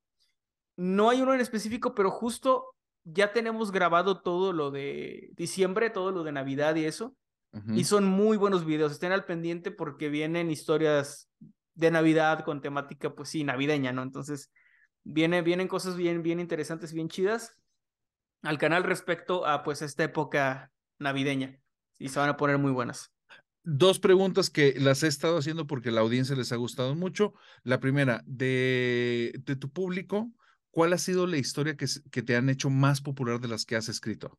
no hay uno en específico, pero justo ya tenemos grabado todo lo de diciembre, todo lo de Navidad y eso. Y son muy buenos videos. Estén al pendiente porque vienen historias de Navidad con temática, pues sí, navideña, ¿no? Entonces, viene, vienen cosas bien, bien interesantes, bien chidas al canal respecto a pues esta época navideña. Y se van a poner muy buenas. Dos preguntas que las he estado haciendo porque la audiencia les ha gustado mucho. La primera, de, de tu público, ¿cuál ha sido la historia que, que te han hecho más popular de las que has escrito?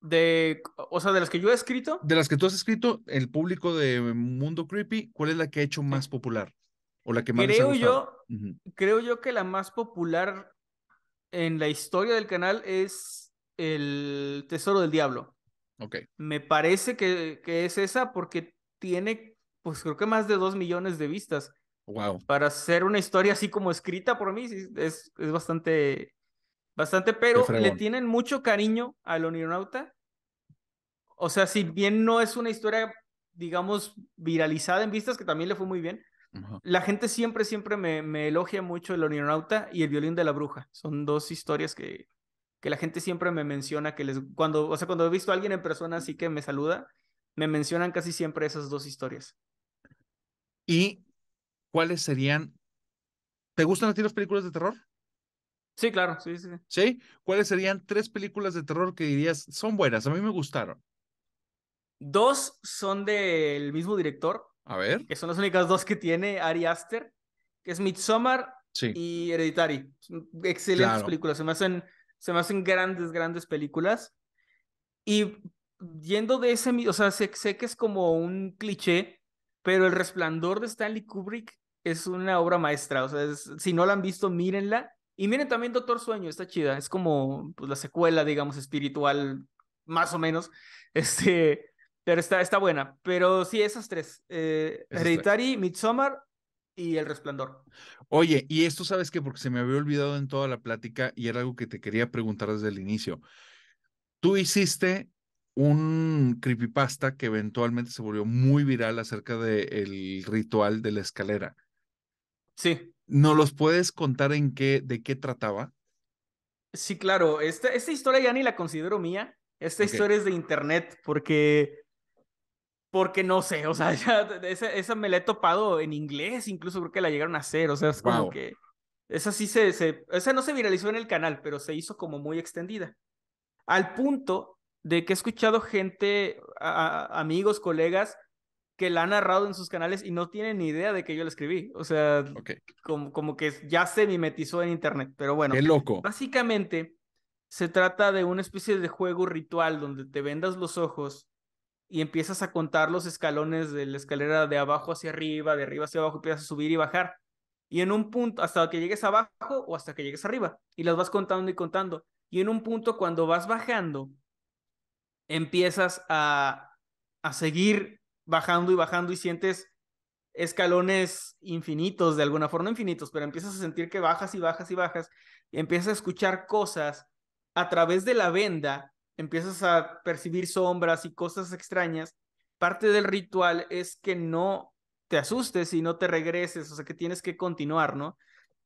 De, o sea, de las que yo he escrito. De las que tú has escrito, el público de Mundo Creepy, ¿cuál es la que ha hecho más popular? O la que más creo yo, creo yo que la más popular en la historia del canal es el Tesoro del Diablo. Me parece que, es esa porque tiene, pues creo que más de dos millones de vistas. Wow. Para hacer una historia así como escrita por mí, es, es bastante Bastante, pero le tienen mucho cariño al Onionauta. O sea, si bien no es una historia, digamos, viralizada en vistas, que también le fue muy bien, la gente siempre, siempre me, elogia mucho el Onionauta y el Violín de la Bruja. Son dos historias que, que la gente siempre me menciona, que les, cuando, o sea, cuando he visto a alguien en persona así que me saluda, me mencionan casi siempre esas dos historias. ¿Y cuáles serían? ¿Te gustan a ti las películas de terror? Sí, claro, sí, sí. ¿Sí? ¿Cuáles serían tres películas de terror que dirías son buenas? A mí me gustaron. Dos son del mismo director. A ver. Que son las únicas dos que tiene Ari Aster, que es Midsommar y Hereditary. excelentes películas. Se me, hacen, se hacen grandes, grandes películas. Y yendo de ese, o sea, sé, que es como un cliché, pero El Resplandor de Stanley Kubrick es una obra maestra. O sea, si no la han visto, mírenla y miren también Doctor Sueño, está chida, es como pues, la secuela, digamos, espiritual, más o menos, este, pero está, está buena. Pero sí, eh, esas tres, Hereditary, Midsommar y El Resplandor. Oye, y esto sabes que porque se me había olvidado en toda la plática y era algo que te quería preguntar desde el inicio. Tú hiciste un creepypasta que eventualmente se volvió muy viral acerca del el ritual de la escalera. Sí. No los puedes contar en qué, de qué trataba? Sí, claro. Esta, esta historia ya ni la considero mía. Esta historia es de internet, porque. Porque no sé, o sea, esa, me la he topado en inglés, incluso creo que la llegaron a hacer, o sea, es como que. Esa sí se, Esa no se viralizó en el canal, pero se hizo como muy extendida. Al punto de que he escuchado gente, amigos, colegas, que la han narrado en sus canales y no tienen ni idea de que yo la escribí. O sea, como, como que ya se mimetizó en internet, pero bueno. Qué loco. Básicamente, se trata de una especie de juego ritual donde te vendas los ojos y empiezas a contar los escalones de la escalera de abajo hacia arriba, de arriba hacia abajo, empiezas a subir y bajar. Y en un punto, hasta que llegues abajo o hasta que llegues arriba, y las vas contando y contando. Y en un punto, cuando vas bajando, empiezas a, a seguir bajando y bajando y sientes escalones infinitos, de alguna forma infinitos, pero empiezas a sentir que bajas y bajas y bajas, y empiezas a escuchar cosas a través de la venda, empiezas a percibir sombras y cosas extrañas. Parte del ritual es que no te asustes y no te regreses, o sea que tienes que continuar, ¿no?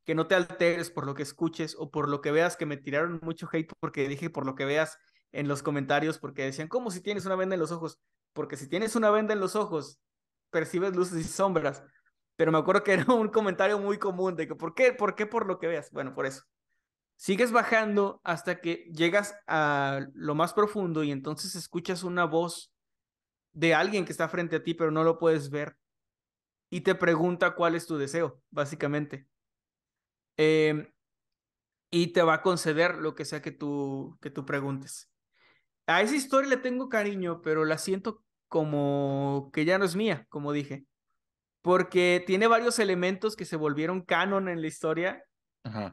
Que no te alteres por lo que escuches o por lo que veas, que me tiraron mucho hate porque dije por lo que veas en los comentarios, porque decían, como si tienes una venda en los ojos? porque si tienes una venda en los ojos, percibes luces y sombras. Pero me acuerdo que era un comentario muy común de que, ¿por qué? ¿Por qué por lo que veas? Bueno, por eso. Sigues bajando hasta que llegas a lo más profundo y entonces escuchas una voz de alguien que está frente a ti, pero no lo puedes ver. Y te pregunta cuál es tu deseo, básicamente. Em, y te va a conceder lo que sea que tú, que tú preguntes a esa historia le tengo cariño, pero la siento como que ya no es mía, como dije. Porque tiene varios elementos que se volvieron canon en la historia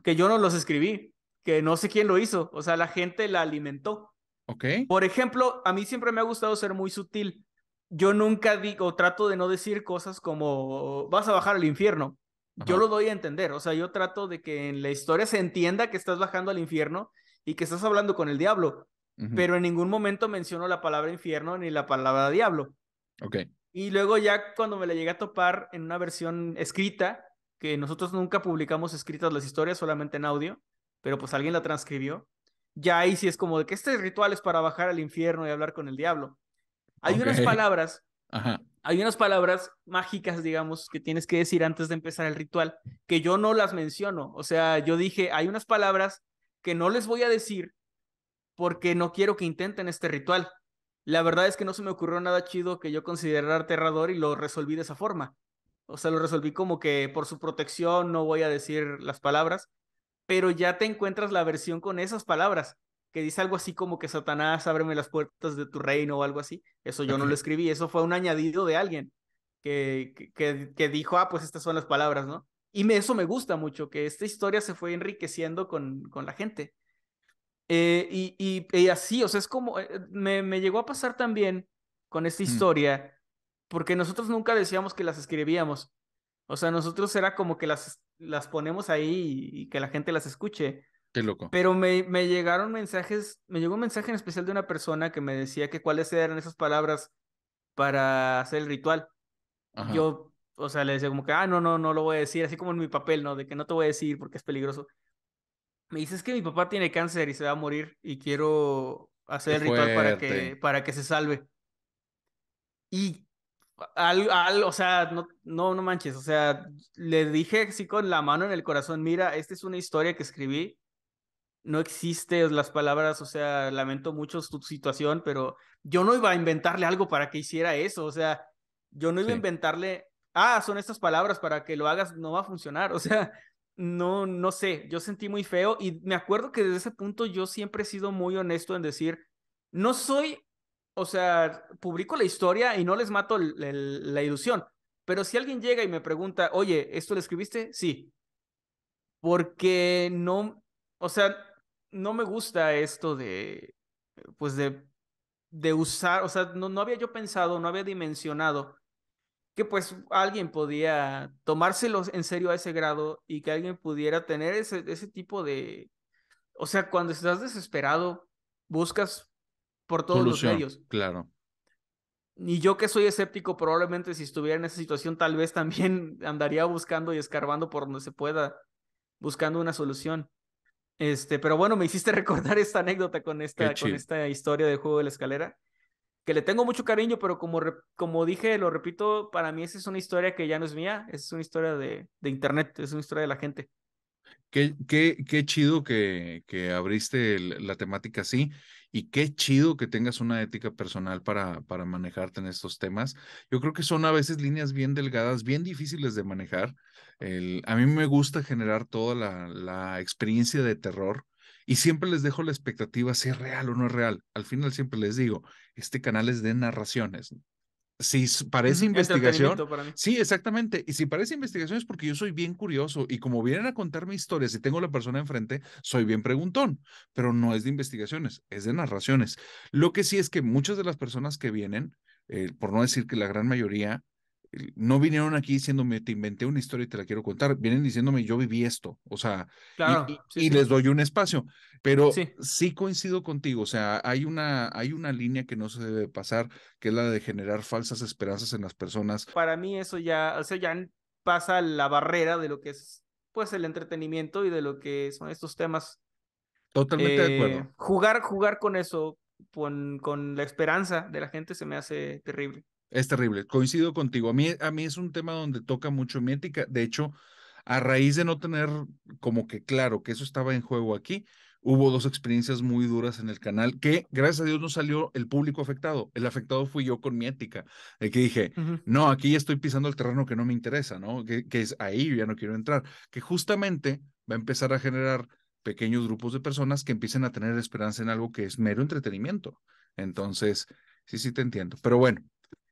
que yo no los escribí, que no sé quién lo hizo. O sea, la gente la alimentó. Ok. Por ejemplo, a mí siempre me ha gustado ser muy sutil. Yo nunca digo, trato de no decir cosas como vas a bajar al infierno. Yo lo doy a entender. O sea, yo trato de que en la historia se entienda que estás bajando al infierno y que estás hablando con el diablo pero en ningún momento menciono la palabra infierno ni la palabra diablo. Ok. Y luego ya cuando me la llegué a topar en una versión escrita, que nosotros nunca publicamos escritas las historias, solamente en audio, pero pues alguien la transcribió, ya ahí sí es como de que este ritual es para bajar al infierno y hablar con el diablo. Hay unas palabras, hay unas palabras mágicas, digamos, que tienes que decir antes de empezar el ritual, que yo no las menciono. O sea, yo dije, hay unas palabras que no les voy a decir porque no quiero que intenten este ritual. La verdad es que no se me ocurrió nada chido que yo considerara aterrador y lo resolví de esa forma. O sea, lo resolví como que por su protección no voy a decir las palabras, pero ya te encuentras la versión con esas palabras, que dice algo así como que Satanás, ábreme las puertas de tu reino o algo así. Eso yo no lo escribí, eso fue un añadido de alguien que, que, que dijo, ah, pues estas son las palabras, ¿no? Y me, eso me gusta mucho, que esta historia se fue enriqueciendo con, con la gente. Eh, y, y, así, o sea, es como, eh, eh, me, llegó a pasar también con esta mm. historia, porque nosotros nunca decíamos que las escribíamos. O sea, nosotros era como que las, las ponemos ahí y, que la gente las escuche. Qué loco. Pero me, me llegaron mensajes, me llegó un mensaje en especial de una persona que me decía que cuáles eran esas palabras para hacer el ritual. Yo, o sea, le decía como que, ah, no, no, no lo voy a decir, así como en mi papel, ¿no? De que no te voy a decir porque es peligroso me dices que mi papá tiene cáncer y se va a morir y quiero hacer el ritual para que, para que se salve. Y al, al, o sea, no, no, no manches, o sea, le dije así con la mano en el corazón, mira, esta es una historia que escribí, no existe las palabras, o sea, lamento mucho tu situación, pero yo no iba a inventarle algo para que hiciera eso, o sea, yo no iba a inventarle, ah, son estas palabras para que lo hagas, no va a funcionar, o sea, no, no sé, yo sentí muy feo y me acuerdo que desde ese punto yo siempre he sido muy honesto en decir, no soy, o sea, publico la historia y no les mato la ilusión, pero si alguien llega y me pregunta, oye, ¿esto lo escribiste? Sí, porque no, o sea, no me gusta esto de, pues de, de usar, o sea, no había yo pensado, no había dimensionado que pues alguien podía tomárselos en serio a ese grado y que alguien pudiera tener ese, ese tipo de... O sea, cuando estás desesperado, buscas por todos los medios. Claro. Y yo que soy escéptico, probablemente si estuviera en esa situación, tal vez también andaría buscando y escarbando por donde se pueda, buscando una solución. Este, pero bueno, me hiciste recordar esta anécdota con esta, con esta historia del juego de la escalera que le tengo mucho cariño, pero como, como dije, lo repito, para mí esa es una historia que ya no es mía, es una historia de, de internet, es una historia de la gente. Qué, qué, qué chido que, que abriste la temática así y qué chido que tengas una ética personal para, para manejarte en estos temas. Yo creo que son a veces líneas bien delgadas, bien difíciles de manejar. El, a mí me gusta generar toda la, la experiencia de terror y siempre les dejo la expectativa si es real o no es real. Al final siempre les digo, este canal es de narraciones. Si parece investigación. Sí, exactamente. Y si parece investigación es porque yo soy bien curioso y como vienen a contarme historias y tengo la persona enfrente, soy bien preguntón, pero no es de investigaciones, es de narraciones. Lo que sí es que muchas de las personas que vienen, eh, por no decir que la gran mayoría, eh, no vinieron aquí diciéndome, te inventé una historia y te la quiero contar, vienen diciéndome, yo viví esto, o sea, y, les doy un espacio, pero sí. coincido contigo, o sea, hay una, hay una línea que no se debe pasar, que es la de generar falsas esperanzas en las personas. Para mí eso ya, o ya pasa la barrera de lo que es, pues, el entretenimiento y de lo que son estos temas. Totalmente de eh, acuerdo. Jugar, jugar con eso, con, con la esperanza de la gente se me hace terrible. Es terrible, coincido contigo. A mí, a mí es un tema donde toca mucho mi ética. De hecho, a raíz de no tener como que claro que eso estaba en juego aquí, hubo dos experiencias muy duras en el canal que gracias a Dios no salió el público afectado. El afectado fui yo con mi ética, el que dije, no, aquí estoy pisando el terreno que no me interesa, ¿no? Que, que es ahí yo ya no quiero entrar, que justamente va a empezar a generar pequeños grupos de personas que empiecen a tener esperanza en algo que es mero entretenimiento. Entonces, sí, sí te entiendo. Pero bueno,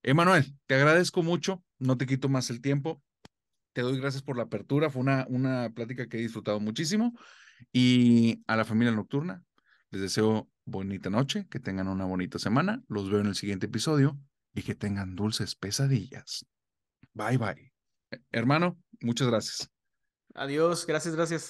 Emanuel, te agradezco mucho, no te quito más el tiempo. Te doy gracias por la apertura, fue una, una plática que he disfrutado muchísimo. Y a la familia nocturna, les deseo bonita noche, que tengan una bonita semana. Los veo en el siguiente episodio y que tengan dulces pesadillas. Bye bye. Hermano, muchas gracias. Adiós, gracias, gracias.